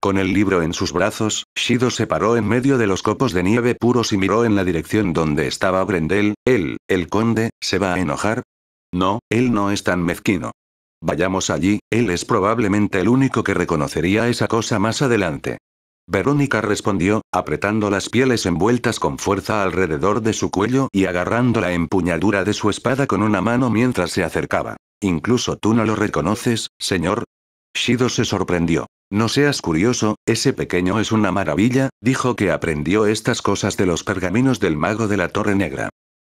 Con el libro en sus brazos, Shido se paró en medio de los copos de nieve puros y miró en la dirección donde estaba Brendel. Él, el conde, ¿se va a enojar? No, él no es tan mezquino. Vayamos allí, él es probablemente el único que reconocería esa cosa más adelante. Verónica respondió, apretando las pieles envueltas con fuerza alrededor de su cuello y agarrando la empuñadura de su espada con una mano mientras se acercaba. Incluso tú no lo reconoces, señor. Shido se sorprendió. No seas curioso, ese pequeño es una maravilla, dijo que aprendió estas cosas de los pergaminos del mago de la Torre Negra.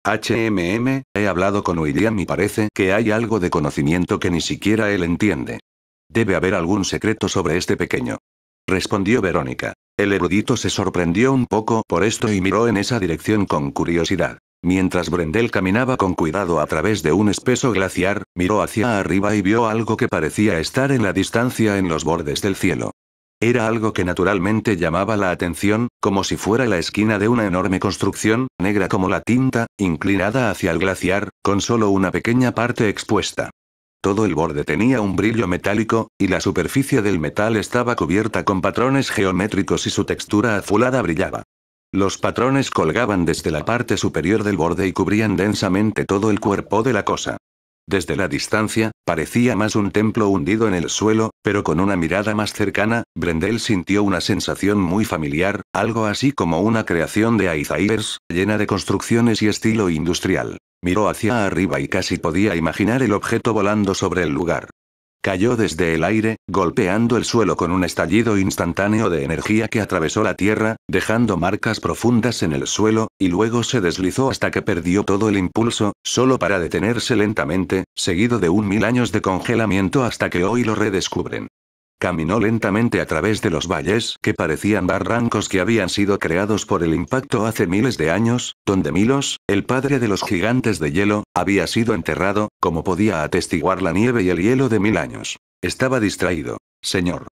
HMM, he hablado con William y parece que hay algo de conocimiento que ni siquiera él entiende. Debe haber algún secreto sobre este pequeño. Respondió Verónica. El erudito se sorprendió un poco por esto y miró en esa dirección con curiosidad. Mientras Brendel caminaba con cuidado a través de un espeso glaciar, miró hacia arriba y vio algo que parecía estar en la distancia en los bordes del cielo. Era algo que naturalmente llamaba la atención, como si fuera la esquina de una enorme construcción, negra como la tinta, inclinada hacia el glaciar, con solo una pequeña parte expuesta. Todo el borde tenía un brillo metálico, y la superficie del metal estaba cubierta con patrones geométricos y su textura azulada brillaba. Los patrones colgaban desde la parte superior del borde y cubrían densamente todo el cuerpo de la cosa. Desde la distancia, parecía más un templo hundido en el suelo, pero con una mirada más cercana, Brendel sintió una sensación muy familiar, algo así como una creación de Aizairs, llena de construcciones y estilo industrial. Miró hacia arriba y casi podía imaginar el objeto volando sobre el lugar. Cayó desde el aire, golpeando el suelo con un estallido instantáneo de energía que atravesó la tierra, dejando marcas profundas en el suelo, y luego se deslizó hasta que perdió todo el impulso, solo para detenerse lentamente, seguido de un mil años de congelamiento hasta que hoy lo redescubren. Caminó lentamente a través de los valles que parecían barrancos que habían sido creados por el impacto hace miles de años, donde Milos, el padre de los gigantes de hielo, había sido enterrado, como podía atestiguar la nieve y el hielo de mil años. Estaba distraído. Señor.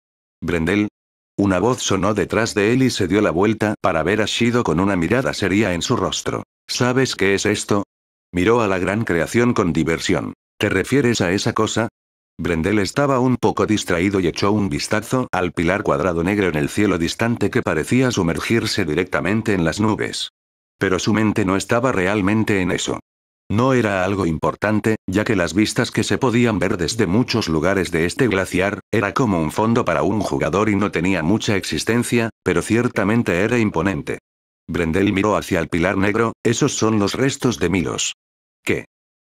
Brendel. Una voz sonó detrás de él y se dio la vuelta para ver a Shido con una mirada seria en su rostro. ¿Sabes qué es esto? Miró a la gran creación con diversión. ¿Te refieres a esa cosa? Brendel estaba un poco distraído y echó un vistazo al pilar cuadrado negro en el cielo distante que parecía sumergirse directamente en las nubes. Pero su mente no estaba realmente en eso. No era algo importante, ya que las vistas que se podían ver desde muchos lugares de este glaciar, era como un fondo para un jugador y no tenía mucha existencia, pero ciertamente era imponente. Brendel miró hacia el pilar negro, esos son los restos de Milos. ¿Qué?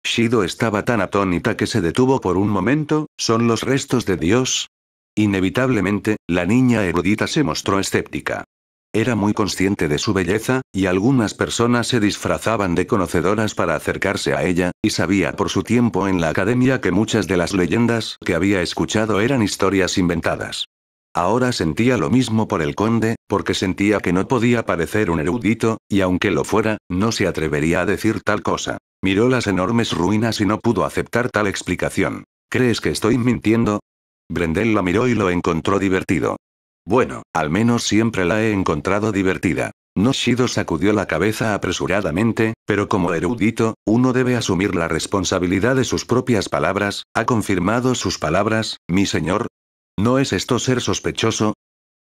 Shido estaba tan atónita que se detuvo por un momento, ¿son los restos de Dios? Inevitablemente, la niña erudita se mostró escéptica. Era muy consciente de su belleza, y algunas personas se disfrazaban de conocedoras para acercarse a ella, y sabía por su tiempo en la academia que muchas de las leyendas que había escuchado eran historias inventadas. Ahora sentía lo mismo por el conde, porque sentía que no podía parecer un erudito, y aunque lo fuera, no se atrevería a decir tal cosa. Miró las enormes ruinas y no pudo aceptar tal explicación. ¿Crees que estoy mintiendo? Brendel la miró y lo encontró divertido. Bueno, al menos siempre la he encontrado divertida. No Shido sacudió la cabeza apresuradamente, pero como erudito, uno debe asumir la responsabilidad de sus propias palabras, ha confirmado sus palabras, mi señor. ¿No es esto ser sospechoso?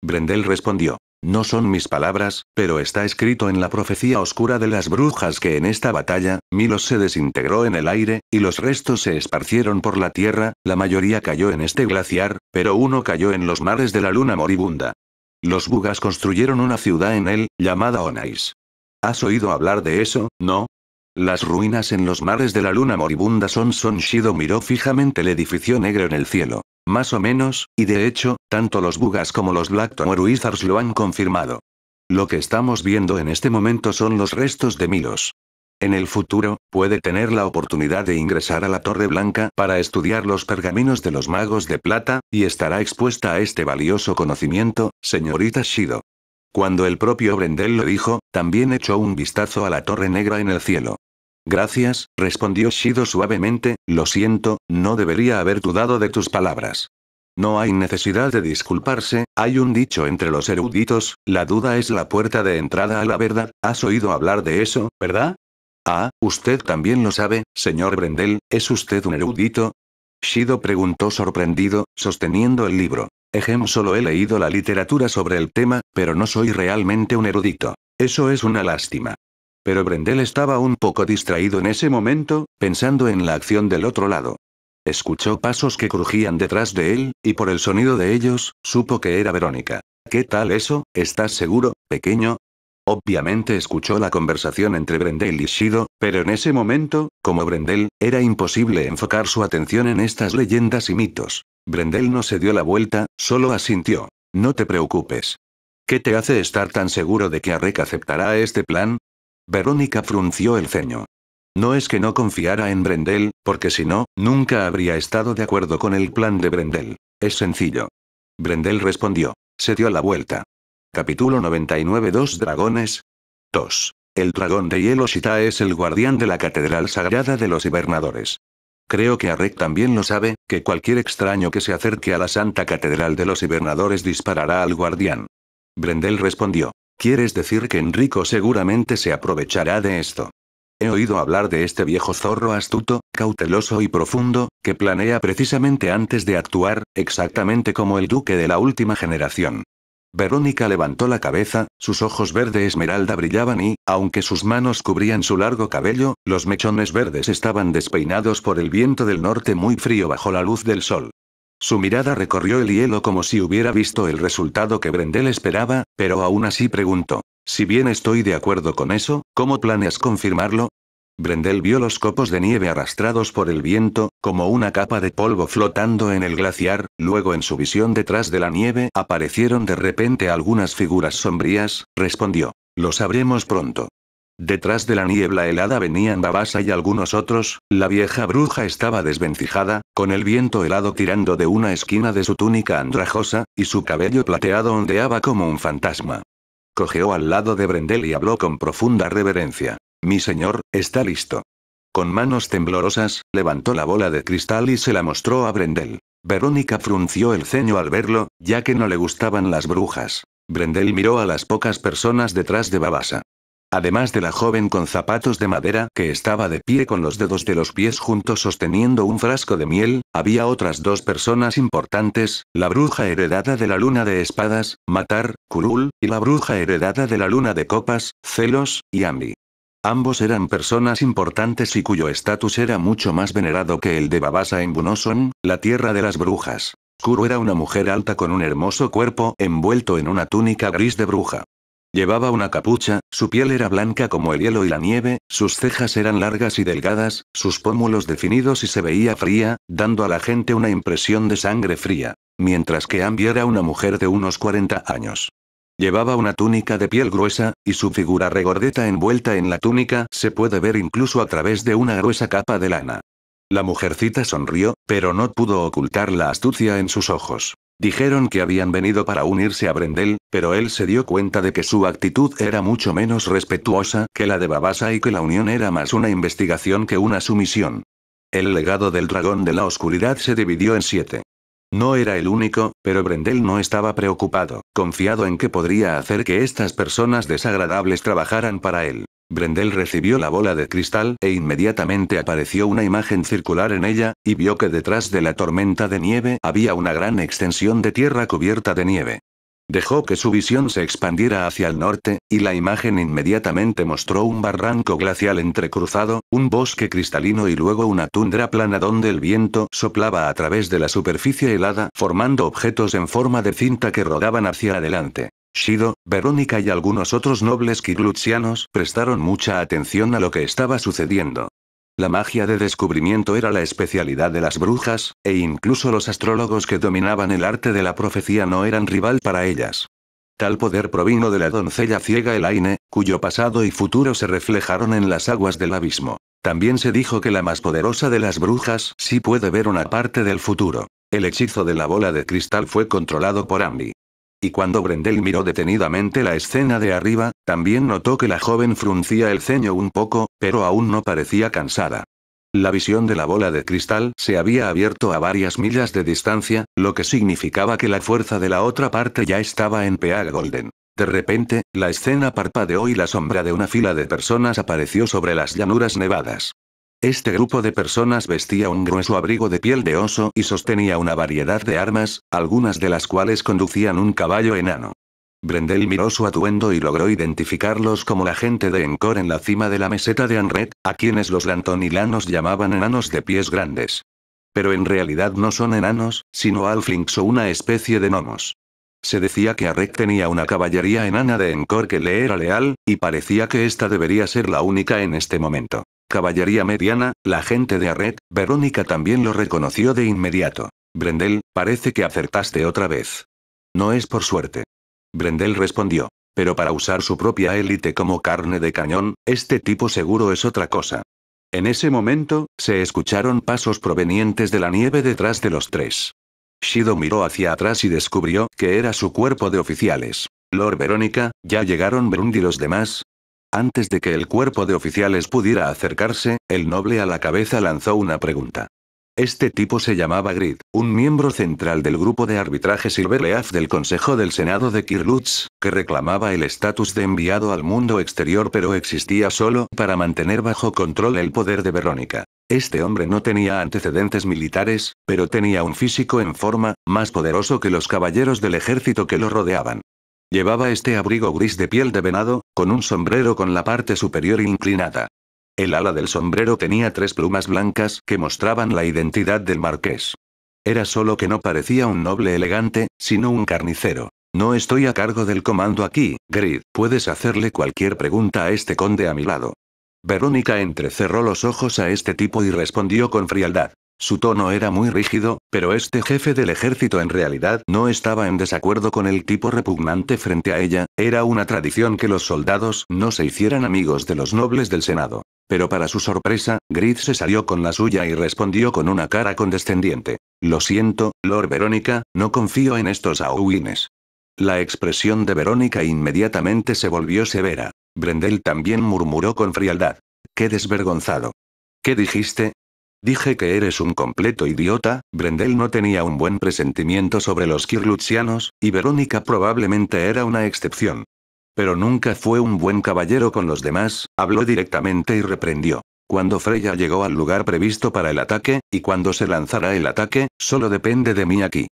Brendel respondió. No son mis palabras, pero está escrito en la profecía oscura de las brujas que en esta batalla, Milos se desintegró en el aire, y los restos se esparcieron por la tierra, la mayoría cayó en este glaciar, pero uno cayó en los mares de la luna moribunda. Los bugas construyeron una ciudad en él, llamada Onais. ¿Has oído hablar de eso, no? Las ruinas en los mares de la luna moribunda son Son Shido miró fijamente el edificio negro en el cielo. Más o menos, y de hecho, tanto los Bugas como los Black lo han confirmado. Lo que estamos viendo en este momento son los restos de Milos. En el futuro, puede tener la oportunidad de ingresar a la Torre Blanca para estudiar los pergaminos de los magos de plata, y estará expuesta a este valioso conocimiento, señorita Shido. Cuando el propio Brendel lo dijo, también echó un vistazo a la Torre Negra en el cielo. Gracias, respondió Shido suavemente, lo siento, no debería haber dudado de tus palabras. No hay necesidad de disculparse, hay un dicho entre los eruditos, la duda es la puerta de entrada a la verdad, has oído hablar de eso, ¿verdad? Ah, usted también lo sabe, señor Brendel, ¿es usted un erudito? Shido preguntó sorprendido, sosteniendo el libro. Ejem, solo he leído la literatura sobre el tema, pero no soy realmente un erudito. Eso es una lástima. Pero Brendel estaba un poco distraído en ese momento, pensando en la acción del otro lado. Escuchó pasos que crujían detrás de él, y por el sonido de ellos, supo que era Verónica. ¿Qué tal eso? ¿Estás seguro, pequeño? Obviamente escuchó la conversación entre Brendel y Shido, pero en ese momento, como Brendel, era imposible enfocar su atención en estas leyendas y mitos. Brendel no se dio la vuelta, solo asintió. No te preocupes. ¿Qué te hace estar tan seguro de que Arek aceptará este plan? Verónica frunció el ceño. No es que no confiara en Brendel, porque si no, nunca habría estado de acuerdo con el plan de Brendel. Es sencillo. Brendel respondió. Se dio la vuelta. Capítulo 99 Dos dragones. 2. El dragón de hielo Shita es el guardián de la catedral sagrada de los hibernadores. Creo que Arrek también lo sabe, que cualquier extraño que se acerque a la santa catedral de los hibernadores disparará al guardián. Brendel respondió. ¿Quieres decir que Enrico seguramente se aprovechará de esto? He oído hablar de este viejo zorro astuto, cauteloso y profundo, que planea precisamente antes de actuar, exactamente como el duque de la última generación. Verónica levantó la cabeza, sus ojos verde esmeralda brillaban y, aunque sus manos cubrían su largo cabello, los mechones verdes estaban despeinados por el viento del norte muy frío bajo la luz del sol. Su mirada recorrió el hielo como si hubiera visto el resultado que Brendel esperaba, pero aún así preguntó. Si bien estoy de acuerdo con eso, ¿cómo planeas confirmarlo? Brendel vio los copos de nieve arrastrados por el viento, como una capa de polvo flotando en el glaciar, luego en su visión detrás de la nieve aparecieron de repente algunas figuras sombrías, respondió. Lo sabremos pronto. Detrás de la niebla helada venían Babasa y algunos otros, la vieja bruja estaba desvencijada, con el viento helado tirando de una esquina de su túnica andrajosa, y su cabello plateado ondeaba como un fantasma. Cogeó al lado de Brendel y habló con profunda reverencia. Mi señor, está listo. Con manos temblorosas, levantó la bola de cristal y se la mostró a Brendel. Verónica frunció el ceño al verlo, ya que no le gustaban las brujas. Brendel miró a las pocas personas detrás de Babasa además de la joven con zapatos de madera que estaba de pie con los dedos de los pies juntos sosteniendo un frasco de miel, había otras dos personas importantes, la bruja heredada de la luna de espadas, Matar, Kurul, y la bruja heredada de la luna de copas, Celos, y Ambi. Ambos eran personas importantes y cuyo estatus era mucho más venerado que el de Babasa en Bunoson, la tierra de las brujas. Kuru era una mujer alta con un hermoso cuerpo envuelto en una túnica gris de bruja. Llevaba una capucha, su piel era blanca como el hielo y la nieve, sus cejas eran largas y delgadas, sus pómulos definidos y se veía fría, dando a la gente una impresión de sangre fría. Mientras que Ambi era una mujer de unos 40 años. Llevaba una túnica de piel gruesa, y su figura regordeta envuelta en la túnica se puede ver incluso a través de una gruesa capa de lana. La mujercita sonrió, pero no pudo ocultar la astucia en sus ojos. Dijeron que habían venido para unirse a Brendel, pero él se dio cuenta de que su actitud era mucho menos respetuosa que la de Babasa y que la unión era más una investigación que una sumisión. El legado del dragón de la oscuridad se dividió en siete. No era el único, pero Brendel no estaba preocupado, confiado en que podría hacer que estas personas desagradables trabajaran para él. Brendel recibió la bola de cristal e inmediatamente apareció una imagen circular en ella, y vio que detrás de la tormenta de nieve había una gran extensión de tierra cubierta de nieve. Dejó que su visión se expandiera hacia el norte, y la imagen inmediatamente mostró un barranco glacial entrecruzado, un bosque cristalino y luego una tundra plana donde el viento soplaba a través de la superficie helada formando objetos en forma de cinta que rodaban hacia adelante. Shido, Verónica y algunos otros nobles kirlutsianos prestaron mucha atención a lo que estaba sucediendo. La magia de descubrimiento era la especialidad de las brujas, e incluso los astrólogos que dominaban el arte de la profecía no eran rival para ellas. Tal poder provino de la doncella ciega Elaine, cuyo pasado y futuro se reflejaron en las aguas del abismo. También se dijo que la más poderosa de las brujas sí puede ver una parte del futuro. El hechizo de la bola de cristal fue controlado por Ambi. Y cuando Brendel miró detenidamente la escena de arriba, también notó que la joven fruncía el ceño un poco, pero aún no parecía cansada. La visión de la bola de cristal se había abierto a varias millas de distancia, lo que significaba que la fuerza de la otra parte ya estaba en Peagolden. Golden. De repente, la escena parpadeó y la sombra de una fila de personas apareció sobre las llanuras nevadas. Este grupo de personas vestía un grueso abrigo de piel de oso y sostenía una variedad de armas, algunas de las cuales conducían un caballo enano. Brendel miró su atuendo y logró identificarlos como la gente de Encore en la cima de la meseta de Anret, a quienes los lantonilanos llamaban enanos de pies grandes. Pero en realidad no son enanos, sino alflings o una especie de gnomos. Se decía que Arrek tenía una caballería enana de Encor que le era leal, y parecía que esta debería ser la única en este momento. Caballería mediana, la gente de Arred, Verónica también lo reconoció de inmediato. Brendel, parece que acertaste otra vez. No es por suerte. Brendel respondió. Pero para usar su propia élite como carne de cañón, este tipo seguro es otra cosa. En ese momento, se escucharon pasos provenientes de la nieve detrás de los tres. Shido miró hacia atrás y descubrió que era su cuerpo de oficiales. Lord Verónica, ya llegaron Brund y los demás, antes de que el cuerpo de oficiales pudiera acercarse, el noble a la cabeza lanzó una pregunta. Este tipo se llamaba Grid, un miembro central del grupo de arbitraje Silverleaf del Consejo del Senado de Kirlutz, que reclamaba el estatus de enviado al mundo exterior pero existía solo para mantener bajo control el poder de Verónica. Este hombre no tenía antecedentes militares, pero tenía un físico en forma, más poderoso que los caballeros del ejército que lo rodeaban. Llevaba este abrigo gris de piel de venado, con un sombrero con la parte superior inclinada. El ala del sombrero tenía tres plumas blancas que mostraban la identidad del marqués. Era solo que no parecía un noble elegante, sino un carnicero. No estoy a cargo del comando aquí, Grid, puedes hacerle cualquier pregunta a este conde a mi lado. Verónica entrecerró los ojos a este tipo y respondió con frialdad. Su tono era muy rígido, pero este jefe del ejército en realidad no estaba en desacuerdo con el tipo repugnante frente a ella, era una tradición que los soldados no se hicieran amigos de los nobles del Senado. Pero para su sorpresa, Grid se salió con la suya y respondió con una cara condescendiente. Lo siento, Lord Verónica, no confío en estos ahuines. La expresión de Verónica inmediatamente se volvió severa. Brendel también murmuró con frialdad. Qué desvergonzado. ¿Qué dijiste? Dije que eres un completo idiota, Brendel no tenía un buen presentimiento sobre los kirlutsianos, y Verónica probablemente era una excepción. Pero nunca fue un buen caballero con los demás, habló directamente y reprendió. Cuando Freya llegó al lugar previsto para el ataque, y cuando se lanzará el ataque, solo depende de mí aquí.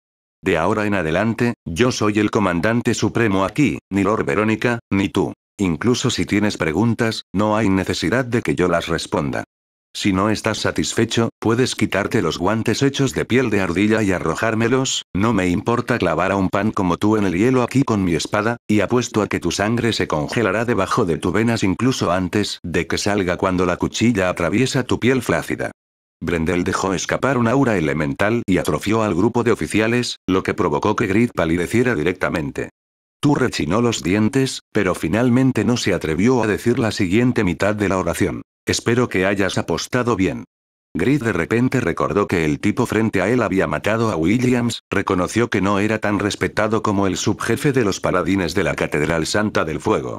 De ahora en adelante, yo soy el comandante supremo aquí, ni Lord Verónica, ni tú. Incluso si tienes preguntas, no hay necesidad de que yo las responda. Si no estás satisfecho, puedes quitarte los guantes hechos de piel de ardilla y arrojármelos, no me importa clavar a un pan como tú en el hielo aquí con mi espada, y apuesto a que tu sangre se congelará debajo de tus venas incluso antes de que salga cuando la cuchilla atraviesa tu piel flácida. Brendel dejó escapar un aura elemental y atrofió al grupo de oficiales, lo que provocó que Grid palideciera directamente. Tú rechinó los dientes, pero finalmente no se atrevió a decir la siguiente mitad de la oración. Espero que hayas apostado bien. Grid de repente recordó que el tipo frente a él había matado a Williams, reconoció que no era tan respetado como el subjefe de los paladines de la Catedral Santa del Fuego.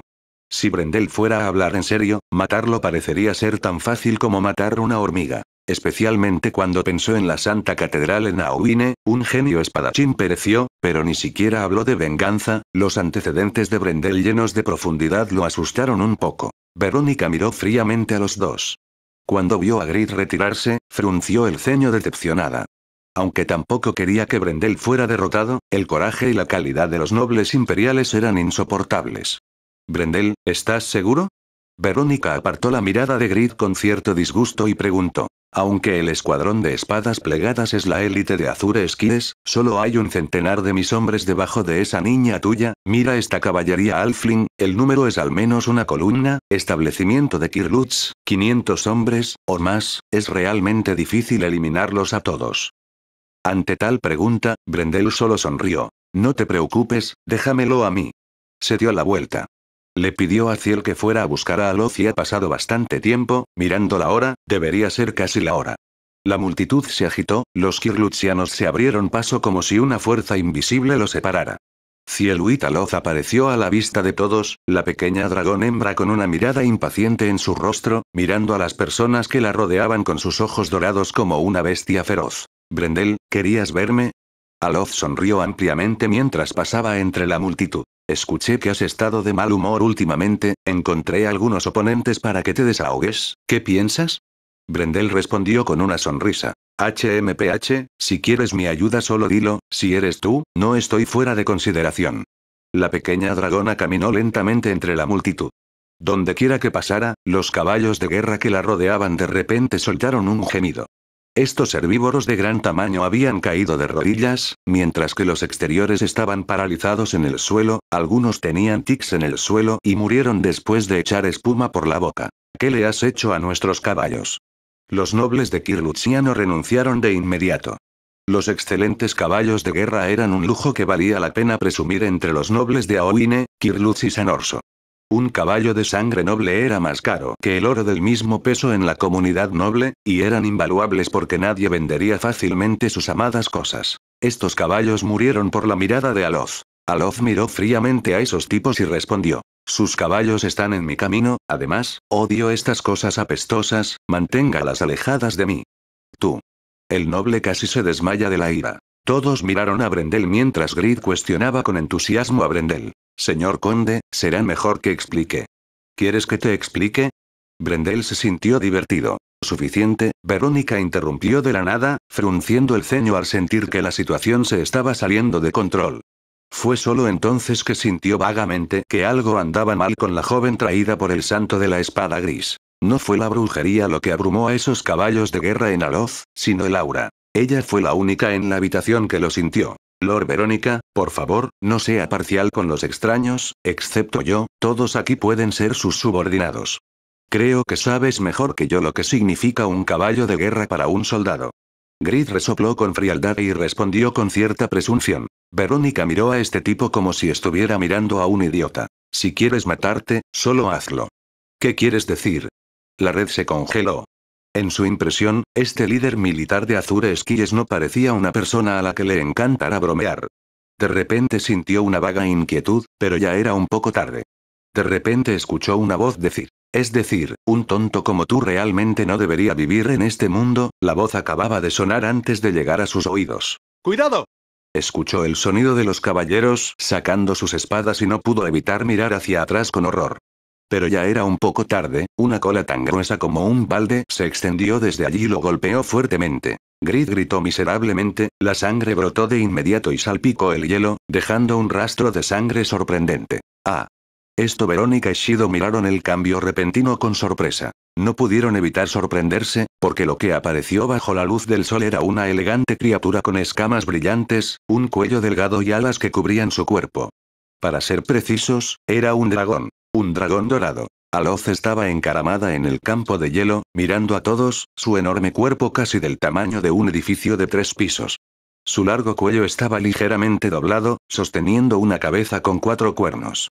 Si Brendel fuera a hablar en serio, matarlo parecería ser tan fácil como matar una hormiga especialmente cuando pensó en la Santa Catedral en Aubine, un genio espadachín pereció, pero ni siquiera habló de venganza, los antecedentes de Brendel llenos de profundidad lo asustaron un poco. Verónica miró fríamente a los dos. Cuando vio a Grid retirarse, frunció el ceño decepcionada. Aunque tampoco quería que Brendel fuera derrotado, el coraje y la calidad de los nobles imperiales eran insoportables. Brendel, ¿estás seguro? Verónica apartó la mirada de Grid con cierto disgusto y preguntó. Aunque el escuadrón de espadas plegadas es la élite de Azure Skies, solo hay un centenar de mis hombres debajo de esa niña tuya, mira esta caballería Alfling, el número es al menos una columna, establecimiento de Kirlutz, 500 hombres, o más, es realmente difícil eliminarlos a todos. Ante tal pregunta, Brendel solo sonrió. No te preocupes, déjamelo a mí. Se dio la vuelta. Le pidió a Ciel que fuera a buscar a Aloz y ha pasado bastante tiempo, mirando la hora, debería ser casi la hora. La multitud se agitó, los kirlutsianos se abrieron paso como si una fuerza invisible los separara. Cieluita Aloz apareció a la vista de todos, la pequeña dragón hembra con una mirada impaciente en su rostro, mirando a las personas que la rodeaban con sus ojos dorados como una bestia feroz. Brendel, ¿querías verme? Aloz sonrió ampliamente mientras pasaba entre la multitud. Escuché que has estado de mal humor últimamente, encontré algunos oponentes para que te desahogues, ¿qué piensas? Brendel respondió con una sonrisa. HMPH, si quieres mi ayuda solo dilo, si eres tú, no estoy fuera de consideración. La pequeña dragona caminó lentamente entre la multitud. Donde quiera que pasara, los caballos de guerra que la rodeaban de repente soltaron un gemido. Estos herbívoros de gran tamaño habían caído de rodillas, mientras que los exteriores estaban paralizados en el suelo, algunos tenían tics en el suelo y murieron después de echar espuma por la boca. ¿Qué le has hecho a nuestros caballos? Los nobles de no renunciaron de inmediato. Los excelentes caballos de guerra eran un lujo que valía la pena presumir entre los nobles de Aoine, Kirluz y Sanorso. Un caballo de sangre noble era más caro que el oro del mismo peso en la comunidad noble, y eran invaluables porque nadie vendería fácilmente sus amadas cosas. Estos caballos murieron por la mirada de Aloz. Aloz miró fríamente a esos tipos y respondió. Sus caballos están en mi camino, además, odio estas cosas apestosas, manténgalas alejadas de mí. Tú. El noble casi se desmaya de la ira. Todos miraron a Brendel mientras Grid cuestionaba con entusiasmo a Brendel. Señor conde, será mejor que explique. ¿Quieres que te explique? Brendel se sintió divertido. Suficiente, Verónica interrumpió de la nada, frunciendo el ceño al sentir que la situación se estaba saliendo de control. Fue solo entonces que sintió vagamente que algo andaba mal con la joven traída por el santo de la espada gris. No fue la brujería lo que abrumó a esos caballos de guerra en Aroz, sino el aura. Ella fue la única en la habitación que lo sintió. Lord Verónica, por favor, no sea parcial con los extraños, excepto yo, todos aquí pueden ser sus subordinados. Creo que sabes mejor que yo lo que significa un caballo de guerra para un soldado. Grid resopló con frialdad y respondió con cierta presunción. Verónica miró a este tipo como si estuviera mirando a un idiota. Si quieres matarte, solo hazlo. ¿Qué quieres decir? La red se congeló. En su impresión, este líder militar de Azure Esquíes no parecía una persona a la que le encantara bromear. De repente sintió una vaga inquietud, pero ya era un poco tarde. De repente escuchó una voz decir, es decir, un tonto como tú realmente no debería vivir en este mundo, la voz acababa de sonar antes de llegar a sus oídos. ¡Cuidado! Escuchó el sonido de los caballeros sacando sus espadas y no pudo evitar mirar hacia atrás con horror. Pero ya era un poco tarde, una cola tan gruesa como un balde se extendió desde allí y lo golpeó fuertemente. Grid gritó miserablemente, la sangre brotó de inmediato y salpicó el hielo, dejando un rastro de sangre sorprendente. Ah. Esto Verónica y Shido miraron el cambio repentino con sorpresa. No pudieron evitar sorprenderse, porque lo que apareció bajo la luz del sol era una elegante criatura con escamas brillantes, un cuello delgado y alas que cubrían su cuerpo. Para ser precisos, era un dragón. Un dragón dorado. Aloz estaba encaramada en el campo de hielo, mirando a todos, su enorme cuerpo casi del tamaño de un edificio de tres pisos. Su largo cuello estaba ligeramente doblado, sosteniendo una cabeza con cuatro cuernos.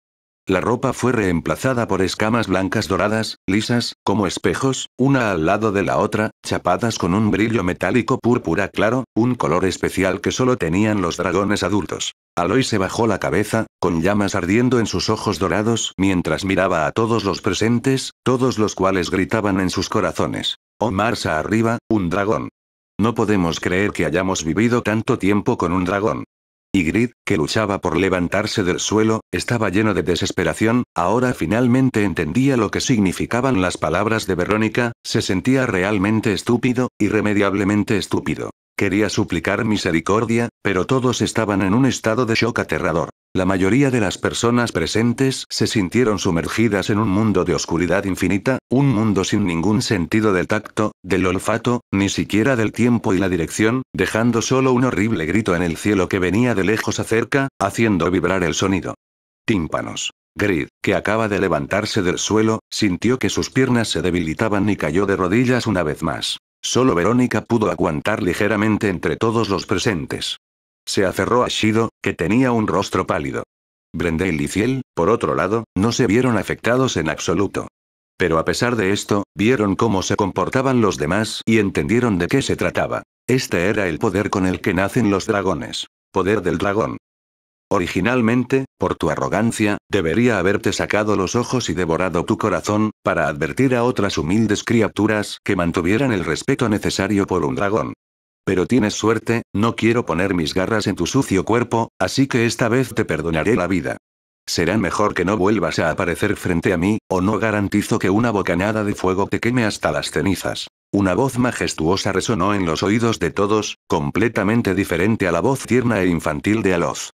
La ropa fue reemplazada por escamas blancas doradas, lisas, como espejos, una al lado de la otra, chapadas con un brillo metálico púrpura claro, un color especial que solo tenían los dragones adultos. Aloy se bajó la cabeza, con llamas ardiendo en sus ojos dorados, mientras miraba a todos los presentes, todos los cuales gritaban en sus corazones. Oh Marsa arriba, un dragón. No podemos creer que hayamos vivido tanto tiempo con un dragón. Y Grid, que luchaba por levantarse del suelo, estaba lleno de desesperación, ahora finalmente entendía lo que significaban las palabras de Verónica, se sentía realmente estúpido, irremediablemente estúpido. Quería suplicar misericordia, pero todos estaban en un estado de shock aterrador. La mayoría de las personas presentes se sintieron sumergidas en un mundo de oscuridad infinita, un mundo sin ningún sentido del tacto, del olfato, ni siquiera del tiempo y la dirección, dejando solo un horrible grito en el cielo que venía de lejos a cerca, haciendo vibrar el sonido. Tímpanos. Grid, que acaba de levantarse del suelo, sintió que sus piernas se debilitaban y cayó de rodillas una vez más. Solo Verónica pudo aguantar ligeramente entre todos los presentes. Se aferró a Shido, que tenía un rostro pálido. Brendel y Ciel, por otro lado, no se vieron afectados en absoluto. Pero a pesar de esto, vieron cómo se comportaban los demás y entendieron de qué se trataba. Este era el poder con el que nacen los dragones. Poder del dragón. Originalmente, por tu arrogancia, debería haberte sacado los ojos y devorado tu corazón, para advertir a otras humildes criaturas que mantuvieran el respeto necesario por un dragón. Pero tienes suerte, no quiero poner mis garras en tu sucio cuerpo, así que esta vez te perdonaré la vida. Será mejor que no vuelvas a aparecer frente a mí, o no garantizo que una bocanada de fuego te queme hasta las cenizas. Una voz majestuosa resonó en los oídos de todos, completamente diferente a la voz tierna e infantil de Aloz.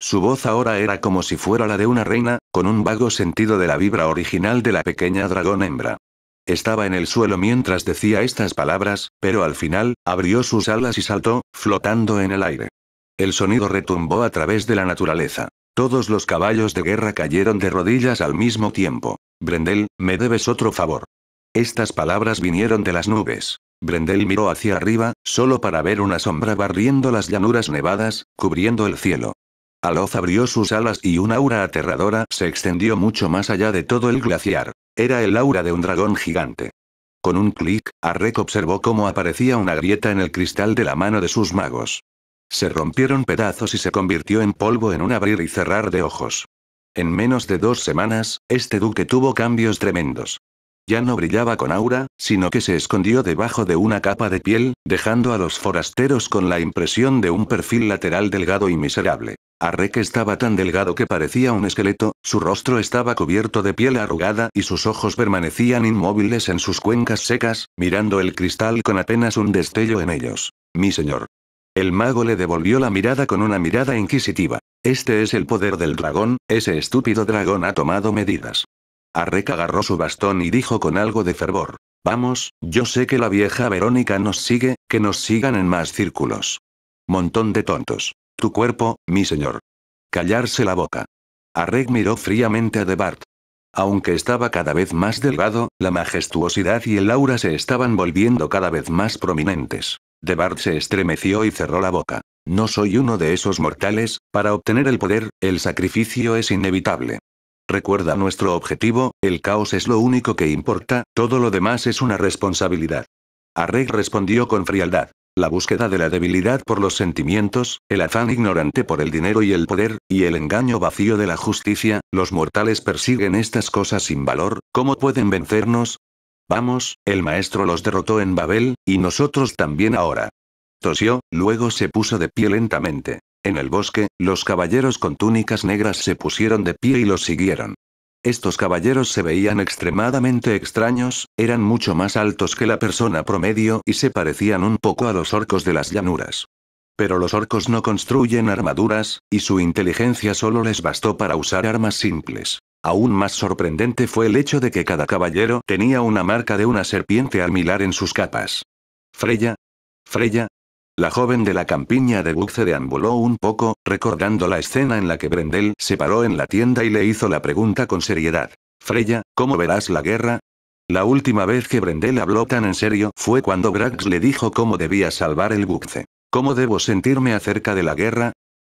Su voz ahora era como si fuera la de una reina, con un vago sentido de la vibra original de la pequeña dragón hembra. Estaba en el suelo mientras decía estas palabras, pero al final, abrió sus alas y saltó, flotando en el aire. El sonido retumbó a través de la naturaleza. Todos los caballos de guerra cayeron de rodillas al mismo tiempo. Brendel, me debes otro favor. Estas palabras vinieron de las nubes. Brendel miró hacia arriba, solo para ver una sombra barriendo las llanuras nevadas, cubriendo el cielo. Aloz abrió sus alas y un aura aterradora se extendió mucho más allá de todo el glaciar. Era el aura de un dragón gigante. Con un clic, Arrek observó cómo aparecía una grieta en el cristal de la mano de sus magos. Se rompieron pedazos y se convirtió en polvo en un abrir y cerrar de ojos. En menos de dos semanas, este duque tuvo cambios tremendos ya no brillaba con aura, sino que se escondió debajo de una capa de piel, dejando a los forasteros con la impresión de un perfil lateral delgado y miserable. Arrek estaba tan delgado que parecía un esqueleto, su rostro estaba cubierto de piel arrugada y sus ojos permanecían inmóviles en sus cuencas secas, mirando el cristal con apenas un destello en ellos. Mi señor. El mago le devolvió la mirada con una mirada inquisitiva. Este es el poder del dragón, ese estúpido dragón ha tomado medidas. Arrek agarró su bastón y dijo con algo de fervor. Vamos, yo sé que la vieja Verónica nos sigue, que nos sigan en más círculos. Montón de tontos. Tu cuerpo, mi señor. Callarse la boca. Arrec miró fríamente a Debart. Aunque estaba cada vez más delgado, la majestuosidad y el aura se estaban volviendo cada vez más prominentes. Debart se estremeció y cerró la boca. No soy uno de esos mortales, para obtener el poder, el sacrificio es inevitable. Recuerda nuestro objetivo, el caos es lo único que importa, todo lo demás es una responsabilidad. Arreg respondió con frialdad. La búsqueda de la debilidad por los sentimientos, el afán ignorante por el dinero y el poder, y el engaño vacío de la justicia, los mortales persiguen estas cosas sin valor, ¿cómo pueden vencernos? Vamos, el maestro los derrotó en Babel, y nosotros también ahora. Tosió, luego se puso de pie lentamente. En el bosque, los caballeros con túnicas negras se pusieron de pie y los siguieron. Estos caballeros se veían extremadamente extraños, eran mucho más altos que la persona promedio y se parecían un poco a los orcos de las llanuras. Pero los orcos no construyen armaduras, y su inteligencia solo les bastó para usar armas simples. Aún más sorprendente fue el hecho de que cada caballero tenía una marca de una serpiente almilar en sus capas. Freya. Freya, la joven de la campiña de Buxe deambuló un poco, recordando la escena en la que Brendel se paró en la tienda y le hizo la pregunta con seriedad. Freya, ¿cómo verás la guerra? La última vez que Brendel habló tan en serio fue cuando Brax le dijo cómo debía salvar el Buxe. ¿Cómo debo sentirme acerca de la guerra?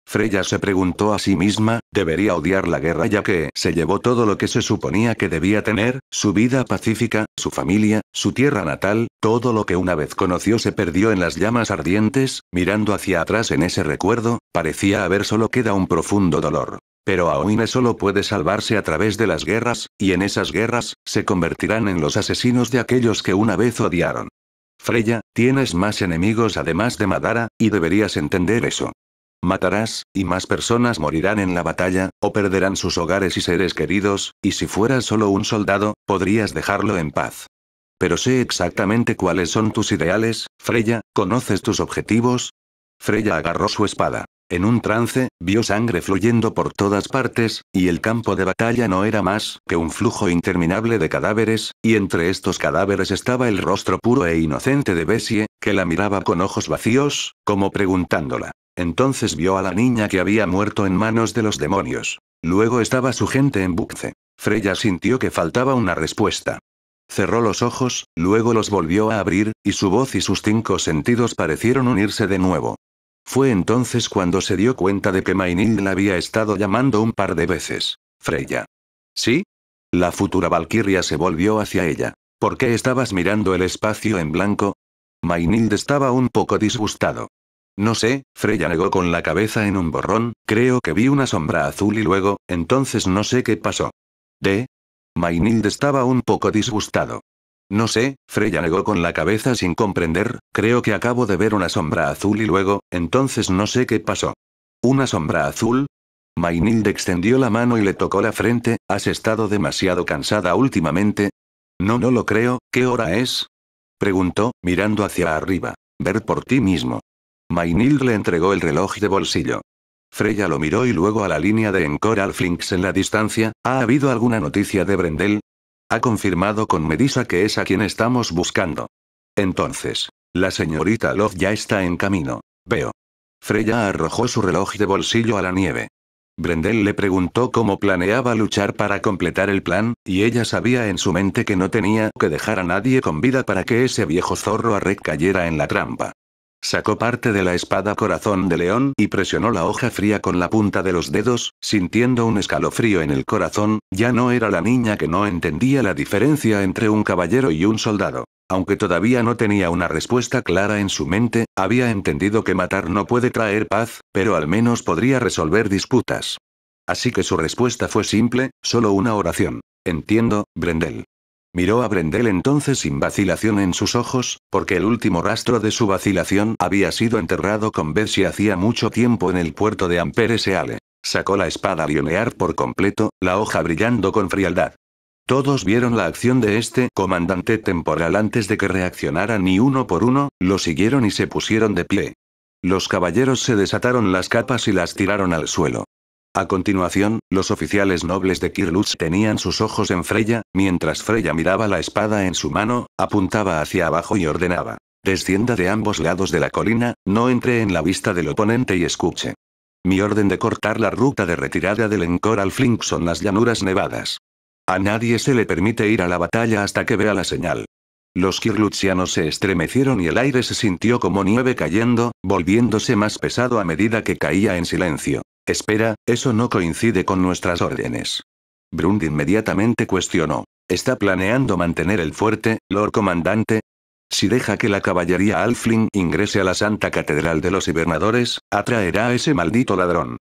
Freya se preguntó a sí misma, debería odiar la guerra ya que se llevó todo lo que se suponía que debía tener, su vida pacífica, su familia, su tierra natal, todo lo que una vez conoció se perdió en las llamas ardientes, mirando hacia atrás en ese recuerdo, parecía haber solo queda un profundo dolor. Pero Aoine solo puede salvarse a través de las guerras, y en esas guerras, se convertirán en los asesinos de aquellos que una vez odiaron. Freya, tienes más enemigos además de Madara, y deberías entender eso. Matarás, y más personas morirán en la batalla, o perderán sus hogares y seres queridos, y si fueras solo un soldado, podrías dejarlo en paz. Pero sé exactamente cuáles son tus ideales, Freya, ¿conoces tus objetivos? Freya agarró su espada. En un trance, vio sangre fluyendo por todas partes, y el campo de batalla no era más que un flujo interminable de cadáveres, y entre estos cadáveres estaba el rostro puro e inocente de Bessie, que la miraba con ojos vacíos, como preguntándola, entonces vio a la niña que había muerto en manos de los demonios. Luego estaba su gente en Bucce. Freya sintió que faltaba una respuesta. Cerró los ojos, luego los volvió a abrir, y su voz y sus cinco sentidos parecieron unirse de nuevo. Fue entonces cuando se dio cuenta de que Mainil la había estado llamando un par de veces. Freya. ¿Sí? La futura Valquiria se volvió hacia ella. ¿Por qué estabas mirando el espacio en blanco? Mainild estaba un poco disgustado. No sé, Freya negó con la cabeza en un borrón, creo que vi una sombra azul y luego, entonces no sé qué pasó. ¿De? Maynilde estaba un poco disgustado. No sé, Freya negó con la cabeza sin comprender, creo que acabo de ver una sombra azul y luego, entonces no sé qué pasó. ¿Una sombra azul? Mainilde extendió la mano y le tocó la frente, ¿has estado demasiado cansada últimamente? No, no lo creo, ¿qué hora es? Preguntó, mirando hacia arriba. Ver por ti mismo. Maynil le entregó el reloj de bolsillo. Freya lo miró y luego a la línea de Encoral Flinks en la distancia, ¿ha habido alguna noticia de Brendel? Ha confirmado con Medisa que es a quien estamos buscando. Entonces, la señorita Love ya está en camino. Veo. Freya arrojó su reloj de bolsillo a la nieve. Brendel le preguntó cómo planeaba luchar para completar el plan, y ella sabía en su mente que no tenía que dejar a nadie con vida para que ese viejo zorro a Red cayera en la trampa. Sacó parte de la espada corazón de león y presionó la hoja fría con la punta de los dedos, sintiendo un escalofrío en el corazón, ya no era la niña que no entendía la diferencia entre un caballero y un soldado. Aunque todavía no tenía una respuesta clara en su mente, había entendido que matar no puede traer paz, pero al menos podría resolver disputas. Así que su respuesta fue simple, solo una oración. Entiendo, Brendel. Miró a Brendel entonces sin vacilación en sus ojos, porque el último rastro de su vacilación había sido enterrado con Bessie hacía mucho tiempo en el puerto de Ampere Seale. Sacó la espada Lionear por completo, la hoja brillando con frialdad. Todos vieron la acción de este comandante temporal antes de que reaccionaran y uno por uno, lo siguieron y se pusieron de pie. Los caballeros se desataron las capas y las tiraron al suelo. A continuación, los oficiales nobles de Kirlutz tenían sus ojos en Freya, mientras Freya miraba la espada en su mano, apuntaba hacia abajo y ordenaba. Descienda de ambos lados de la colina, no entre en la vista del oponente y escuche. Mi orden de cortar la ruta de retirada del Encor al Flink son las llanuras nevadas. A nadie se le permite ir a la batalla hasta que vea la señal. Los kirlutzianos se estremecieron y el aire se sintió como nieve cayendo, volviéndose más pesado a medida que caía en silencio. Espera, eso no coincide con nuestras órdenes. Brund inmediatamente cuestionó. ¿Está planeando mantener el fuerte, Lord Comandante? Si deja que la caballería Alfling ingrese a la Santa Catedral de los Hibernadores, atraerá a ese maldito ladrón.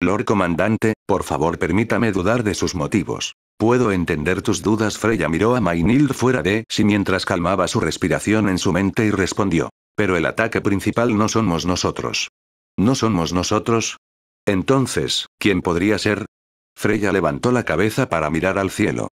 Lord Comandante, por favor permítame dudar de sus motivos. Puedo entender tus dudas. Freya miró a Maynild fuera de sí mientras calmaba su respiración en su mente y respondió. Pero el ataque principal no somos nosotros. No somos nosotros, entonces, ¿quién podría ser? Freya levantó la cabeza para mirar al cielo.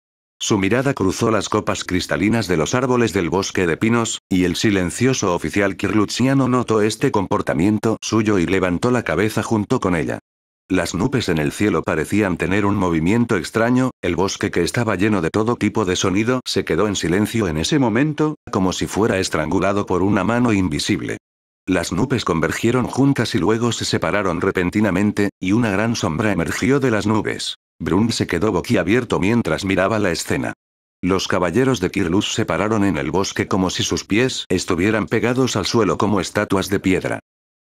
Su mirada cruzó las copas cristalinas de los árboles del bosque de pinos, y el silencioso oficial Kirluciano notó este comportamiento suyo y levantó la cabeza junto con ella. Las nubes en el cielo parecían tener un movimiento extraño, el bosque que estaba lleno de todo tipo de sonido se quedó en silencio en ese momento, como si fuera estrangulado por una mano invisible. Las nubes convergieron juntas y luego se separaron repentinamente, y una gran sombra emergió de las nubes. Brun se quedó boquiabierto mientras miraba la escena. Los caballeros de Kirlus se pararon en el bosque como si sus pies estuvieran pegados al suelo como estatuas de piedra.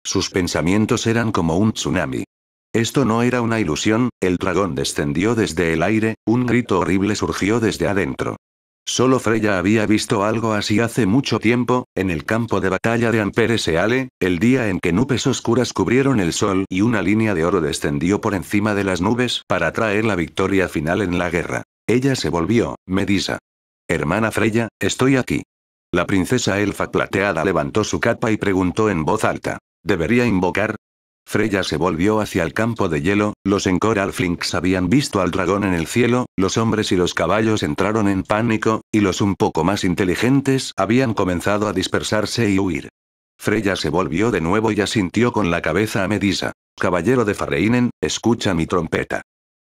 Sus pensamientos eran como un tsunami. Esto no era una ilusión, el dragón descendió desde el aire, un grito horrible surgió desde adentro. Solo Freya había visto algo así hace mucho tiempo, en el campo de batalla de Ampere el día en que nubes oscuras cubrieron el sol y una línea de oro descendió por encima de las nubes para traer la victoria final en la guerra. Ella se volvió, Medisa. Hermana Freya, estoy aquí. La princesa elfa plateada levantó su capa y preguntó en voz alta. ¿Debería invocar? Freya se volvió hacia el campo de hielo, los Encoralflinks habían visto al dragón en el cielo, los hombres y los caballos entraron en pánico, y los un poco más inteligentes habían comenzado a dispersarse y huir. Freya se volvió de nuevo y asintió con la cabeza a Medisa. Caballero de Farreinen, escucha mi trompeta.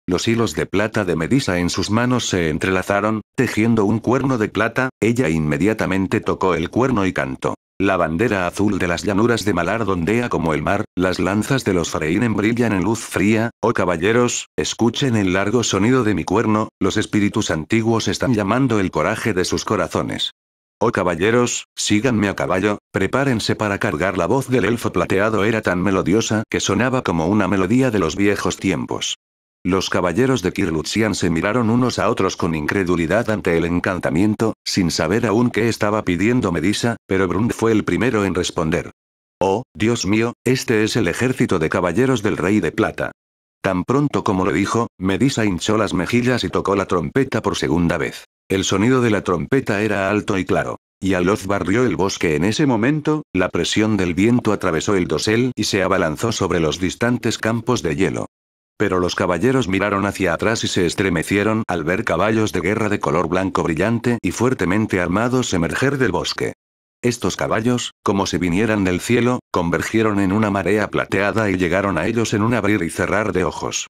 Los hilos de plata de Medisa en sus manos se entrelazaron, tejiendo un cuerno de plata, ella inmediatamente tocó el cuerno y cantó. La bandera azul de las llanuras de Malar ondea como el mar, las lanzas de los Freinen brillan en luz fría, oh caballeros, escuchen el largo sonido de mi cuerno, los espíritus antiguos están llamando el coraje de sus corazones. Oh caballeros, síganme a caballo, prepárense para cargar la voz del elfo plateado era tan melodiosa que sonaba como una melodía de los viejos tiempos. Los caballeros de Kirlutsian se miraron unos a otros con incredulidad ante el encantamiento, sin saber aún qué estaba pidiendo Medisa, pero Brund fue el primero en responder. Oh, Dios mío, este es el ejército de caballeros del Rey de Plata. Tan pronto como lo dijo, Medisa hinchó las mejillas y tocó la trompeta por segunda vez. El sonido de la trompeta era alto y claro. Y Aloz barrió el bosque en ese momento, la presión del viento atravesó el dosel y se abalanzó sobre los distantes campos de hielo. Pero los caballeros miraron hacia atrás y se estremecieron al ver caballos de guerra de color blanco brillante y fuertemente armados emerger del bosque. Estos caballos, como si vinieran del cielo, convergieron en una marea plateada y llegaron a ellos en un abrir y cerrar de ojos.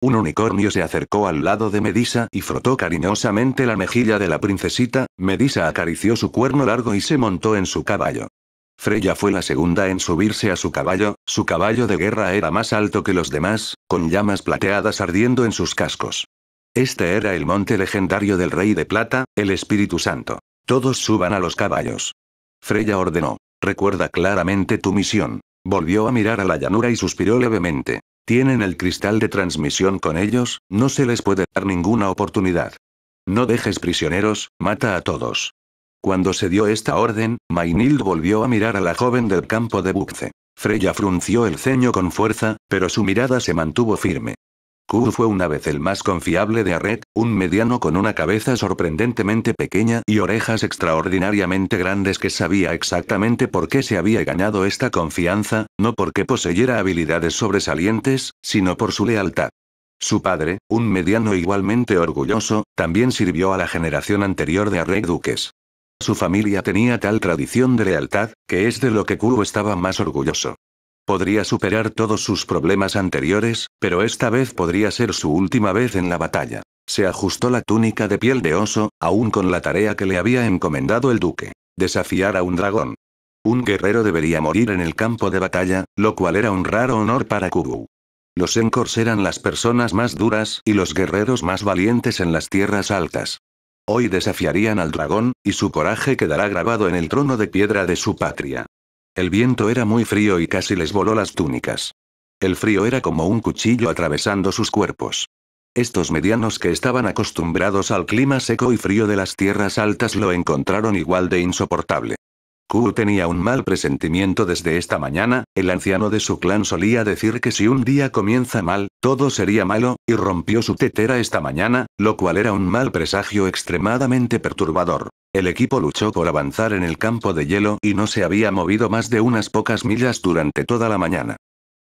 Un unicornio se acercó al lado de Medisa y frotó cariñosamente la mejilla de la princesita, Medisa acarició su cuerno largo y se montó en su caballo. Freya fue la segunda en subirse a su caballo, su caballo de guerra era más alto que los demás, con llamas plateadas ardiendo en sus cascos. Este era el monte legendario del Rey de Plata, el Espíritu Santo. Todos suban a los caballos. Freya ordenó. Recuerda claramente tu misión. Volvió a mirar a la llanura y suspiró levemente. Tienen el cristal de transmisión con ellos, no se les puede dar ninguna oportunidad. No dejes prisioneros, mata a todos. Cuando se dio esta orden, Mainild volvió a mirar a la joven del campo de Bucce. Freya frunció el ceño con fuerza, pero su mirada se mantuvo firme. Q fue una vez el más confiable de Arred, un mediano con una cabeza sorprendentemente pequeña y orejas extraordinariamente grandes que sabía exactamente por qué se había ganado esta confianza, no porque poseyera habilidades sobresalientes, sino por su lealtad. Su padre, un mediano igualmente orgulloso, también sirvió a la generación anterior de Arred Duques. Su familia tenía tal tradición de lealtad, que es de lo que Kuo estaba más orgulloso. Podría superar todos sus problemas anteriores, pero esta vez podría ser su última vez en la batalla. Se ajustó la túnica de piel de oso, aún con la tarea que le había encomendado el duque. Desafiar a un dragón. Un guerrero debería morir en el campo de batalla, lo cual era un raro honor para Kubu. Los Encors eran las personas más duras y los guerreros más valientes en las tierras altas. Hoy desafiarían al dragón, y su coraje quedará grabado en el trono de piedra de su patria. El viento era muy frío y casi les voló las túnicas. El frío era como un cuchillo atravesando sus cuerpos. Estos medianos que estaban acostumbrados al clima seco y frío de las tierras altas lo encontraron igual de insoportable. Kuu tenía un mal presentimiento desde esta mañana, el anciano de su clan solía decir que si un día comienza mal, todo sería malo, y rompió su tetera esta mañana, lo cual era un mal presagio extremadamente perturbador. El equipo luchó por avanzar en el campo de hielo y no se había movido más de unas pocas millas durante toda la mañana.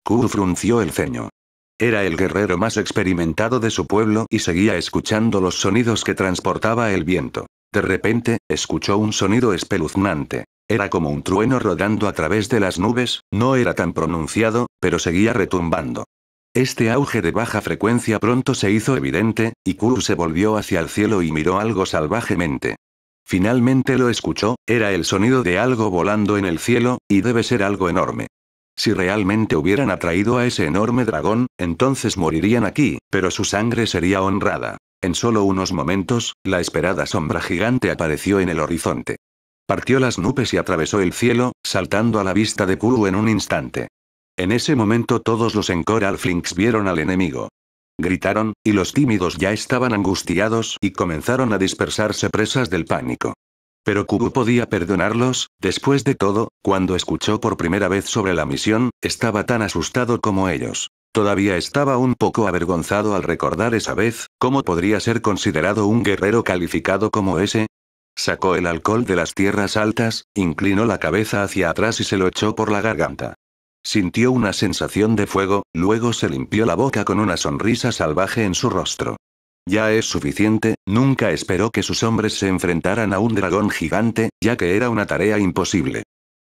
Kuu frunció el ceño. Era el guerrero más experimentado de su pueblo y seguía escuchando los sonidos que transportaba el viento. De repente, escuchó un sonido espeluznante. Era como un trueno rodando a través de las nubes, no era tan pronunciado, pero seguía retumbando. Este auge de baja frecuencia pronto se hizo evidente, y Kuru se volvió hacia el cielo y miró algo salvajemente. Finalmente lo escuchó, era el sonido de algo volando en el cielo, y debe ser algo enorme. Si realmente hubieran atraído a ese enorme dragón, entonces morirían aquí, pero su sangre sería honrada. En solo unos momentos, la esperada sombra gigante apareció en el horizonte. Partió las nubes y atravesó el cielo, saltando a la vista de Kuru en un instante. En ese momento todos los flinks vieron al enemigo. Gritaron, y los tímidos ya estaban angustiados y comenzaron a dispersarse presas del pánico. Pero Kuru podía perdonarlos, después de todo, cuando escuchó por primera vez sobre la misión, estaba tan asustado como ellos. Todavía estaba un poco avergonzado al recordar esa vez, ¿cómo podría ser considerado un guerrero calificado como ese? Sacó el alcohol de las tierras altas, inclinó la cabeza hacia atrás y se lo echó por la garganta. Sintió una sensación de fuego, luego se limpió la boca con una sonrisa salvaje en su rostro. Ya es suficiente, nunca esperó que sus hombres se enfrentaran a un dragón gigante, ya que era una tarea imposible.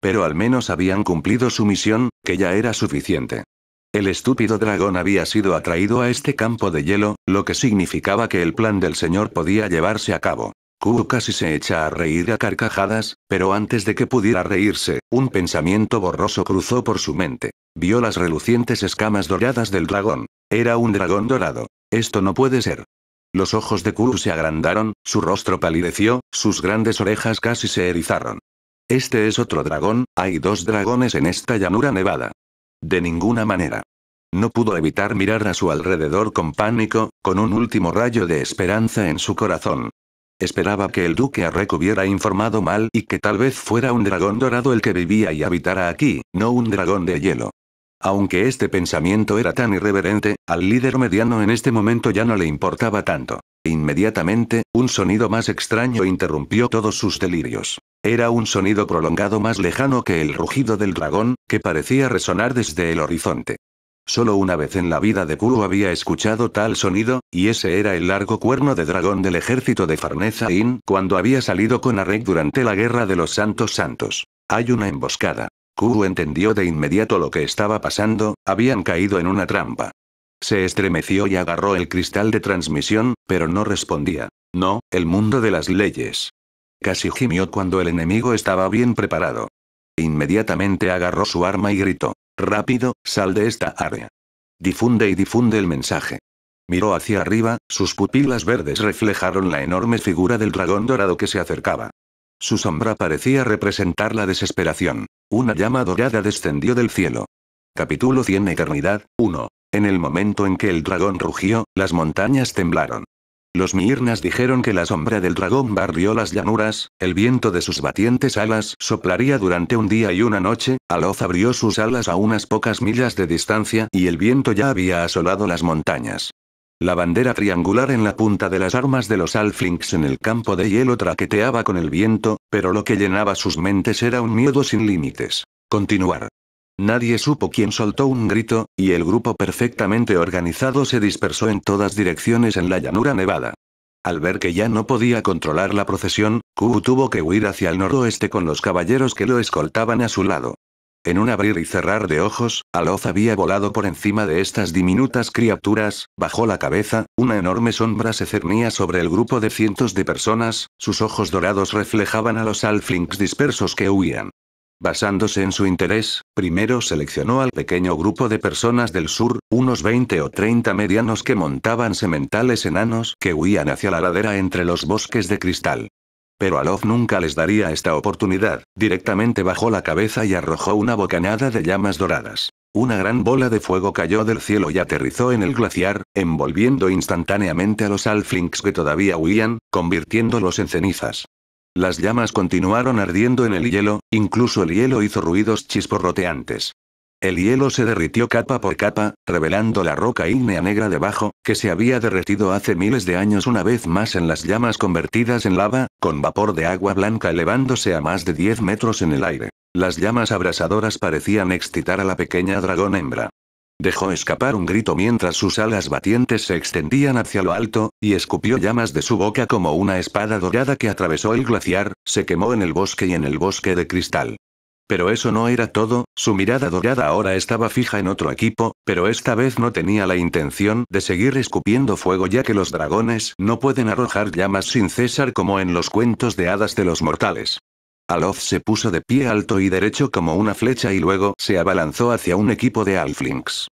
Pero al menos habían cumplido su misión, que ya era suficiente. El estúpido dragón había sido atraído a este campo de hielo, lo que significaba que el plan del señor podía llevarse a cabo. Kuru casi se echa a reír a carcajadas, pero antes de que pudiera reírse, un pensamiento borroso cruzó por su mente. Vio las relucientes escamas doradas del dragón. Era un dragón dorado. Esto no puede ser. Los ojos de Kuru se agrandaron, su rostro palideció, sus grandes orejas casi se erizaron. Este es otro dragón, hay dos dragones en esta llanura nevada. De ninguna manera. No pudo evitar mirar a su alrededor con pánico, con un último rayo de esperanza en su corazón. Esperaba que el duque Arrek hubiera informado mal y que tal vez fuera un dragón dorado el que vivía y habitara aquí, no un dragón de hielo. Aunque este pensamiento era tan irreverente, al líder mediano en este momento ya no le importaba tanto. Inmediatamente, un sonido más extraño interrumpió todos sus delirios. Era un sonido prolongado más lejano que el rugido del dragón, que parecía resonar desde el horizonte. Solo una vez en la vida de Kuro había escuchado tal sonido, y ese era el largo cuerno de dragón del ejército de Farnezaín cuando había salido con Arek durante la Guerra de los Santos Santos. Hay una emboscada. Kuro entendió de inmediato lo que estaba pasando, habían caído en una trampa. Se estremeció y agarró el cristal de transmisión, pero no respondía. No, el mundo de las leyes. Casi gimió cuando el enemigo estaba bien preparado. Inmediatamente agarró su arma y gritó. Rápido, sal de esta área. Difunde y difunde el mensaje. Miró hacia arriba, sus pupilas verdes reflejaron la enorme figura del dragón dorado que se acercaba. Su sombra parecía representar la desesperación. Una llama dorada descendió del cielo. Capítulo 100 Eternidad, 1. En el momento en que el dragón rugió, las montañas temblaron. Los Mirnas dijeron que la sombra del dragón barrió las llanuras, el viento de sus batientes alas soplaría durante un día y una noche, Aloz abrió sus alas a unas pocas millas de distancia y el viento ya había asolado las montañas. La bandera triangular en la punta de las armas de los Alflings en el campo de hielo traqueteaba con el viento, pero lo que llenaba sus mentes era un miedo sin límites. Continuar. Nadie supo quién soltó un grito, y el grupo perfectamente organizado se dispersó en todas direcciones en la llanura nevada. Al ver que ya no podía controlar la procesión, Ku tuvo que huir hacia el noroeste con los caballeros que lo escoltaban a su lado. En un abrir y cerrar de ojos, Aloz había volado por encima de estas diminutas criaturas, bajó la cabeza, una enorme sombra se cernía sobre el grupo de cientos de personas, sus ojos dorados reflejaban a los alflings dispersos que huían. Basándose en su interés, primero seleccionó al pequeño grupo de personas del sur, unos 20 o 30 medianos que montaban sementales enanos que huían hacia la ladera entre los bosques de cristal. Pero Alof nunca les daría esta oportunidad, directamente bajó la cabeza y arrojó una bocanada de llamas doradas. Una gran bola de fuego cayó del cielo y aterrizó en el glaciar, envolviendo instantáneamente a los alflings que todavía huían, convirtiéndolos en cenizas. Las llamas continuaron ardiendo en el hielo, incluso el hielo hizo ruidos chisporroteantes. El hielo se derritió capa por capa, revelando la roca ígnea negra debajo, que se había derretido hace miles de años una vez más en las llamas convertidas en lava, con vapor de agua blanca elevándose a más de 10 metros en el aire. Las llamas abrasadoras parecían excitar a la pequeña dragón hembra. Dejó escapar un grito mientras sus alas batientes se extendían hacia lo alto, y escupió llamas de su boca como una espada dorada que atravesó el glaciar, se quemó en el bosque y en el bosque de cristal. Pero eso no era todo, su mirada dorada ahora estaba fija en otro equipo, pero esta vez no tenía la intención de seguir escupiendo fuego ya que los dragones no pueden arrojar llamas sin cesar como en los cuentos de hadas de los mortales. Alof se puso de pie alto y derecho como una flecha y luego se abalanzó hacia un equipo de Alflings.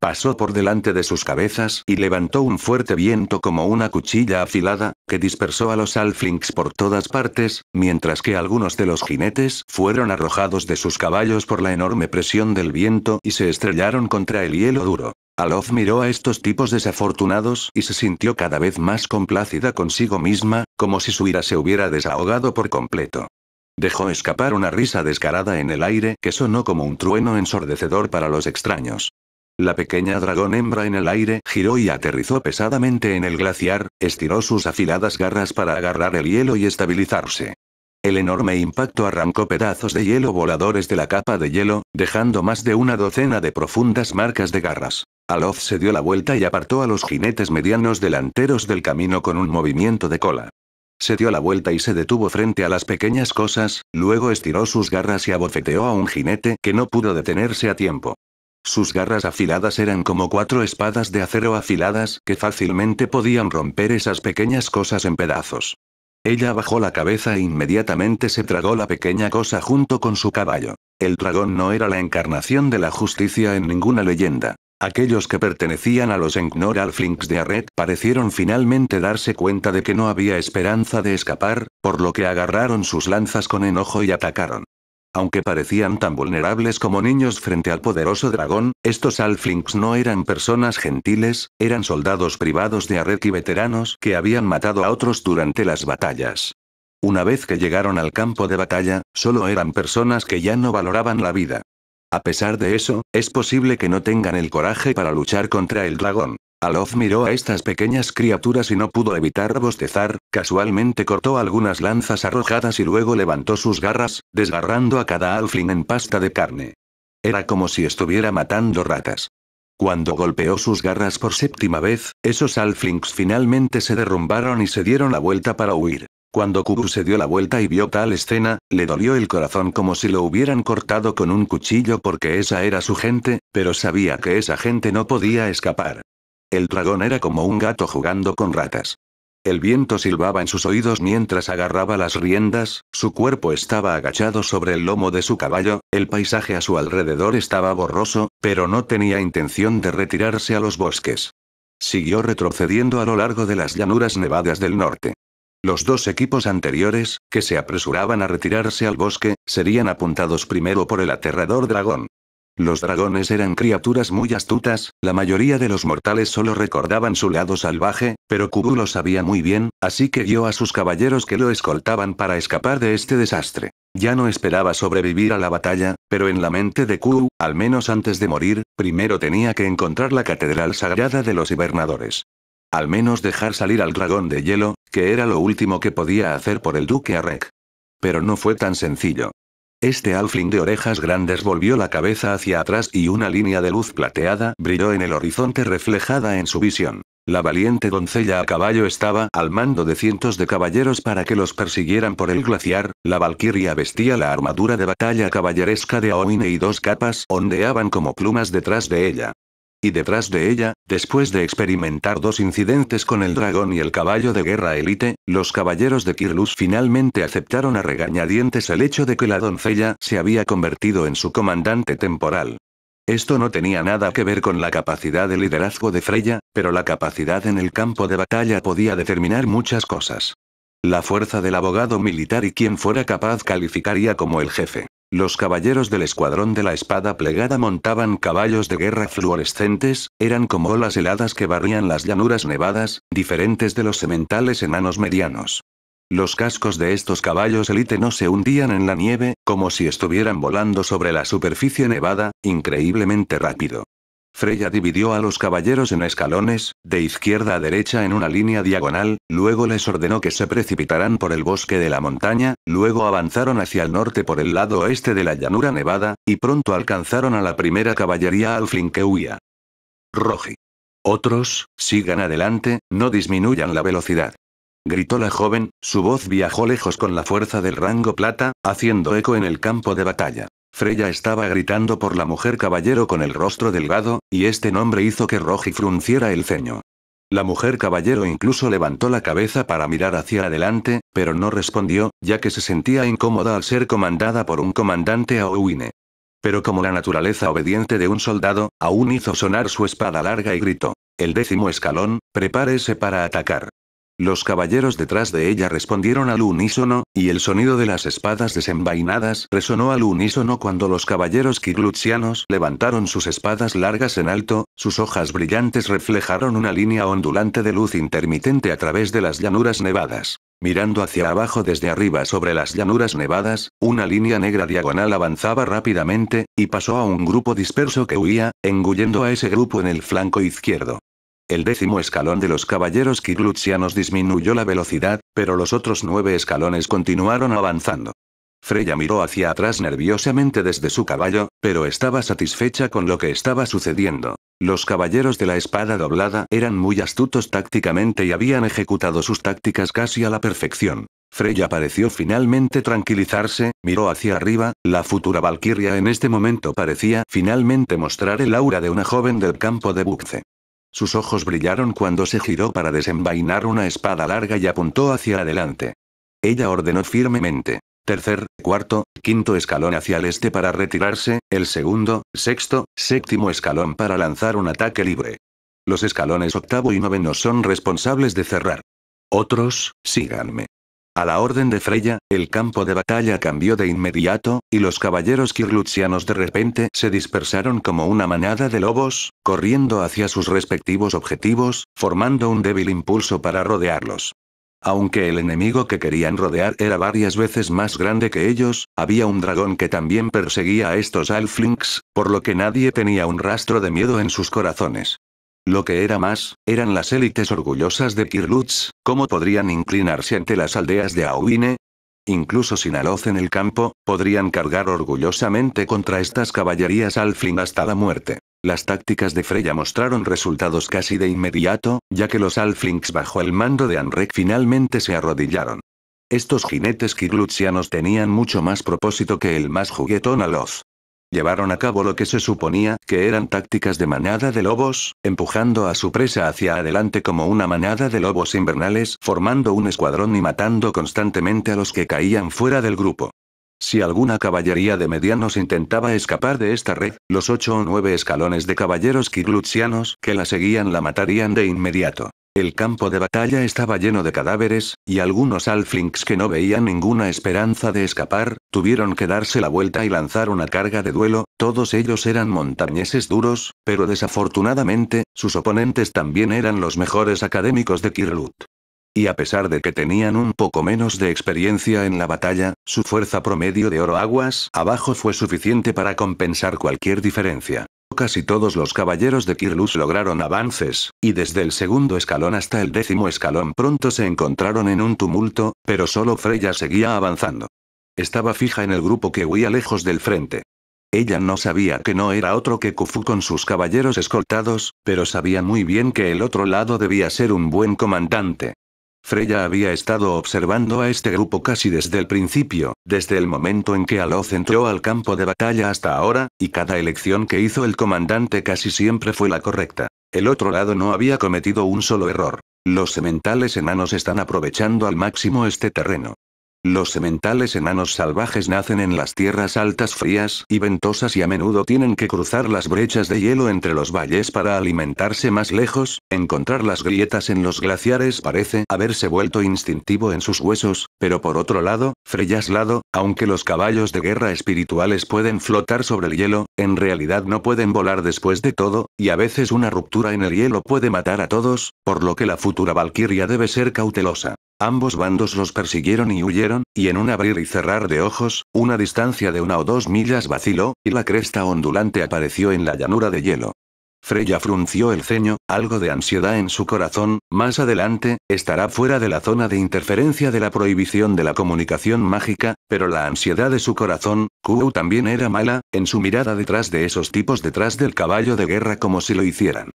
Pasó por delante de sus cabezas y levantó un fuerte viento como una cuchilla afilada, que dispersó a los Alflings por todas partes, mientras que algunos de los jinetes fueron arrojados de sus caballos por la enorme presión del viento y se estrellaron contra el hielo duro. Alof miró a estos tipos desafortunados y se sintió cada vez más complacida consigo misma, como si su ira se hubiera desahogado por completo. Dejó escapar una risa descarada en el aire que sonó como un trueno ensordecedor para los extraños. La pequeña dragón hembra en el aire giró y aterrizó pesadamente en el glaciar, estiró sus afiladas garras para agarrar el hielo y estabilizarse. El enorme impacto arrancó pedazos de hielo voladores de la capa de hielo, dejando más de una docena de profundas marcas de garras. Aloz se dio la vuelta y apartó a los jinetes medianos delanteros del camino con un movimiento de cola. Se dio la vuelta y se detuvo frente a las pequeñas cosas, luego estiró sus garras y abofeteó a un jinete que no pudo detenerse a tiempo. Sus garras afiladas eran como cuatro espadas de acero afiladas que fácilmente podían romper esas pequeñas cosas en pedazos. Ella bajó la cabeza e inmediatamente se tragó la pequeña cosa junto con su caballo. El dragón no era la encarnación de la justicia en ninguna leyenda. Aquellos que pertenecían a los Engnoralflings de Arret parecieron finalmente darse cuenta de que no había esperanza de escapar, por lo que agarraron sus lanzas con enojo y atacaron. Aunque parecían tan vulnerables como niños frente al poderoso dragón, estos Alflings no eran personas gentiles, eran soldados privados de Arret y veteranos que habían matado a otros durante las batallas. Una vez que llegaron al campo de batalla, solo eran personas que ya no valoraban la vida. A pesar de eso, es posible que no tengan el coraje para luchar contra el dragón. Alof miró a estas pequeñas criaturas y no pudo evitar bostezar, casualmente cortó algunas lanzas arrojadas y luego levantó sus garras, desgarrando a cada alfling en pasta de carne. Era como si estuviera matando ratas. Cuando golpeó sus garras por séptima vez, esos alflings finalmente se derrumbaron y se dieron la vuelta para huir. Cuando Kubu se dio la vuelta y vio tal escena, le dolió el corazón como si lo hubieran cortado con un cuchillo porque esa era su gente, pero sabía que esa gente no podía escapar. El dragón era como un gato jugando con ratas. El viento silbaba en sus oídos mientras agarraba las riendas, su cuerpo estaba agachado sobre el lomo de su caballo, el paisaje a su alrededor estaba borroso, pero no tenía intención de retirarse a los bosques. Siguió retrocediendo a lo largo de las llanuras nevadas del norte. Los dos equipos anteriores, que se apresuraban a retirarse al bosque, serían apuntados primero por el aterrador dragón. Los dragones eran criaturas muy astutas, la mayoría de los mortales solo recordaban su lado salvaje, pero Kubu lo sabía muy bien, así que guió a sus caballeros que lo escoltaban para escapar de este desastre. Ya no esperaba sobrevivir a la batalla, pero en la mente de Ku, al menos antes de morir, primero tenía que encontrar la catedral sagrada de los hibernadores. Al menos dejar salir al dragón de hielo, que era lo último que podía hacer por el duque Arrek. Pero no fue tan sencillo. Este alfling de orejas grandes volvió la cabeza hacia atrás y una línea de luz plateada brilló en el horizonte reflejada en su visión. La valiente doncella a caballo estaba al mando de cientos de caballeros para que los persiguieran por el glaciar, la valquiria vestía la armadura de batalla caballeresca de Aomine y dos capas ondeaban como plumas detrás de ella. Y detrás de ella, después de experimentar dos incidentes con el dragón y el caballo de guerra élite, los caballeros de Kirlus finalmente aceptaron a regañadientes el hecho de que la doncella se había convertido en su comandante temporal. Esto no tenía nada que ver con la capacidad de liderazgo de Freya, pero la capacidad en el campo de batalla podía determinar muchas cosas. La fuerza del abogado militar y quien fuera capaz calificaría como el jefe. Los caballeros del escuadrón de la espada plegada montaban caballos de guerra fluorescentes, eran como olas heladas que barrían las llanuras nevadas, diferentes de los sementales enanos medianos. Los cascos de estos caballos élite no se hundían en la nieve, como si estuvieran volando sobre la superficie nevada, increíblemente rápido. Freya dividió a los caballeros en escalones, de izquierda a derecha en una línea diagonal, luego les ordenó que se precipitaran por el bosque de la montaña, luego avanzaron hacia el norte por el lado oeste de la llanura nevada, y pronto alcanzaron a la primera caballería al que huía. Roji. Otros, sigan adelante, no disminuyan la velocidad. Gritó la joven, su voz viajó lejos con la fuerza del rango plata, haciendo eco en el campo de batalla. Freya estaba gritando por la mujer caballero con el rostro delgado, y este nombre hizo que Roji frunciera el ceño. La mujer caballero incluso levantó la cabeza para mirar hacia adelante, pero no respondió, ya que se sentía incómoda al ser comandada por un comandante a Pero como la naturaleza obediente de un soldado, aún hizo sonar su espada larga y gritó. El décimo escalón, prepárese para atacar. Los caballeros detrás de ella respondieron al unísono, y el sonido de las espadas desenvainadas resonó al unísono cuando los caballeros kirlutsianos levantaron sus espadas largas en alto, sus hojas brillantes reflejaron una línea ondulante de luz intermitente a través de las llanuras nevadas. Mirando hacia abajo desde arriba sobre las llanuras nevadas, una línea negra diagonal avanzaba rápidamente, y pasó a un grupo disperso que huía, engullendo a ese grupo en el flanco izquierdo. El décimo escalón de los caballeros kiglutsianos disminuyó la velocidad, pero los otros nueve escalones continuaron avanzando. Freya miró hacia atrás nerviosamente desde su caballo, pero estaba satisfecha con lo que estaba sucediendo. Los caballeros de la espada doblada eran muy astutos tácticamente y habían ejecutado sus tácticas casi a la perfección. Freya pareció finalmente tranquilizarse, miró hacia arriba, la futura Valquiria en este momento parecía finalmente mostrar el aura de una joven del campo de Bukze. Sus ojos brillaron cuando se giró para desenvainar una espada larga y apuntó hacia adelante. Ella ordenó firmemente. Tercer, cuarto, quinto escalón hacia el este para retirarse, el segundo, sexto, séptimo escalón para lanzar un ataque libre. Los escalones octavo y noveno son responsables de cerrar. Otros, síganme. A la orden de Freya, el campo de batalla cambió de inmediato, y los caballeros kirlutsianos de repente se dispersaron como una manada de lobos, corriendo hacia sus respectivos objetivos, formando un débil impulso para rodearlos. Aunque el enemigo que querían rodear era varias veces más grande que ellos, había un dragón que también perseguía a estos alflings, por lo que nadie tenía un rastro de miedo en sus corazones. Lo que era más, eran las élites orgullosas de Kirlutz, ¿cómo podrían inclinarse ante las aldeas de Auvine? Incluso sin aloz en el campo, podrían cargar orgullosamente contra estas caballerías al hasta la muerte. Las tácticas de Freya mostraron resultados casi de inmediato, ya que los Alflings bajo el mando de Anrek finalmente se arrodillaron. Estos jinetes kirlutzianos tenían mucho más propósito que el más juguetón aloz llevaron a cabo lo que se suponía que eran tácticas de manada de lobos, empujando a su presa hacia adelante como una manada de lobos invernales, formando un escuadrón y matando constantemente a los que caían fuera del grupo. Si alguna caballería de medianos intentaba escapar de esta red, los ocho o nueve escalones de caballeros kirlutsianos que la seguían la matarían de inmediato. El campo de batalla estaba lleno de cadáveres, y algunos alflings que no veían ninguna esperanza de escapar, tuvieron que darse la vuelta y lanzar una carga de duelo, todos ellos eran montañeses duros, pero desafortunadamente, sus oponentes también eran los mejores académicos de Kirlut. Y a pesar de que tenían un poco menos de experiencia en la batalla, su fuerza promedio de oro aguas abajo fue suficiente para compensar cualquier diferencia casi todos los caballeros de Kirlus lograron avances, y desde el segundo escalón hasta el décimo escalón pronto se encontraron en un tumulto, pero solo Freya seguía avanzando. Estaba fija en el grupo que huía lejos del frente. Ella no sabía que no era otro que Kufu con sus caballeros escoltados, pero sabía muy bien que el otro lado debía ser un buen comandante. Freya había estado observando a este grupo casi desde el principio, desde el momento en que Aloth entró al campo de batalla hasta ahora, y cada elección que hizo el comandante casi siempre fue la correcta. El otro lado no había cometido un solo error. Los sementales enanos están aprovechando al máximo este terreno. Los sementales enanos salvajes nacen en las tierras altas frías y ventosas y a menudo tienen que cruzar las brechas de hielo entre los valles para alimentarse más lejos, encontrar las grietas en los glaciares parece haberse vuelto instintivo en sus huesos, pero por otro lado, freyaslado, aunque los caballos de guerra espirituales pueden flotar sobre el hielo, en realidad no pueden volar después de todo, y a veces una ruptura en el hielo puede matar a todos, por lo que la futura Valquiria debe ser cautelosa. Ambos bandos los persiguieron y huyeron, y en un abrir y cerrar de ojos, una distancia de una o dos millas vaciló, y la cresta ondulante apareció en la llanura de hielo. Freya frunció el ceño, algo de ansiedad en su corazón, más adelante, estará fuera de la zona de interferencia de la prohibición de la comunicación mágica, pero la ansiedad de su corazón, Kuu también era mala, en su mirada detrás de esos tipos detrás del caballo de guerra como si lo hicieran.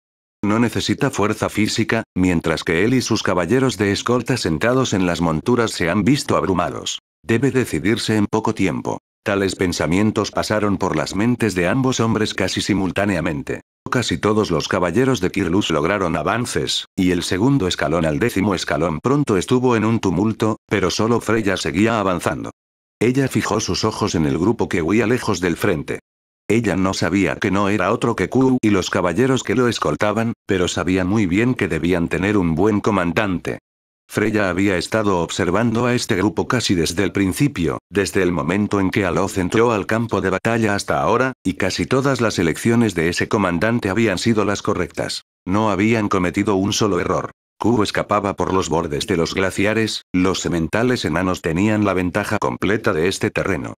No necesita fuerza física, mientras que él y sus caballeros de escolta sentados en las monturas se han visto abrumados. Debe decidirse en poco tiempo. Tales pensamientos pasaron por las mentes de ambos hombres casi simultáneamente. Casi todos los caballeros de Kirlus lograron avances, y el segundo escalón al décimo escalón pronto estuvo en un tumulto, pero solo Freya seguía avanzando. Ella fijó sus ojos en el grupo que huía lejos del frente. Ella no sabía que no era otro que Q y los caballeros que lo escoltaban, pero sabía muy bien que debían tener un buen comandante. Freya había estado observando a este grupo casi desde el principio, desde el momento en que Aloz entró al campo de batalla hasta ahora, y casi todas las elecciones de ese comandante habían sido las correctas. No habían cometido un solo error. Q escapaba por los bordes de los glaciares, los sementales enanos tenían la ventaja completa de este terreno.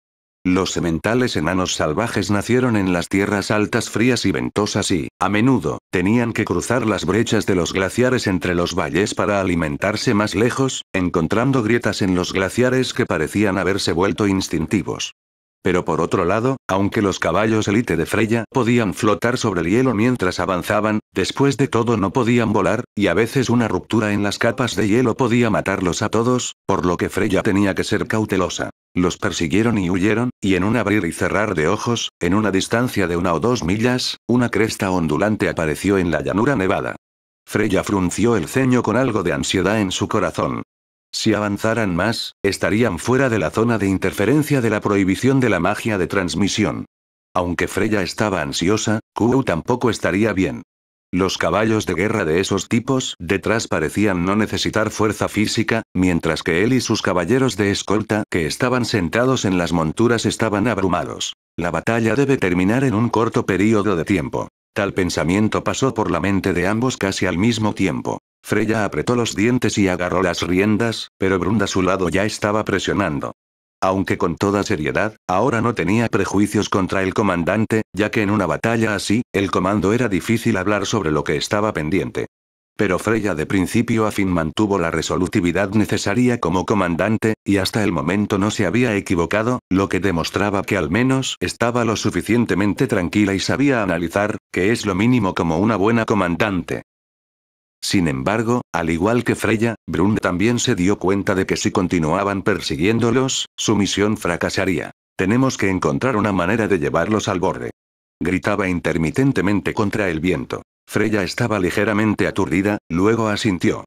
Los sementales enanos salvajes nacieron en las tierras altas frías y ventosas y, a menudo, tenían que cruzar las brechas de los glaciares entre los valles para alimentarse más lejos, encontrando grietas en los glaciares que parecían haberse vuelto instintivos. Pero por otro lado, aunque los caballos élite de Freya podían flotar sobre el hielo mientras avanzaban, después de todo no podían volar, y a veces una ruptura en las capas de hielo podía matarlos a todos, por lo que Freya tenía que ser cautelosa. Los persiguieron y huyeron, y en un abrir y cerrar de ojos, en una distancia de una o dos millas, una cresta ondulante apareció en la llanura nevada. Freya frunció el ceño con algo de ansiedad en su corazón. Si avanzaran más, estarían fuera de la zona de interferencia de la prohibición de la magia de transmisión. Aunque Freya estaba ansiosa, Ku tampoco estaría bien. Los caballos de guerra de esos tipos detrás parecían no necesitar fuerza física, mientras que él y sus caballeros de escolta que estaban sentados en las monturas estaban abrumados. La batalla debe terminar en un corto periodo de tiempo. Tal pensamiento pasó por la mente de ambos casi al mismo tiempo. Freya apretó los dientes y agarró las riendas, pero Brunda a su lado ya estaba presionando aunque con toda seriedad, ahora no tenía prejuicios contra el comandante, ya que en una batalla así, el comando era difícil hablar sobre lo que estaba pendiente. Pero Freya de principio a fin mantuvo la resolutividad necesaria como comandante, y hasta el momento no se había equivocado, lo que demostraba que al menos estaba lo suficientemente tranquila y sabía analizar, que es lo mínimo como una buena comandante. Sin embargo, al igual que Freya, Brun también se dio cuenta de que si continuaban persiguiéndolos, su misión fracasaría. Tenemos que encontrar una manera de llevarlos al borde. Gritaba intermitentemente contra el viento. Freya estaba ligeramente aturdida, luego asintió.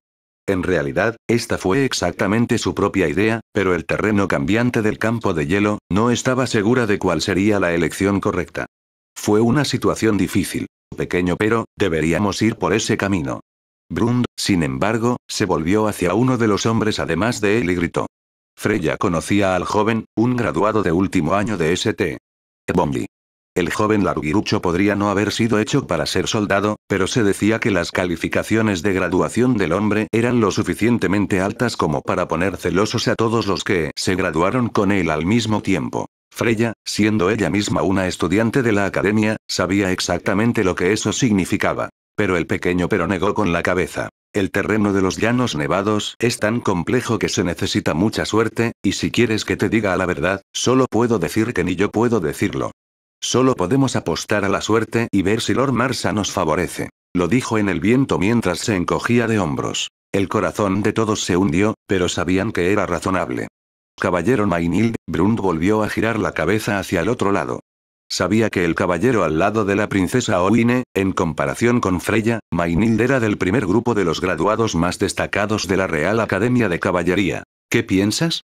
En realidad, esta fue exactamente su propia idea, pero el terreno cambiante del campo de hielo, no estaba segura de cuál sería la elección correcta. Fue una situación difícil. Pequeño pero, deberíamos ir por ese camino. Brund, sin embargo, se volvió hacia uno de los hombres además de él y gritó. Freya conocía al joven, un graduado de último año de St. Bomby. El joven larguirucho podría no haber sido hecho para ser soldado, pero se decía que las calificaciones de graduación del hombre eran lo suficientemente altas como para poner celosos a todos los que se graduaron con él al mismo tiempo. Freya, siendo ella misma una estudiante de la academia, sabía exactamente lo que eso significaba. Pero el pequeño pero negó con la cabeza. El terreno de los llanos nevados es tan complejo que se necesita mucha suerte, y si quieres que te diga la verdad, solo puedo decir que ni yo puedo decirlo. Solo podemos apostar a la suerte y ver si Lord Marsa nos favorece. Lo dijo en el viento mientras se encogía de hombros. El corazón de todos se hundió, pero sabían que era razonable. Caballero Maynil, Brund volvió a girar la cabeza hacia el otro lado. Sabía que el caballero al lado de la princesa Owine, en comparación con Freya, Mainild era del primer grupo de los graduados más destacados de la Real Academia de Caballería. ¿Qué piensas?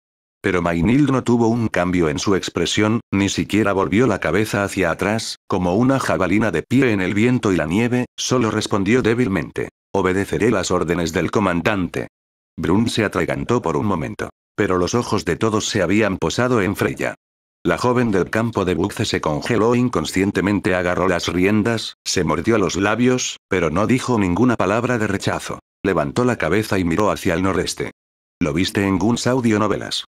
Pero Mainild no tuvo un cambio en su expresión, ni siquiera volvió la cabeza hacia atrás, como una jabalina de pie en el viento y la nieve, solo respondió débilmente. Obedeceré las órdenes del comandante. Brun se atragantó por un momento. Pero los ojos de todos se habían posado en Freya. La joven del campo de bucce se congeló inconscientemente, agarró las riendas, se mordió los labios, pero no dijo ninguna palabra de rechazo. Levantó la cabeza y miró hacia el noreste. Lo viste en Guns Audio Novelas.